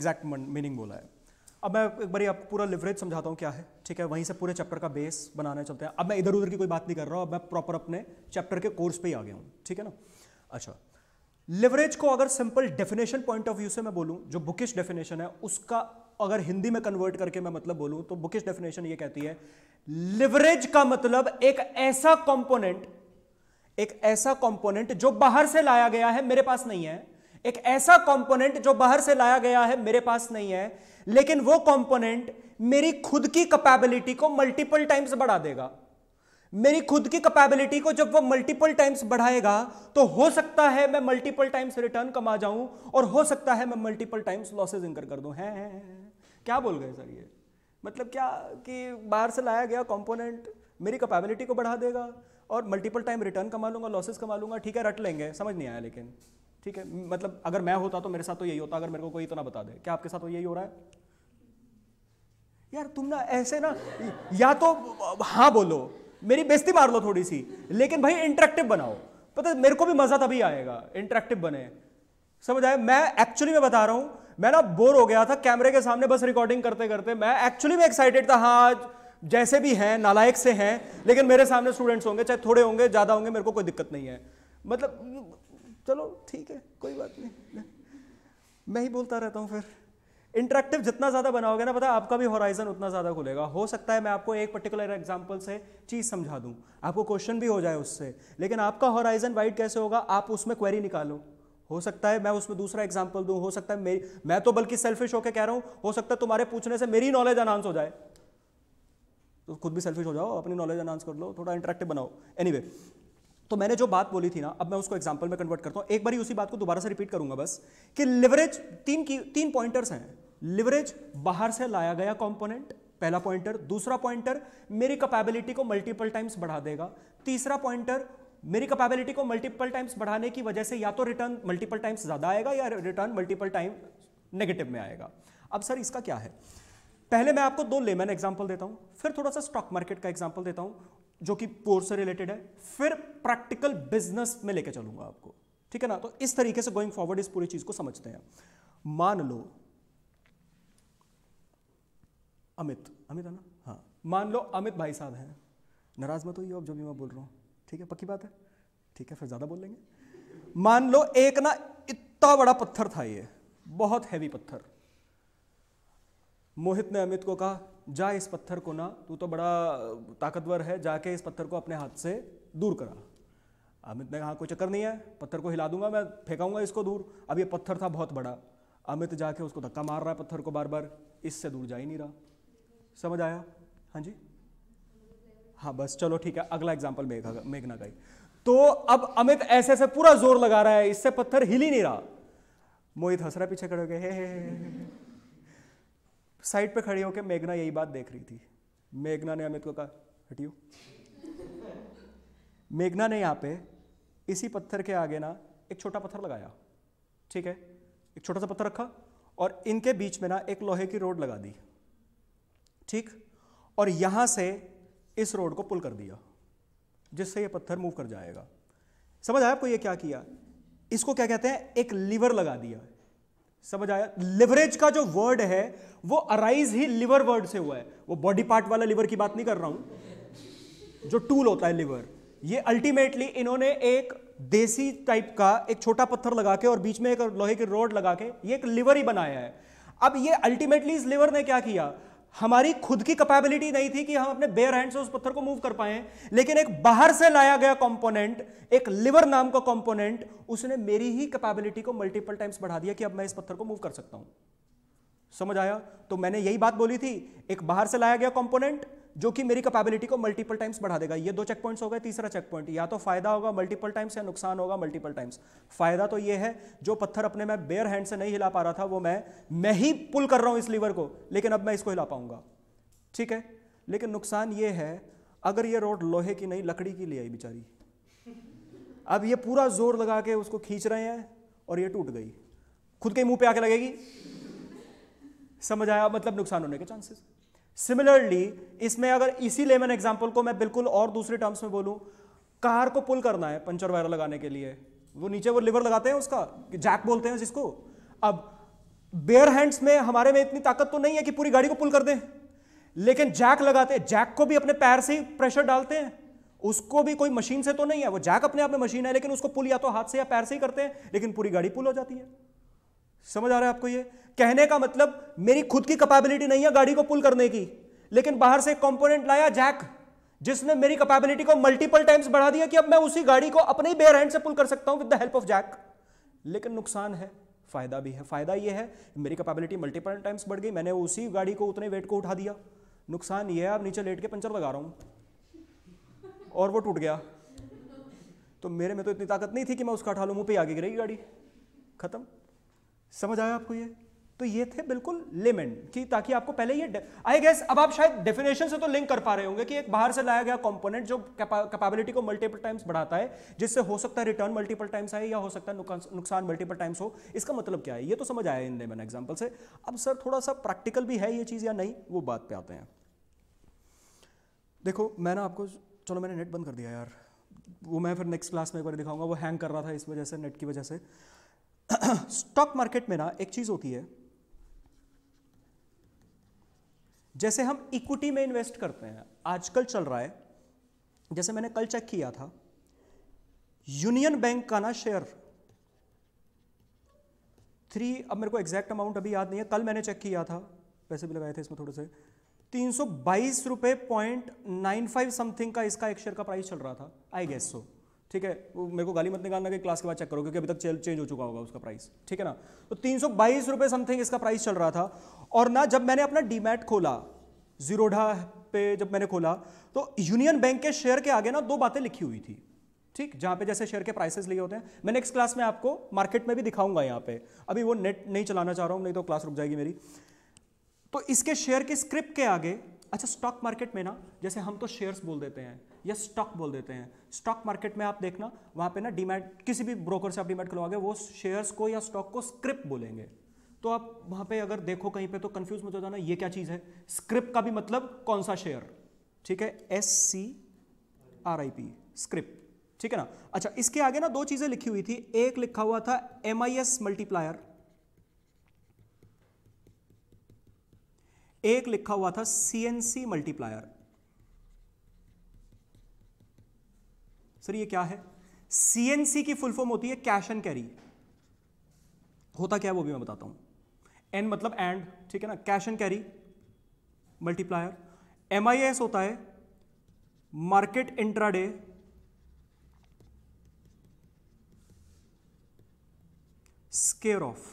एग्जैक्ट मीनिंग बोला है अब मैं एक बार आपको पूरा लिवरेज समझाता हूँ क्या है ठीक है वहीं से पूरे चैप्टर का बेस बनाने चलते हैं अब मैं इधर उधर की कोई बात नहीं कर रहा हूँ अब मैं प्रॉपर अपने चैप्टर के कोर्स पे ही आ गया हूँ ठीक है ना अच्छा लिवरेज को अगर simple definition point of view से मैं बोलूँ जो बुकिश डेफिनेशन है उसका अगर हिंदी में कन्वर्ट करके मैं मतलब बोलूँ तो बुकिश डेफिनेशन ये कहती है लिवरेज का मतलब एक ऐसा कॉम्पोनेंट एक ऐसा कॉम्पोनेंट जो बाहर से लाया गया है मेरे पास नहीं है एक ऐसा कॉम्पोनेंट जो बाहर से लाया गया है मेरे पास नहीं है लेकिन वो कंपोनेंट मेरी खुद की कैपेबिलिटी को मल्टीपल टाइम्स बढ़ा देगा मेरी खुद की कैपेबिलिटी को जब वो मल्टीपल टाइम्स बढ़ाएगा तो हो सकता है मैं मल्टीपल टाइम्स रिटर्न कमा जाऊं और हो सकता है मैं मल्टीपल टाइम्स लॉसेज इंकर कर दूं हैं है, है। क्या बोल गए सर ये मतलब क्या कि बाहर से लाया गया कंपोनेंट मेरी कैपेबिलिटी को बढ़ा देगा और मल्टीपल टाइम रिटर्न कमा लूंगा लॉसेस कमा लूंगा ठीक है रट लेंगे समझ नहीं आया लेकिन ठीक है मतलब अगर मैं होता तो मेरे साथ तो यही होता अगर मेरे को कोई इतना बता दे क्या आपके साथ तो यही हो रहा है यार तुम ना ऐसे ना या तो हाँ बोलो मेरी बेस्ती मार लो थोड़ी सी लेकिन भाई इंटरेक्टिव बनाओ पता है मेरे को भी मजा तभी आएगा इंटरेक्टिव बने समझ आए मैं एक्चुअली में बता रहा हूं मैं ना बोर हो गया था कैमरे के सामने बस रिकॉर्डिंग करते करते मैं एक्चुअली में एक्साइटेड था हाँ जैसे भी हैं नालायक से हैं लेकिन मेरे सामने स्टूडेंट्स होंगे चाहे थोड़े होंगे ज्यादा होंगे मेरे को कोई दिक्कत नहीं है मतलब चलो ठीक है कोई बात नहीं मैं ही बोलता रहता हूँ फिर इंटरेक्टिव जितना ज़्यादा बनाओगे ना पता आपका भी हॉराइजन उतना ज़्यादा खुलेगा हो सकता है मैं आपको एक पर्टिकुलर एग्जाम्पल से चीज़ समझा दूँ आपको क्वेश्चन भी हो जाए उससे लेकिन आपका हॉराइजन वाइड कैसे होगा आप उसमें क्वेरी निकालो हो सकता है मैं उसमें दूसरा एग्जाम्पल दूँ हो सकता है मेरी मैं तो बल्कि सेल्फिश होकर कह रहा हूँ हो सकता है तुम्हारे पूछने से मेरी नॉलेज अनाउंस हो जाए तो खुद भी सेल्फिश हो जाओ अपनी नॉलेज अनाउंस कर लो थोड़ा इंटरेक्टिव बनाओ एनी anyway, तो मैंने जो बात बोली थी ना अब मैं उसको एग्जाम्पल में कन्वर्ट करता हूँ एक बार ही उसी बात को दोबारा से रिपीट करूंगा बस कि लिवरेज तीन की तीन पॉइंटर्स हैं लिवरेज बाहर से लाया गया कॉम्पोनेंट पहला पॉइंटर दूसरा पॉइंटर मेरी कैपेबिलिटी को मल्टीपल टाइम्स बढ़ा देगा तीसरा पॉइंटर मेरी कैपेबिलिटी को मल्टीपल टाइम्स बढ़ाने की वजह से या तो रिटर्न मल्टीपल टाइम्स ज़्यादा आएगा या रिटर्न मल्टीपल टाइम नेगेटिव में आएगा अब सर इसका क्या है पहले मैं आपको दो लेमन एग्जाम्पल देता हूँ फिर थोड़ा सा स्टॉक मार्केट का एग्जाम्पल देता हूँ जो कि पोर से रिलेटेड है फिर प्रैक्टिकल बिजनेस में लेके चलूंगा आपको ठीक है ना तो इस तरीके से गोइंग फॉरवर्ड इस पूरी चीज को समझते हैं मान लो अमित अमित है ना हाँ मान लो अमित भाई साहब हैं नाराज मत होइए अब जो भी मैं बोल रहा हूं ठीक है पक्की बात है ठीक है फिर ज़्यादा बोल लेंगे मान लो एक ना इतना बड़ा पत्थर था ये बहुत हैवी पत्थर मोहित ने अमित को कहा जा इस पत्थर को ना तू तो बड़ा ताकतवर है जाके इस पत्थर को अपने हाथ से दूर करा अमित ने कहा कोई चक्कर नहीं है पत्थर को हिला दूंगा मैं फेंकाऊंगा इसको दूर अब ये पत्थर था बहुत बड़ा अमित जाके उसको धक्का मार रहा है पत्थर को बार बार इससे दूर जा ही नहीं रहा समझ आया हाँ जी हाँ बस चलो ठीक है अगला एग्जाम्पल मेघना का ही तो अब अमित ऐसे ऐसे पूरा जोर लगा रहा है इससे पत्थर हिल ही नहीं रहा मोहित हंस रहा पीछे खड़े हो गए हे, हे, हे। साइड पे खड़ी होकर मेघना यही बात देख रही थी मेघना ने अमित को कहा हटियो मेघना ने यहाँ पे इसी पत्थर के आगे ना एक छोटा पत्थर लगाया ठीक है एक छोटा सा पत्थर रखा और इनके बीच में ना एक लोहे की रोड लगा दी ठीक और यहाँ से इस रोड को पुल कर दिया जिससे ये पत्थर मूव कर जाएगा समझ आया आपको ये क्या किया इसको क्या कहते हैं एक लीवर लगा दिया समझ आया लिवरेज का जो वर्ड है वो अराइज ही लिवर वर्ड से हुआ है वो बॉडी पार्ट वाला लिवर की बात नहीं कर रहा हूं जो टूल होता है लिवर ये अल्टीमेटली इन्होंने एक देसी टाइप का एक छोटा पत्थर लगा के और बीच में एक लोहे की रोड लगा के ये एक लिवर ही बनाया है अब ये अल्टीमेटली इस लिवर ने क्या किया हमारी खुद की कैपेबिलिटी नहीं थी कि हम अपने बेयर हैंड से उस पत्थर को मूव कर पाए लेकिन एक बाहर से लाया गया कंपोनेंट एक लिवर नाम का कंपोनेंट उसने मेरी ही कैपेबिलिटी को मल्टीपल टाइम्स बढ़ा दिया कि अब मैं इस पत्थर को मूव कर सकता हूं समझ आया तो मैंने यही बात बोली थी एक बाहर से लाया गया कंपोनेंट जो कि मेरी कैपेबिलिटी को मल्टीपल टाइम्स बढ़ा देगा ये दो चेक पॉइंट्स हो गए तीसरा चेक पॉइंट या तो फायदा होगा मल्टीपल टाइम्स या नुकसान होगा मल्टीपल टाइम्स फायदा तो ये है जो पत्थर अपने मैं बेयर हैंड से नहीं हिला पा रहा था वो मैं मैं ही पुल कर रहा हूँ इस लीवर को लेकिन अब मैं इसको हिला पाऊंगा ठीक है लेकिन नुकसान ये है अगर ये रोड लोहे की नहीं लकड़ी की ले आई बेचारी अब ये पूरा जोर लगा के उसको खींच रहे हैं और ये टूट गई खुद के मुंह पे आके लगेगी समझ आया मतलब नुकसान होने के चांसेस सिमिलरली इसमें अगर इसी लेमन एग्जाम्पल को मैं बिल्कुल और दूसरे टर्म्स में बोलूं कार को पुल करना है पंचर वायर लगाने के लिए वो नीचे वो लिवर लगाते हैं उसका जैक बोलते हैं जिसको अब बेयर हैंड्स में हमारे में इतनी ताकत तो नहीं है कि पूरी गाड़ी को पुल कर दें लेकिन जैक लगाते हैं जैक को भी अपने पैर से ही प्रेशर डालते हैं उसको भी कोई मशीन से तो नहीं है वो जैक अपने आप में मशीन है लेकिन उसको पुल या तो हाथ से या पैर से ही करते हैं लेकिन पूरी गाड़ी पुल हो जाती है समझ आ रहा है आपको ये कहने का मतलब मेरी खुद की कैपेबिलिटी नहीं है गाड़ी को पुल करने की लेकिन बाहर से कंपोनेंट लाया जैक जिसने मेरी कैपेबिलिटी को मल्टीपल टाइम्स बढ़ा दिया कि अब मैं उसी गाड़ी को अपने ही बेयर हैंड से पुल कर सकता हूं with the help of jack लेकिन नुकसान है फायदा भी है फायदा यह है मेरी कैपेबिलिटी मल्टीपल टाइम्स बढ़ गई मैंने उसी गाड़ी को उतने वेट को उठा दिया नुकसान यह है अब नीचे लेट के पंचर लगा रहा हूं और वो टूट गया तो मेरे में तो इतनी ताकत नहीं थी कि मैं उसका उठा लू मुंह पे आगे गिरेगी गाड़ी खत्म समझ आया आपको ये तो ये थे बिल्कुल लिमिन कि ताकि आपको पहले ये आई गेस अब आप शायद डेफिनेशन से तो लिंक कर पा रहे होंगे कि एक बाहर से लाया गया कंपोनेंट जो कैपेबिलिटी को मल्टीपल टाइम्स बढ़ाता है जिससे हो सकता है रिटर्न मल्टीपल टाइम्स आए या हो सकता है नुकसान मल्टीपल टाइम्स हो इसका मतलब क्या है ये तो समझ आया इन लेमन एग्जाम्पल से अब सर थोड़ा सा प्रैक्टिकल भी है ये चीज़ या नहीं वो बात पे आते हैं देखो मैंने आपको चलो मैंने नेट बंद कर दिया यार वो मैं फिर नेक्स्ट क्लास में एक बार दिखाऊंगा वो हैंग कर रहा था इस वजह से नेट की वजह से स्टॉक मार्केट में ना एक चीज़ होती है जैसे हम इक्विटी में इन्वेस्ट करते हैं आजकल चल रहा है जैसे मैंने कल चेक किया था यूनियन बैंक का ना शेयर थ्री अब मेरे को एग्जैक्ट अमाउंट अभी याद नहीं है कल मैंने चेक किया था पैसे भी लगाए थे इसमें थोड़े से तीन सौ बाईस रुपए पॉइंट नाइन फाइव समथिंग का इसका एक शेयर का प्राइस चल रहा था आई गेस सो ठीक है वो मेरे को गाली मत निकालना कि क्लास के बाद चेक करो क्योंकि अभी तक चेंज हो चुका होगा उसका प्राइस ठीक है ना तो तीन सौ बाईस रुपये समथिंग इसका प्राइस चल रहा था और ना जब मैंने अपना डीमैट खोला जीरोडा पे जब मैंने खोला तो यूनियन बैंक के शेयर के आगे ना दो बातें लिखी हुई थी ठीक जहां पे जैसे शेयर के प्राइसेस लिए होते हैं मैं नेक्स्ट क्लास में आपको मार्केट में भी दिखाऊंगा यहाँ पे अभी वो नेट नहीं चलाना चाह रहा हूँ नहीं तो क्लास रुक जाएगी मेरी तो इसके शेयर के स्क्रिप्ट के आगे अच्छा स्टॉक मार्केट में ना जैसे हम तो शेयर्स बोल देते हैं या स्टॉक बोल देते हैं स्टॉक मार्केट में आप देखना वहां पे ना डीमैट किसी भी ब्रोकर से आप डीमैट करवाओगे वो शेयर्स को या स्टॉक को स्क्रिप्ट बोलेंगे तो आप वहां पे अगर देखो कहीं पे तो कंफ्यूज मत हो जाना ये क्या चीज़ है स्क्रिप्ट का भी मतलब कौन सा शेयर ठीक है S C R I P script ठीक है ना अच्छा इसके आगे ना दो चीज़ें लिखी हुई थी एक लिखा हुआ था एम आई एस मल्टीप्लायर एक लिखा हुआ था C N C multiplier sir ये क्या है सीएनसी की फुल फॉर्म होती है कैश एंड कैरी होता क्या है वो भी मैं बताता हूं एन मतलब एंड ठीक है ना cash and carry multiplier M होता है market intraday square off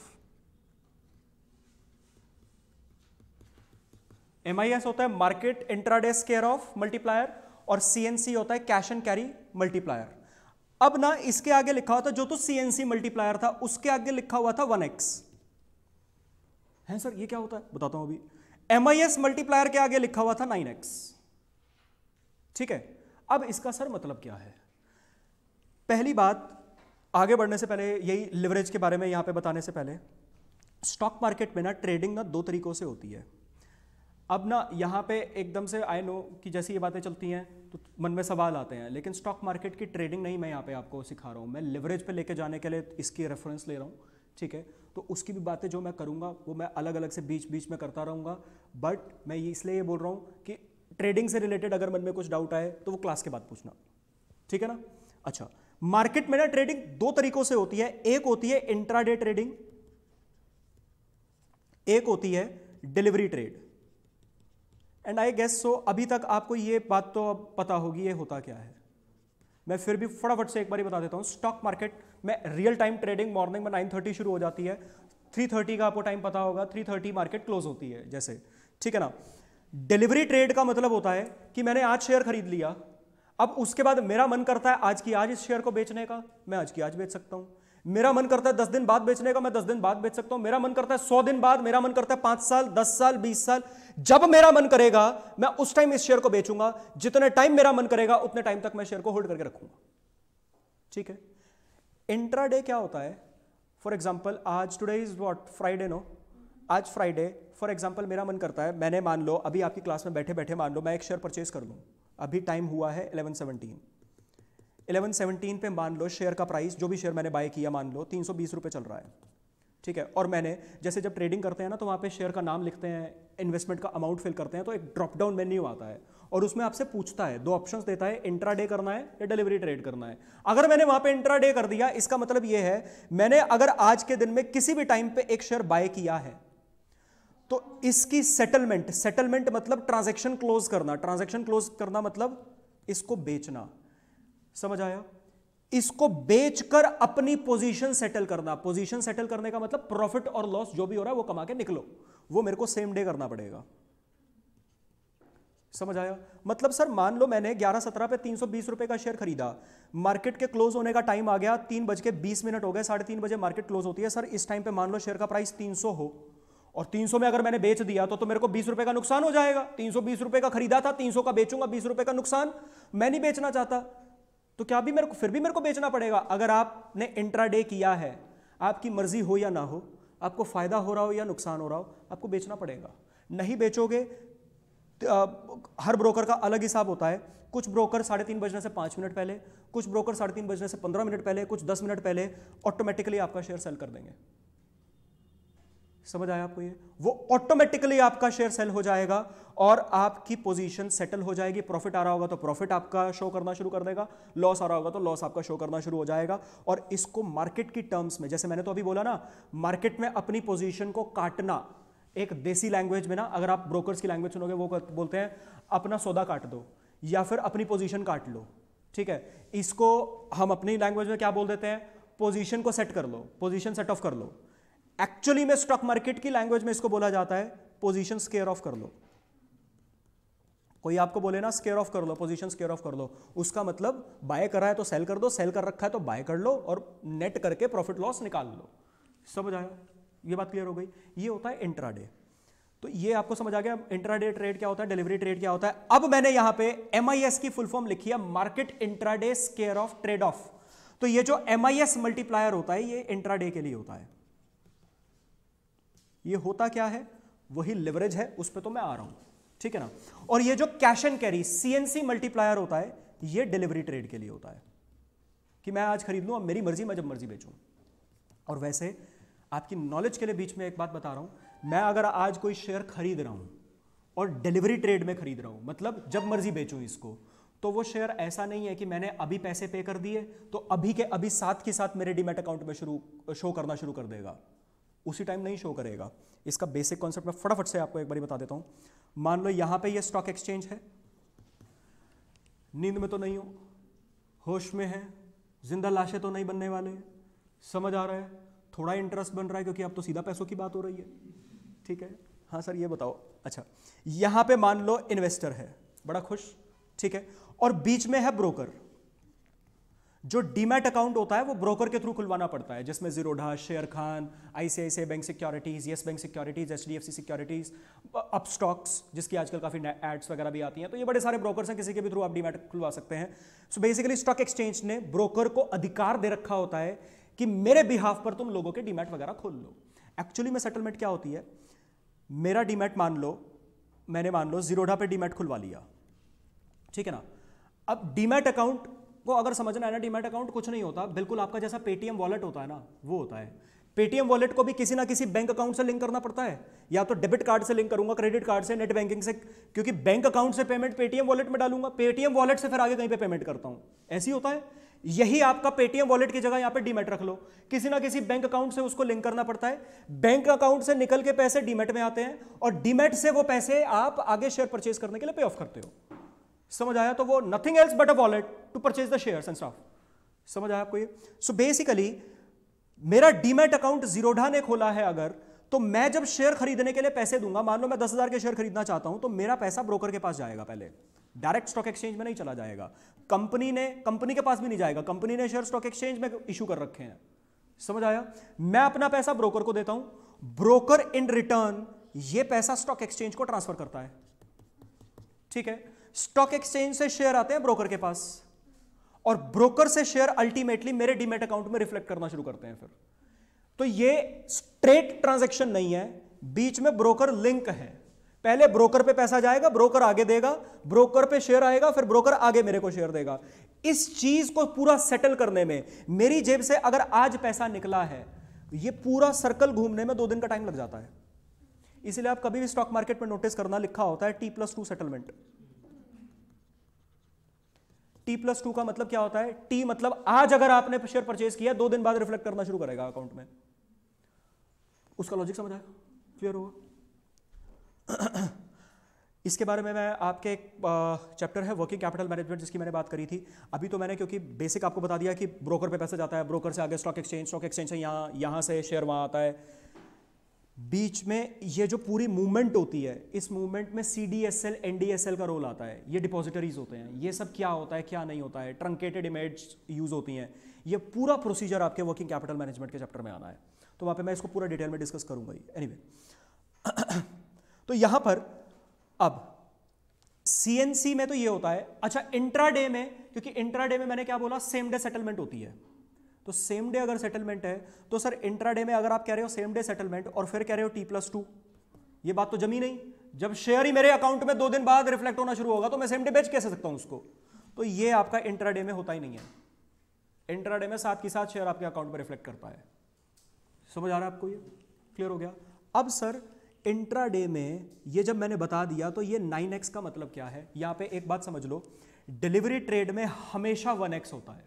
M होता है market intraday square off multiplier और सीएनसी होता है कैश एंड कैरी मल्टीप्लायर अब ना इसके आगे लिखा हुआ था जो तो सी मल्टीप्लायर था उसके आगे लिखा हुआ था वन एक्स है सर ये क्या होता है बताता हूं अभी एम आई एस मल्टीप्लायर के आगे लिखा हुआ था नाइन एक्स ठीक है अब इसका सर मतलब क्या है पहली बात आगे बढ़ने से पहले यही लिवरेज के बारे में यहां पे बताने से पहले स्टॉक मार्केट में ना ट्रेडिंग ना दो तरीकों से होती है अब ना यहाँ पे एकदम से आई नो कि जैसे ये बातें चलती हैं तो मन में सवाल आते हैं लेकिन स्टॉक मार्केट की ट्रेडिंग नहीं मैं यहाँ पे आपको सिखा रहा हूँ मैं लेवरेज पे लेके जाने के लिए इसकी रेफरेंस ले रहा हूँ ठीक है तो उसकी भी बातें जो मैं करूँगा वो मैं अलग अलग से बीच बीच में करता रहूँगा बट मैं इसलिए ये बोल रहा हूँ कि ट्रेडिंग से रिलेटेड अगर मन में कुछ डाउट आए तो वो क्लास के बाद पूछना ठीक है ना अच्छा मार्केट में ना ट्रेडिंग दो तरीकों से होती है एक होती है इंट्राडे ट्रेडिंग एक होती है delivery trade and I guess so अभी तक आपको ये बात तो अब पता होगी ये होता क्या है मैं फिर भी फटाफट से एक बार ही बता देता हूँ स्टॉक मार्केट में रियल टाइम ट्रेडिंग मॉर्निंग में नाइन थर्टी शुरू हो जाती है थ्री थर्टी का आपको टाइम पता होगा थ्री थर्टी मार्केट क्लोज होती है जैसे ठीक है ना डिलीवरी ट्रेड का मतलब होता है कि मैंने आज शेयर खरीद लिया अब उसके बाद मेरा मन करता है आज की आज इस शेयर को बेचने का मैं आज की आज बेच सकता हूँ मेरा मन करता है दस दिन बाद बेचने का मैं दस दिन बाद बेच सकता हूं मेरा मन करता है सौ दिन बाद मेरा मन करता है पांच साल दस साल बीस साल जब मेरा मन करेगा मैं उस टाइम इस शेयर को बेचूंगा जितने टाइम मेरा मन करेगा उतने टाइम तक मैं शेयर को होल्ड करके रखूंगा ठीक है इंट्रा डे क्या होता है फॉर एग्जाम्पल आज today is what Friday no आज फ्राइडे फॉर एग्जाम्पल मेरा मन करता है मैंने मान लो अभी आपकी क्लास में बैठे बैठे मान लो मैं एक शेयर परचेज कर लूँ अभी टाइम हुआ है इलेवन सेवनटीन इलेवन सेवनटीन पे मान लो शेयर का प्राइस जो भी शेयर मैंने बाय किया मान लो तीन सौ बीस रुपये चल रहा है ठीक है और मैंने जैसे जब ट्रेडिंग करते हैं ना तो वहाँ पे शेयर का नाम लिखते हैं इन्वेस्टमेंट का अमाउंट फिल करते हैं तो एक ड्रॉप डाउन मेन्यू आता है और उसमें आपसे पूछता है दो ऑप्शंस देता है इंट्रा डे करना है या डिलीवरी ट्रेड करना है अगर मैंने वहां पे इंट्रा डे कर दिया इसका मतलब यह है मैंने अगर आज के दिन में किसी भी टाइम पे एक शेयर बाय किया है तो इसकी सेटलमेंट सेटलमेंट मतलब ट्रांजेक्शन क्लोज करना ट्रांजेक्शन क्लोज करना मतलब इसको बेचना समझ आया इसको बेचकर अपनी पोजीशन सेटल करना पोजीशन सेटल करने का मतलब प्रॉफिट और लॉस जो भी हो रहा है वो कमा के निकलो वो मेरे को सेम डे करना पड़ेगा समझ आया मतलब सर मान लो मैंने 11 सत्रह पे 320 रुपए का शेयर खरीदा मार्केट के क्लोज होने का टाइम आ गया तीन बज के बीस मिनट हो गए साढ़े तीन बजे मार्केट क्लोज होती है सर इस टाइम पे मान लो शेयर का प्राइस 300 हो और 300 में अगर मैंने बेच दिया तो तो मेरे को बीस रुपए का नुकसान हो जाएगा तीन सौ बीस रुपए का खरीदा था तीन सौ का बेचूंगा बीस रुपए का नुकसान मैं नहीं बेचना चाहता तो क्या भी मेरे को फिर भी मेरे को बेचना पड़ेगा अगर आपने इंट्रा डे किया है आपकी मर्जी हो या ना हो आपको फ़ायदा हो रहा हो या नुकसान हो रहा हो आपको बेचना पड़ेगा नहीं बेचोगे हर ब्रोकर का अलग हिसाब होता है कुछ ब्रोकर साढ़े तीन बजने से पाँच मिनट पहले कुछ ब्रोकर साढ़े तीन बजने से पंद्रह मिनट पहले कुछ दस मिनट पहले ऑटोमेटिकली आपका शेयर सेल कर देंगे समझ आया आपको ये वो ऑटोमेटिकली आपका शेयर सेल हो जाएगा और आपकी पोजीशन सेटल हो जाएगी प्रॉफिट आ रहा होगा तो प्रॉफिट आपका शो करना शुरू कर देगा लॉस आ रहा होगा तो लॉस आपका शो करना शुरू हो जाएगा और इसको मार्केट की टर्म्स में जैसे मैंने तो अभी बोला ना मार्केट में अपनी पोजीशन को काटना एक देसी लैंग्वेज में ना अगर आप ब्रोकर्स की लैंग्वेज सुनोगे वो बोलते हैं अपना सौदा काट दो या फिर अपनी पोजीशन काट लो ठीक है इसको हम अपनी लैंग्वेज में क्या बोल देते हैं पोजीशन को सेट कर लो पोजीशन सेट ऑफ कर लो एक्चुअली में स्टॉक मार्केट की लैंग्वेज में इसको बोला जाता है पोजीशन स्केयर ऑफ कर लो कोई आपको बोले ना स्केयर ऑफ कर लो पोजीशन स्केयर ऑफ कर लो उसका मतलब बाय करा है तो सेल कर दो सेल कर रखा है तो बाय कर लो और नेट करके प्रॉफिट लॉस निकाल लो समझ आया ये बात क्लियर हो गई ये होता है इंट्राडे तो ये आपको समझ आ गया इंट्राडे ट्रेड क्या होता है डिलीवरी ट्रेड क्या होता है अब मैंने यहां पे एमआईएस की फुल फॉर्म लिखी है market intraday square off trade off तो ये जो एमआईएस मल्टीप्लायर होता है ये इंट्राडे के लिए होता है ये होता क्या है वही लेवरेज है उस पर तो मैं आ रहा हूं ठीक है ना और ये जो cash and carry CNC multiplier होता है ये डिलीवरी ट्रेड के लिए होता है कि मैं आज खरीद लूं अब मेरी मर्जी मैं जब मर्जी बेचू और वैसे आपकी नॉलेज के लिए बीच में एक बात बता रहा हूं मैं अगर आज कोई शेयर खरीद रहा हूं और डिलीवरी ट्रेड में खरीद रहा हूं मतलब जब मर्जी बेचू इसको तो वो शेयर ऐसा नहीं है कि मैंने अभी पैसे पे कर दिए तो अभी के अभी साथ के साथ मेरे डीमेट अकाउंट में शुरू शो करना शुरू कर देगा उसी टाइम नहीं शो करेगा इसका बेसिक कॉन्सेप्ट मैं फटाफट से आपको एक बार बता देता हूं मान लो यहां पे ये स्टॉक एक्सचेंज है नींद में तो नहीं हो होश में है जिंदा लाशें तो नहीं बनने वाले समझ आ रहा है थोड़ा इंटरेस्ट बन रहा है क्योंकि अब तो सीधा पैसों की बात हो रही है ठीक है हाँ सर ये बताओ अच्छा यहां पे मान लो इन्वेस्टर है बड़ा खुश ठीक है और बीच में है ब्रोकर जो डीमैट अकाउंट होता है वो ब्रोकर के थ्रू खुलवाना पड़ता है जिसमें Zerodha Sharekhan ICICI bank securities yes bank securities H D F C securities Upstox जिसकी आजकल काफ़ी एड्स वगैरह भी आती हैं तो ये बड़े सारे ब्रोकर्स हैं किसी के भी थ्रू आप डीमैट खुलवा सकते हैं सो बेसिकली स्टॉक एक्सचेंज ने ब्रोकर को अधिकार दे रखा होता है कि मेरे बिहाफ पर तुम लोगों के डीमैट वगैरह खोल लो एक्चुअली में सेटलमेंट क्या होती है मेरा डीमैट मान लो मैंने मान लो जीरोढा पे डीमैट खुलवा लिया ठीक है ना अब डीमैट अकाउंट को अगर समझना है ना डीमेट अकाउंट कुछ नहीं होता बिल्कुल आपका जैसा पेटीएम वॉलेट होता है ना वो होता है पेटीएम वॉलेट को भी किसी ना किसी बैंक अकाउंट से लिंक करना पड़ता है या तो डेबिट कार्ड से लिंक करूंगा क्रेडिट कार्ड से नेट बैंकिंग से क्योंकि बैंक अकाउंट से पेमेंट पेटीएम वॉलेट में डालूंगा पेटीएम वॉलेट से फिर आगे कहीं पे पेमेंट करता हूं ऐसी होता है यही आपका पेटीएम वॉलेट की जगह यहां पे डीमेट रख लो किसी ना किसी बैंक अकाउंट से उसको लिंक करना पड़ता है बैंक अकाउंट से निकल के पैसे डीमेट में आते हैं और डीमेट से वो पैसे आप आगे शेयर परचेज करने के लिए पे ऑफ करते हो समझ आया तो वो nothing else but a wallet to purchase the shares and stuff समझ आया आपको ये सो so बेसिकली मेरा डीमेट अकाउंट जीरोढा ने खोला है अगर तो मैं जब शेयर खरीदने के लिए पैसे दूंगा मान लो मैं दस हजार के शेयर खरीदना चाहता हूं तो मेरा पैसा ब्रोकर के पास जाएगा पहले डायरेक्ट स्टॉक एक्सचेंज में नहीं चला जाएगा कंपनी ने कंपनी के पास भी नहीं जाएगा कंपनी ने शेयर स्टॉक एक्सचेंज में इशू कर रखे हैं समझ आया मैं अपना पैसा ब्रोकर को देता हूं ब्रोकर इन रिटर्न ये पैसा स्टॉक एक्सचेंज को ट्रांसफर करता है ठीक है स्टॉक एक्सचेंज से शेयर आते हैं ब्रोकर के पास और ब्रोकर से शेयर अल्टीमेटली मेरे डीमेट अकाउंट में रिफ्लेक्ट करना शुरू करते हैं फिर तो ये स्ट्रेट ट्रांजेक्शन नहीं है बीच में ब्रोकर लिंक है पहले ब्रोकर पे पैसा जाएगा ब्रोकर आगे देगा ब्रोकर पे शेयर आएगा फिर ब्रोकर आगे मेरे को शेयर देगा इस चीज को पूरा सेटल करने में मेरी जेब से अगर आज पैसा निकला है ये पूरा सर्कल घूमने में दो दिन का टाइम लग जाता है इसलिए आप कभी भी स्टॉक मार्केट में नोटिस करना लिखा होता है T plus two settlement T plus two का मतलब क्या होता है टी मतलब आज अगर आपने शेयर परचेज किया दो दिन बाद रिफ्लेक्ट करना शुरू करेगा अकाउंट में उसका लॉजिक समझ आया क्लियर होगा इसके बारे में मैं आपके एक चैप्टर है वर्किंग कैपिटल मैनेजमेंट जिसकी मैंने बात करी थी अभी तो मैंने क्योंकि बेसिक आपको बता दिया कि ब्रोकर पे पैसा जाता है ब्रोकर से आगे स्टॉक एक्सचेंज स्टॉक एक्सचेंज से यहाँ यहाँ से शेयर वहाँ आता है बीच में ये जो पूरी मूवमेंट होती है इस मूवमेंट में C D S L N D S L का रोल आता है ये डिपॉजिटरीज होते हैं ये सब क्या होता है क्या नहीं होता है ट्रंकेटेड इमेज यूज़ होती हैं ये पूरा प्रोसीजर आपके वर्किंग कैपिटल मैनेजमेंट के चैप्टर में आना है तो वहाँ पे मैं इसको पूरा डिटेल में डिस्कस करूंगा एनी anyway. तो यहाँ पर अब सी में तो ये होता है अच्छा इंट्राडे में क्योंकि इंट्राडे में मैंने क्या बोला सेम डे सेटलमेंट होती है तो सेम डे अगर सेटलमेंट है तो सर इंट्राडे में अगर आप कह रहे हो सेम डे सेटलमेंट और फिर कह रहे हो टी प्लस टू ये बात तो जमी नहीं जब शेयर ही मेरे अकाउंट में दो दिन बाद रिफ्लेक्ट होना शुरू होगा तो मैं सेम डे बेच कैसे सकता हूं उसको तो ये आपका इंट्राडे में होता ही नहीं है इंट्राडे में साथ के साथ शेयर आपके अकाउंट में रिफ्लेक्ट करता है समझ आ रहा है आपको ये क्लियर हो गया अब सर इंट्राडे में ये जब मैंने बता दिया तो ये 9x का मतलब क्या है यहां पे एक बात समझ लो डिलीवरी ट्रेड में हमेशा 1x होता है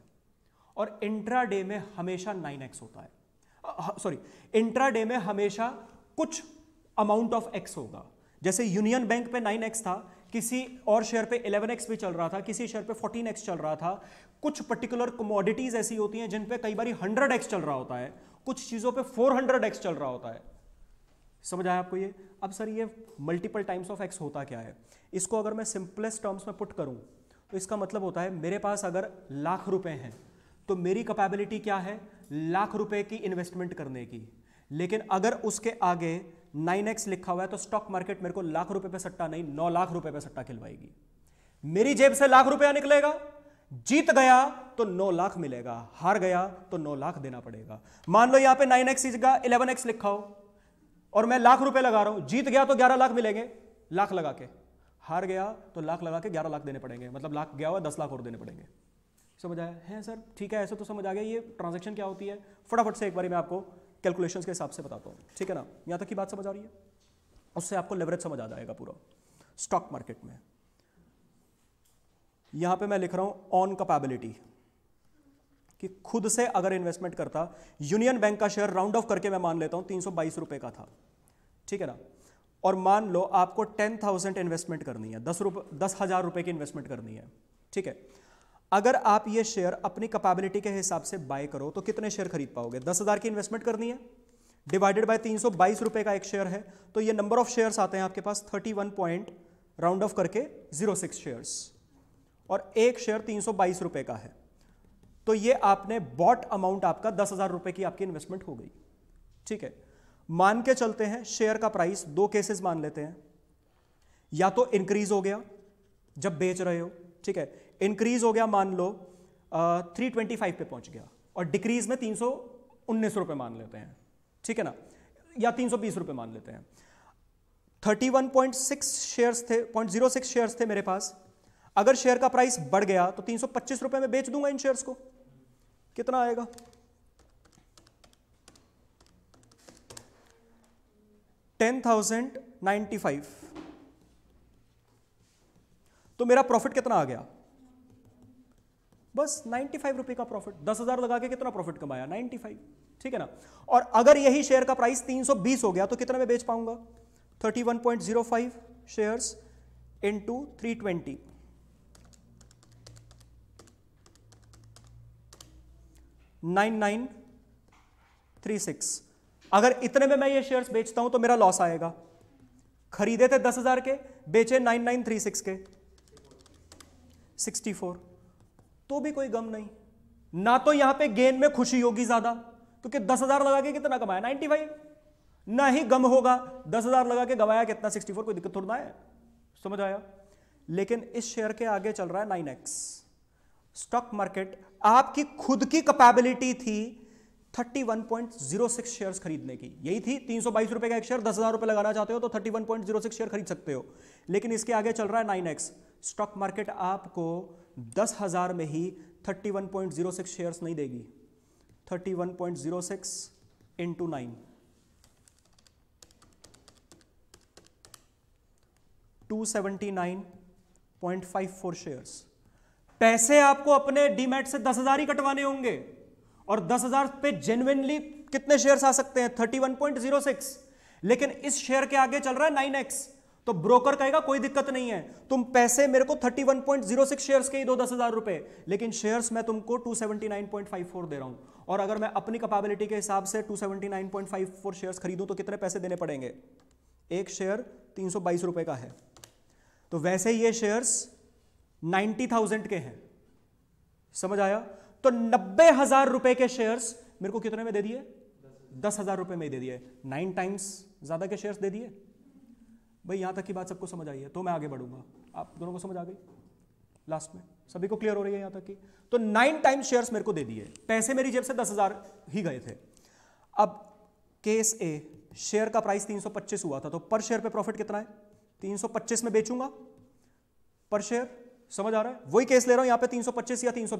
और इंट्राडे में हमेशा नाइन एक्स होता है सॉरी इंट्रा डे में हमेशा कुछ अमाउंट ऑफ एक्स होगा जैसे यूनियन बैंक पे एक्स था किसी और शेयर पे एक्स भी चल रहा था किसी शेयर पे एक्स चल रहा था कुछ पर्टिकुलर कमोडिटीज ऐसी होती हैं जिन पे कई बार हंड्रेड एक्स चल रहा होता है कुछ चीज़ों पे एक्स चल रहा होता है समझ आया आपको ये अब सर ये मल्टीपल टाइम्स ऑफ एक्स होता क्या है इसको अगर मैं सिंपलेस्ट टर्म्स में पुट करूं तो इसका मतलब होता है मेरे पास अगर लाख रुपए हैं तो मेरी कैपेबिलिटी क्या है लाख रुपए की इन्वेस्टमेंट करने की लेकिन अगर उसके आगे 9x लिखा हुआ है तो स्टॉक मार्केट मेरे को लाख रुपए पे सट्टा नहीं नौ लाख रुपए पे सट्टा खिलवाएगी मेरी जेब से लाख रुपया निकलेगा जीत गया तो नौ लाख मिलेगा हार गया तो नौ लाख देना पड़ेगा मान लो यहां पे एक्स इलेवन एक्स लिखा हो और मैं लाख रुपए लगा रहा हूं जीत गया तो ग्यारह लाख मिलेंगे लाख लगा के हार गया तो लाख लगा के ग्यारह लाख देने पड़ेंगे मतलब लाख गया हुआ दस लाख और देने पड़ेंगे समझ आया है सर ठीक है ऐसा तो समझ आ गया ये ट्रांजेक्शन क्या होती है फटाफट से एक बार मैं आपको कैलकुलेशन के हिसाब से बताता हूँ ठीक है ना यहाँ तक की बात समझ आ रही है उससे आपको लेवरेज समझ आ जाएगा पूरा स्टॉक मार्केट में यहां पे मैं लिख रहा हूं ऑन कैपेबिलिटी कि खुद से अगर इन्वेस्टमेंट करता यूनियन बैंक का शेयर राउंड ऑफ करके मैं मान लेता हूं तीन सौ का था ठीक है ना और मान लो आपको टेन इन्वेस्टमेंट करनी है दस रुपये दस हज़ार रुपए की इन्वेस्टमेंट करनी है ठीक है अगर आप ये शेयर अपनी कैपेबिलिटी के हिसाब से बाय करो तो कितने शेयर खरीद पाओगे दस हज़ार की इन्वेस्टमेंट करनी है डिवाइडेड बाय तीन सौ बाईस रुपए का एक शेयर है तो ये नंबर ऑफ शेयर्स आते हैं आपके पास thirty one point round off करके जीरो सिक्स शेयर और एक शेयर तीन सौ बाईस रुपए का है तो ये आपने बॉट अमाउंट आपका दस हज़ार रुपए की आपकी इन्वेस्टमेंट हो गई ठीक है मान के चलते हैं शेयर का प्राइस दो केसेस मान लेते हैं या तो इंक्रीज हो गया जब बेच रहे हो ठीक है इंक्रीज हो गया मान लो थ्री ट्वेंटी फाइव पे पहुंच गया और डिक्रीज में तीन सौ उन्नीस रुपये मान लेते हैं ठीक है ना या तीन सौ बीस रुपये मान लेते हैं thirty one point six shares थे पॉइंट जीरो सिक्स शेयर्स थे मेरे पास अगर शेयर का प्राइस बढ़ गया तो तीन सौ पच्चीस रुपये में बेच दूंगा इन शेयर्स को कितना आएगा टेन थाउजेंड नाइन्टी फाइव तो मेरा प्रॉफिट कितना आ गया बस नाइन्टी फाइव रुपये का प्रॉफिट दस हजार लगा के कितना प्रॉफिट कमाया नाइन्टी फाइव ठीक है ना और अगर यही शेयर का प्राइस तीन सौ बीस हो गया तो कितना में बेच पाऊंगा thirty one point zero five shares two three twenty nine nine three six अगर इतने में मैं ये शेयर्स बेचता हूं तो मेरा लॉस आएगा खरीदे थे दस हजार के बेचे नाइन नाइन थ्री सिक्स के सिक्सटी फोर तो भी कोई गम नहीं ना तो यहां पे गेन में खुशी होगी ज्यादा क्योंकि दस हजार लगा के कितना कमाया नाइनटी फाइव ना ही गम होगा दस हजार लगा के गवाया कितना सिक्सटी फोर कोई दिक्कत थोड़ी ना है समझ आया लेकिन इस शेयर के आगे चल रहा है नाइन एक्स स्टॉक मार्केट आपकी खुद की कैपेबिलिटी थी 31.06 शेयर्स खरीदने की यही थी तीन रुपए का एक शेयर दस हजार रुपए लगाना चाहते हो तो 31.06 शेयर खरीद सकते हो लेकिन इसके आगे चल रहा है 9x स्टॉक मार्केट आपको दस हज़ार में ही 31.06 शेयर्स नहीं देगी 31.06 into nine two seventy nine point five four shares पैसे आपको अपने डीमेट से दस हजार ही कटवाने होंगे और दस हजार पे जेन्युनली कितने शेयर्स आ सकते हैं thirty one point zero six लेकिन इस शेयर के आगे चल रहा है नाइन एक्स तो ब्रोकर कहेगा कोई दिक्कत नहीं है तुम पैसे मेरे को 31.06 शेयर्स के ही दो दस हजार रुपए लेकिन शेयर्स मैं तुमको 279.54 दे रहा हूं और अगर मैं अपनी कैपेबिलिटी के हिसाब से 279.54 शेयर्स खरीदूं तो कितने पैसे देने पड़ेंगे एक शेयर तीन रुपए का है तो वैसे ये शेयर्स नाइन्टी के हैं समझ आया तो नब्बे हजार रुपए के शेयर्स मेरे को कितने में दे दिए दस हजार रुपए में दे दिए नाइन टाइम्स ज्यादा के शेयर्स दे दिए भाई यहाँ तक की बात सबको समझ आई है तो मैं आगे बढ़ूंगा आप दोनों को समझ आ गई लास्ट में सभी को क्लियर हो रही है यहाँ तक की तो नाइन टाइम्स शेयर्स मेरे को दे दिए पैसे मेरी जेब से दस हज़ार ही गए थे अब केस ए शेयर का प्राइस 325 हुआ था तो पर शेयर पे प्रॉफिट कितना है पच्चीस में बेचूंगा पर शेयर समझ आ रहा है वही केस ले रहा हूं यहां सौ पच्चीस या सौ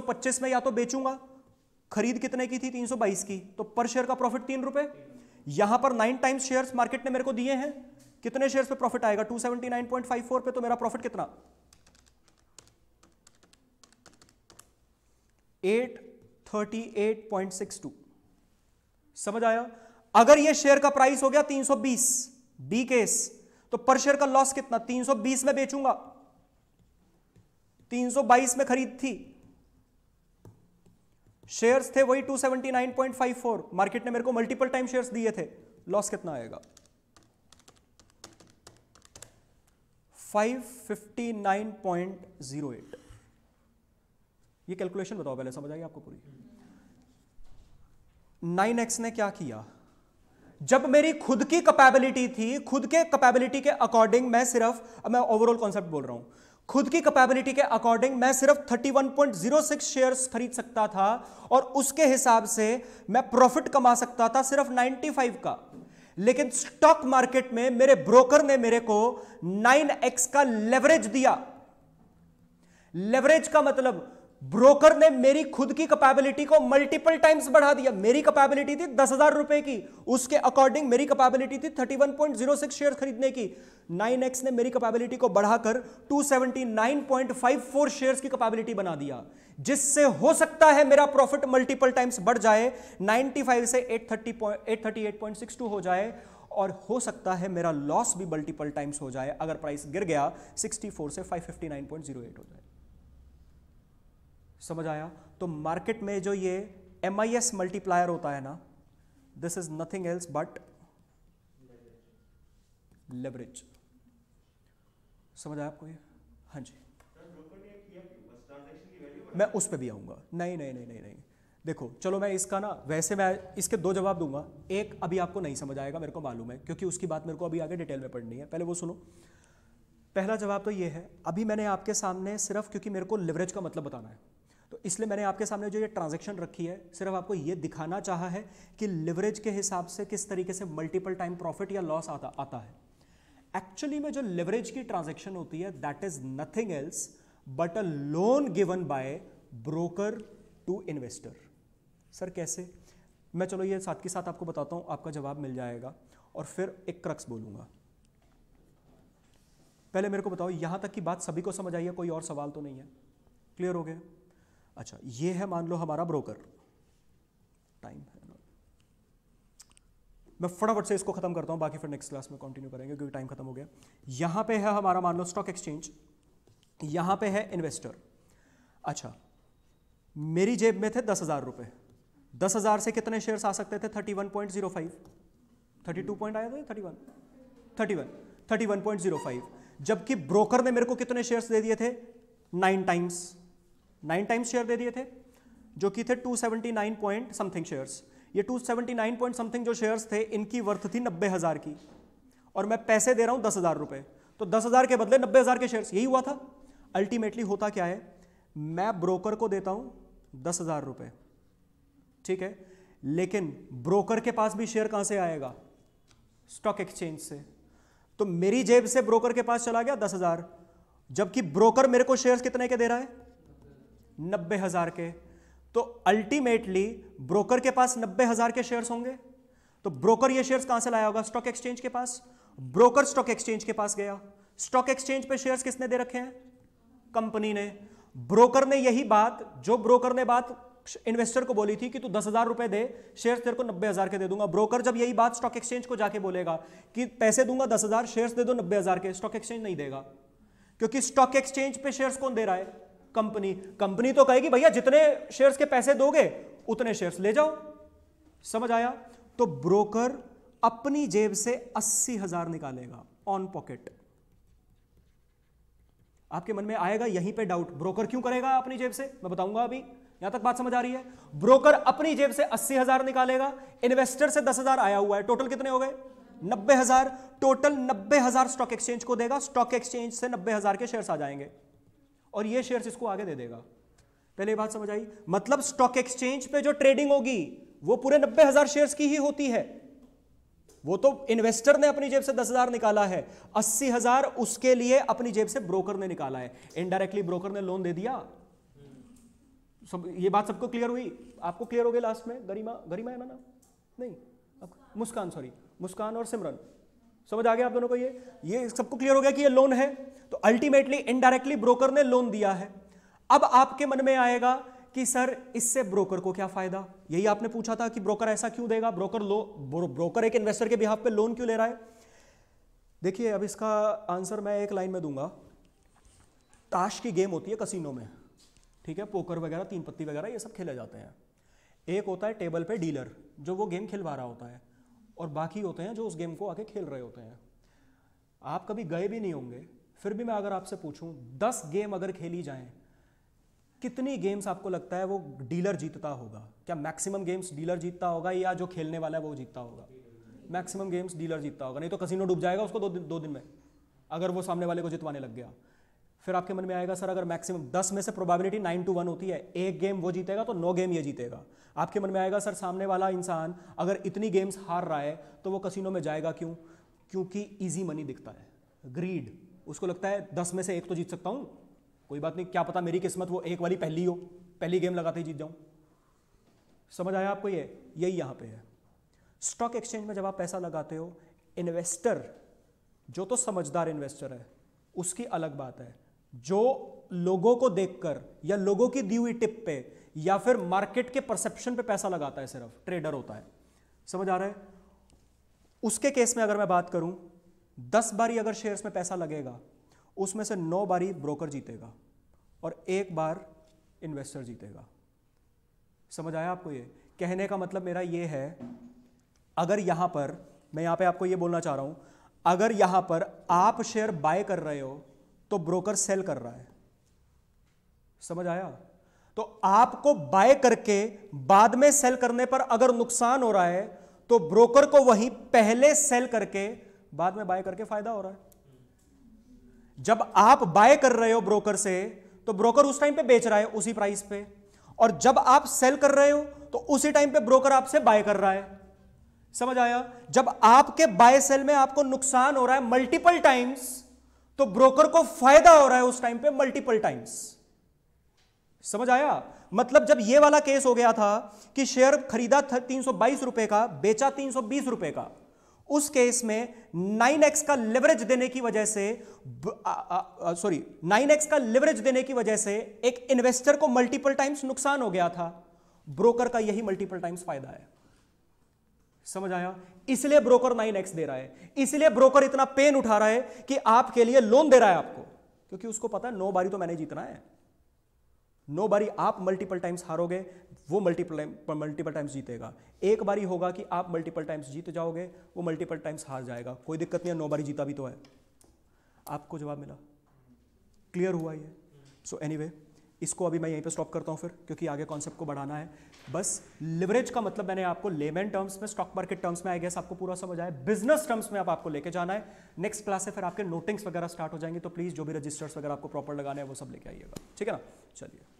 325 में या तो बेचूंगा खरीद कितने की थी 322 की तो पर शेयर का प्रॉफिट तीन रुपए यहां पर नाइन टाइम्स शेयर्स मार्केट ने मेरे को दिए हैं कितने शेयर्स पे प्रॉफिट आएगा 279.54 पे तो मेरा प्रॉफिट कितना 838.62 समझ आया अगर ये शेयर का प्राइस हो गया 320 बी केस तो पर शेयर का लॉस कितना 320 में बेचूंगा 322 में खरीद थी शेयर्स थे वही 279.54 मार्केट ने मेरे को मल्टीपल टाइम शेयर्स दिए थे लॉस कितना आएगा 559.08 ये कैलकुलेशन बताओ पहले समझ आई आपको पूरी नाइन एक्स ने क्या किया जब मेरी खुद की कैपेबिलिटी थी खुद के कैपेबिलिटी के अकॉर्डिंग मैं सिर्फ अब मैं ओवरऑल कॉन्सेप्ट बोल रहा हूं खुद की कैपेबिलिटी के अकॉर्डिंग मैं सिर्फ 31.06 शेयर्स खरीद सकता था और उसके हिसाब से मैं प्रॉफिट कमा सकता था सिर्फ 95 का लेकिन स्टॉक मार्केट में मेरे ब्रोकर ने मेरे को 9x का लेवरेज दिया लेवरेज का मतलब ब्रोकर ने मेरी खुद की कैपेबिलिटी को मल्टीपल टाइम्स बढ़ा दिया मेरी कैपेबिलिटी थी दस हजार रुपए की उसके अकॉर्डिंग मेरी कैपेबिलिटी थी 31.06 शेयर खरीदने की 9x ने मेरी कैपेबिलिटी को बढ़ाकर 279.54 शेयर्स की कैपेबिलिटी बना दिया जिससे हो सकता है मेरा प्रॉफिट मल्टीपल टाइम्स बढ़ जाए 95 से 830 838.62 हो जाए और हो सकता है मेरा लॉस भी मल्टीपल टाइम्स हो जाए अगर प्राइस गिर गया 64 से 559.08 हो जाए समझ आया तो मार्केट में जो ये एम मल्टीप्लायर होता है ना this is nothing else but leverage समझ आया आपको ये हाँ जी मैं उस पर भी आऊँगा नहीं नहीं नहीं नहीं नहीं देखो चलो मैं इसका ना वैसे मैं इसके दो जवाब दूंगा एक अभी आपको नहीं समझ आएगा मेरे को मालूम है क्योंकि उसकी बात मेरे को अभी आगे डिटेल में पढ़नी है पहले वो सुनो पहला जवाब तो ये है अभी मैंने आपके सामने सिर्फ क्योंकि मेरे को लिवरेज का मतलब बताना है तो इसलिए मैंने आपके सामने जो ये ट्रांजेक्शन रखी है सिर्फ आपको ये दिखाना चाहा है कि लिवरेज के हिसाब से किस तरीके से मल्टीपल टाइम प्रॉफिट या लॉस आता आता है एक्चुअली में जो लिवरेज की ट्रांजेक्शन होती है that is nothing else but a loan given by broker to investor sir कैसे मैं चलो ये साथ के साथ आपको बताता हूं आपका जवाब मिल जाएगा और फिर एक क्रक्स बोलूंगा पहले मेरे को बताओ यहां तक की बात सभी को समझ आई है कोई और सवाल तो नहीं है क्लियर हो गया अच्छा ये है मान लो हमारा ब्रोकर टाइम है मैं फटाफट से इसको खत्म करता हूँ बाकी फिर नेक्स्ट क्लास में कंटिन्यू करेंगे क्योंकि टाइम खत्म हो गया यहां पे है हमारा मान लो स्टॉक एक्सचेंज यहां पे है इन्वेस्टर अच्छा मेरी जेब में थे दस हज़ार रुपए दस हज़ार से कितने शेयर्स आ सकते थे thirty one point zero five thirty two point आया था thirty one thirty one thirty one point zero five जबकि ब्रोकर ने मेरे को कितने शेयर्स दे दिए थे nine times nine times share दे दिए थे जो कि थे two seventy nine point something shares ये two seventy nine point something जो शेयर्स थे इनकी वर्थ थी नब्बे हज़ार की और मैं पैसे दे रहा हूं दस हज़ार रुपए तो दस हज़ार के बदले नब्बे हज़ार के शेयर्स यही हुआ था अल्टीमेटली होता क्या है मैं ब्रोकर को देता हूं दस हज़ार रुपए ठीक है लेकिन ब्रोकर के पास भी शेयर कहां से आएगा स्टॉक एक्सचेंज से तो मेरी जेब से ब्रोकर के पास चला गया दस हज़ार जबकि ब्रोकर मेरे को शेयर्स कितने के दे रहा है नब्बे हज़ार के तो अल्टीमेटली ब्रोकर के पास नब्बे हज़ार के शेयर्स होंगे तो ब्रोकर ये शेयर्स कहां से लाया होगा स्टॉक एक्सचेंज के पास ब्रोकर स्टॉक एक्सचेंज के पास गया स्टॉक एक्सचेंज पे शेयर्स किसने दे रखे हैं कंपनी ने ब्रोकर ने यही बात जो ब्रोकर ने बात इन्वेस्टर को बोली थी कि तू दस हजार रुपए दे शेयर तेरे को नब्बे हजार के दे दूंगा ब्रोकर जब यही बात स्टॉक एक्सचेंज को जाके बोलेगा कि पैसे दूंगा दस हजार शेयर दे दो नब्बे हजार के स्टॉक एक्सचेंज नहीं देगा क्योंकि स्टॉक एक्सचेंज पे शेयर्स कौन दे रहा है कंपनी कंपनी तो कहेगी भैया जितने शेयर्स के पैसे दोगे उतने शेयर्स ले जाओ समझ आया तो ब्रोकर अपनी जेब से अस्सी हजार निकालेगा ऑन पॉकेट आपके मन में आएगा यहीं पे डाउट ब्रोकर क्यों करेगा अपनी जेब से मैं बताऊंगा अभी यहां तक बात समझ आ रही है ब्रोकर अपनी जेब से अस्सी हजार निकालेगा इन्वेस्टर से दस हजार आया हुआ है टोटल कितने हो गए नब्बे हजार टोटल नब्बे हजार स्टॉक एक्सचेंज को देगा स्टॉक एक्सचेंज से नब्बे हजार के शेयर्स आ जाएंगे और ये शेयर्स इसको आगे दे देगा पहले बात समझ आई मतलब स्टॉक एक्सचेंज पे जो ट्रेडिंग होगी वो पूरे नब्बे हजार शेयर्स की ही होती है वो तो इन्वेस्टर ने अपनी जेब से दस हजार निकाला है अस्सी हजार उसके लिए अपनी जेब से ब्रोकर ने निकाला है इनडायरेक्टली ब्रोकर ने लोन दे दिया सब ये बात सबको क्लियर हुई आपको क्लियर हो गया लास्ट में गरिमा गरिमा है ना नाम नहीं मुस्कान सॉरी मुस्कान और सिमरन समझ आ गया आप दोनों को ये ये सबको क्लियर हो गया कि ये लोन है तो अल्टीमेटली इनडायरेक्टली ब्रोकर ने लोन दिया है अब आपके मन में आएगा कि सर इससे ब्रोकर को क्या फायदा यही आपने पूछा था कि ब्रोकर ऐसा क्यों देगा ब्रोकर लो ब्रो, ब्रोकर एक इन्वेस्टर के बिहाफ पे लोन क्यों ले रहा है देखिए अब इसका आंसर मैं एक लाइन में दूंगा ताश की गेम होती है कसिनो में ठीक है पोकर वगैरह तीन पत्ती वगैरह ये सब खेले जाते हैं एक होता है टेबल पे डीलर जो वो गेम खिलवा रहा होता है और बाकी होते हैं जो उस गेम को आके खेल रहे होते हैं आप कभी गए भी नहीं होंगे फिर भी मैं अगर आपसे पूछूं दस गेम अगर खेली जाएं कितनी गेम्स आपको लगता है वो डीलर जीतता होगा क्या मैक्सिमम गेम्स डीलर जीतता होगा या जो खेलने वाला है वो जीतता होगा मैक्सिमम गेम्स डीलर जीतता होगा नहीं तो कसिनो डूब जाएगा उसको दो दिन दो दिन में अगर वो सामने वाले को जितवाने लग गया फिर आपके मन में आएगा सर अगर मैक्सिमम दस में से प्रोबेबिलिटी नाइन टू वन होती है एक गेम वो जीतेगा तो नौ गेम ये जीतेगा आपके मन में आएगा सर सामने वाला इंसान अगर इतनी गेम्स हार रहा है तो वो कसिनो में जाएगा क्यों क्योंकि ईजी मनी दिखता है ग्रीड उसको लगता है दस में से एक तो जीत सकता हूँ कोई बात नहीं क्या पता मेरी किस्मत वो एक वाली पहली हो पहली गेम लगाते ही जीत जाऊं समझ आया आपको ये यही यहां पे है स्टॉक एक्सचेंज में जब आप पैसा लगाते हो इन्वेस्टर जो तो समझदार इन्वेस्टर है उसकी अलग बात है जो लोगों को देखकर या लोगों की दी हुई टिप पे या फिर मार्केट के परसेप्शन पे पैसा लगाता है सिर्फ ट्रेडर होता है समझ आ रहा है उसके केस में अगर मैं बात करूं दस बारी अगर शेयर्स में पैसा लगेगा उसमें से नौ बारी ब्रोकर जीतेगा और एक बार इन्वेस्टर जीतेगा समझ आया आपको ये कहने का मतलब मेरा ये है अगर यहाँ पर मैं यहाँ पे आपको ये बोलना चाह रहा हूँ अगर यहाँ पर आप शेयर बाय कर रहे हो तो ब्रोकर सेल कर रहा है समझ आया तो आपको बाय करके बाद में सेल करने पर अगर नुकसान हो रहा है तो ब्रोकर को वहीं पहले सेल करके बाद में बाय करके फायदा हो रहा है जब आप बाय कर रहे हो ब्रोकर से तो ब्रोकर उस टाइम पे बेच रहा है उसी प्राइस पे और जब आप सेल कर रहे हो तो उसी टाइम पे ब्रोकर आपसे बाय कर रहा है समझ आया जब आपके बाय सेल में आपको नुकसान हो रहा है मल्टीपल टाइम्स तो ब्रोकर को फायदा हो रहा है उस टाइम पे मल्टीपल टाइम्स समझ आया मतलब जब यह वाला केस हो गया था कि शेयर खरीदा तीन रुपए का बेचा तीन रुपए का उस केस में नाइन एक्स का लेवरेज देने की वजह से सॉरी नाइन एक्स का लेवरेज देने की वजह से एक इन्वेस्टर को मल्टीपल टाइम्स नुकसान हो गया था ब्रोकर का यही मल्टीपल टाइम्स फायदा है समझ आया इसलिए ब्रोकर नाइन एक्स दे रहा है इसलिए ब्रोकर इतना पेन उठा रहा है कि आपके लिए लोन दे रहा है आपको क्योंकि उसको पता है नो बारी तो मैंने जीतना है नो बारी आप मल्टीपल टाइम्स हारोगे वो मल्टीपल मल्टीपल टाइम्स जीतेगा एक बारी होगा कि आप मल्टीपल टाइम्स जीत जाओगे वो मल्टीपल टाइम्स हार जाएगा कोई दिक्कत नहीं है नौ बारी जीता भी तो है आपको जवाब मिला क्लियर हुआ ये सो एनी anyway, इसको अभी मैं यहीं पे स्टॉप करता हूँ फिर क्योंकि आगे कॉन्सेप्ट को बढ़ाना है बस लिवरेज का मतलब मैंने आपको लेमन टर्म्स में स्टॉक मार्केट टर्म्स में आई गैस आपको पूरा समझ आया बिजनेस टर्म्स में आप आपको लेके जाना है नेक्स्ट क्लास से फिर आपके नोटिंग्स वगैरह स्टार्ट हो जाएंगे तो प्लीज़ जो भी रजिस्टर्स वगैरह आपको प्रॉपर लगाना है वो सब लेके आइएगा ठीक है ना चलिए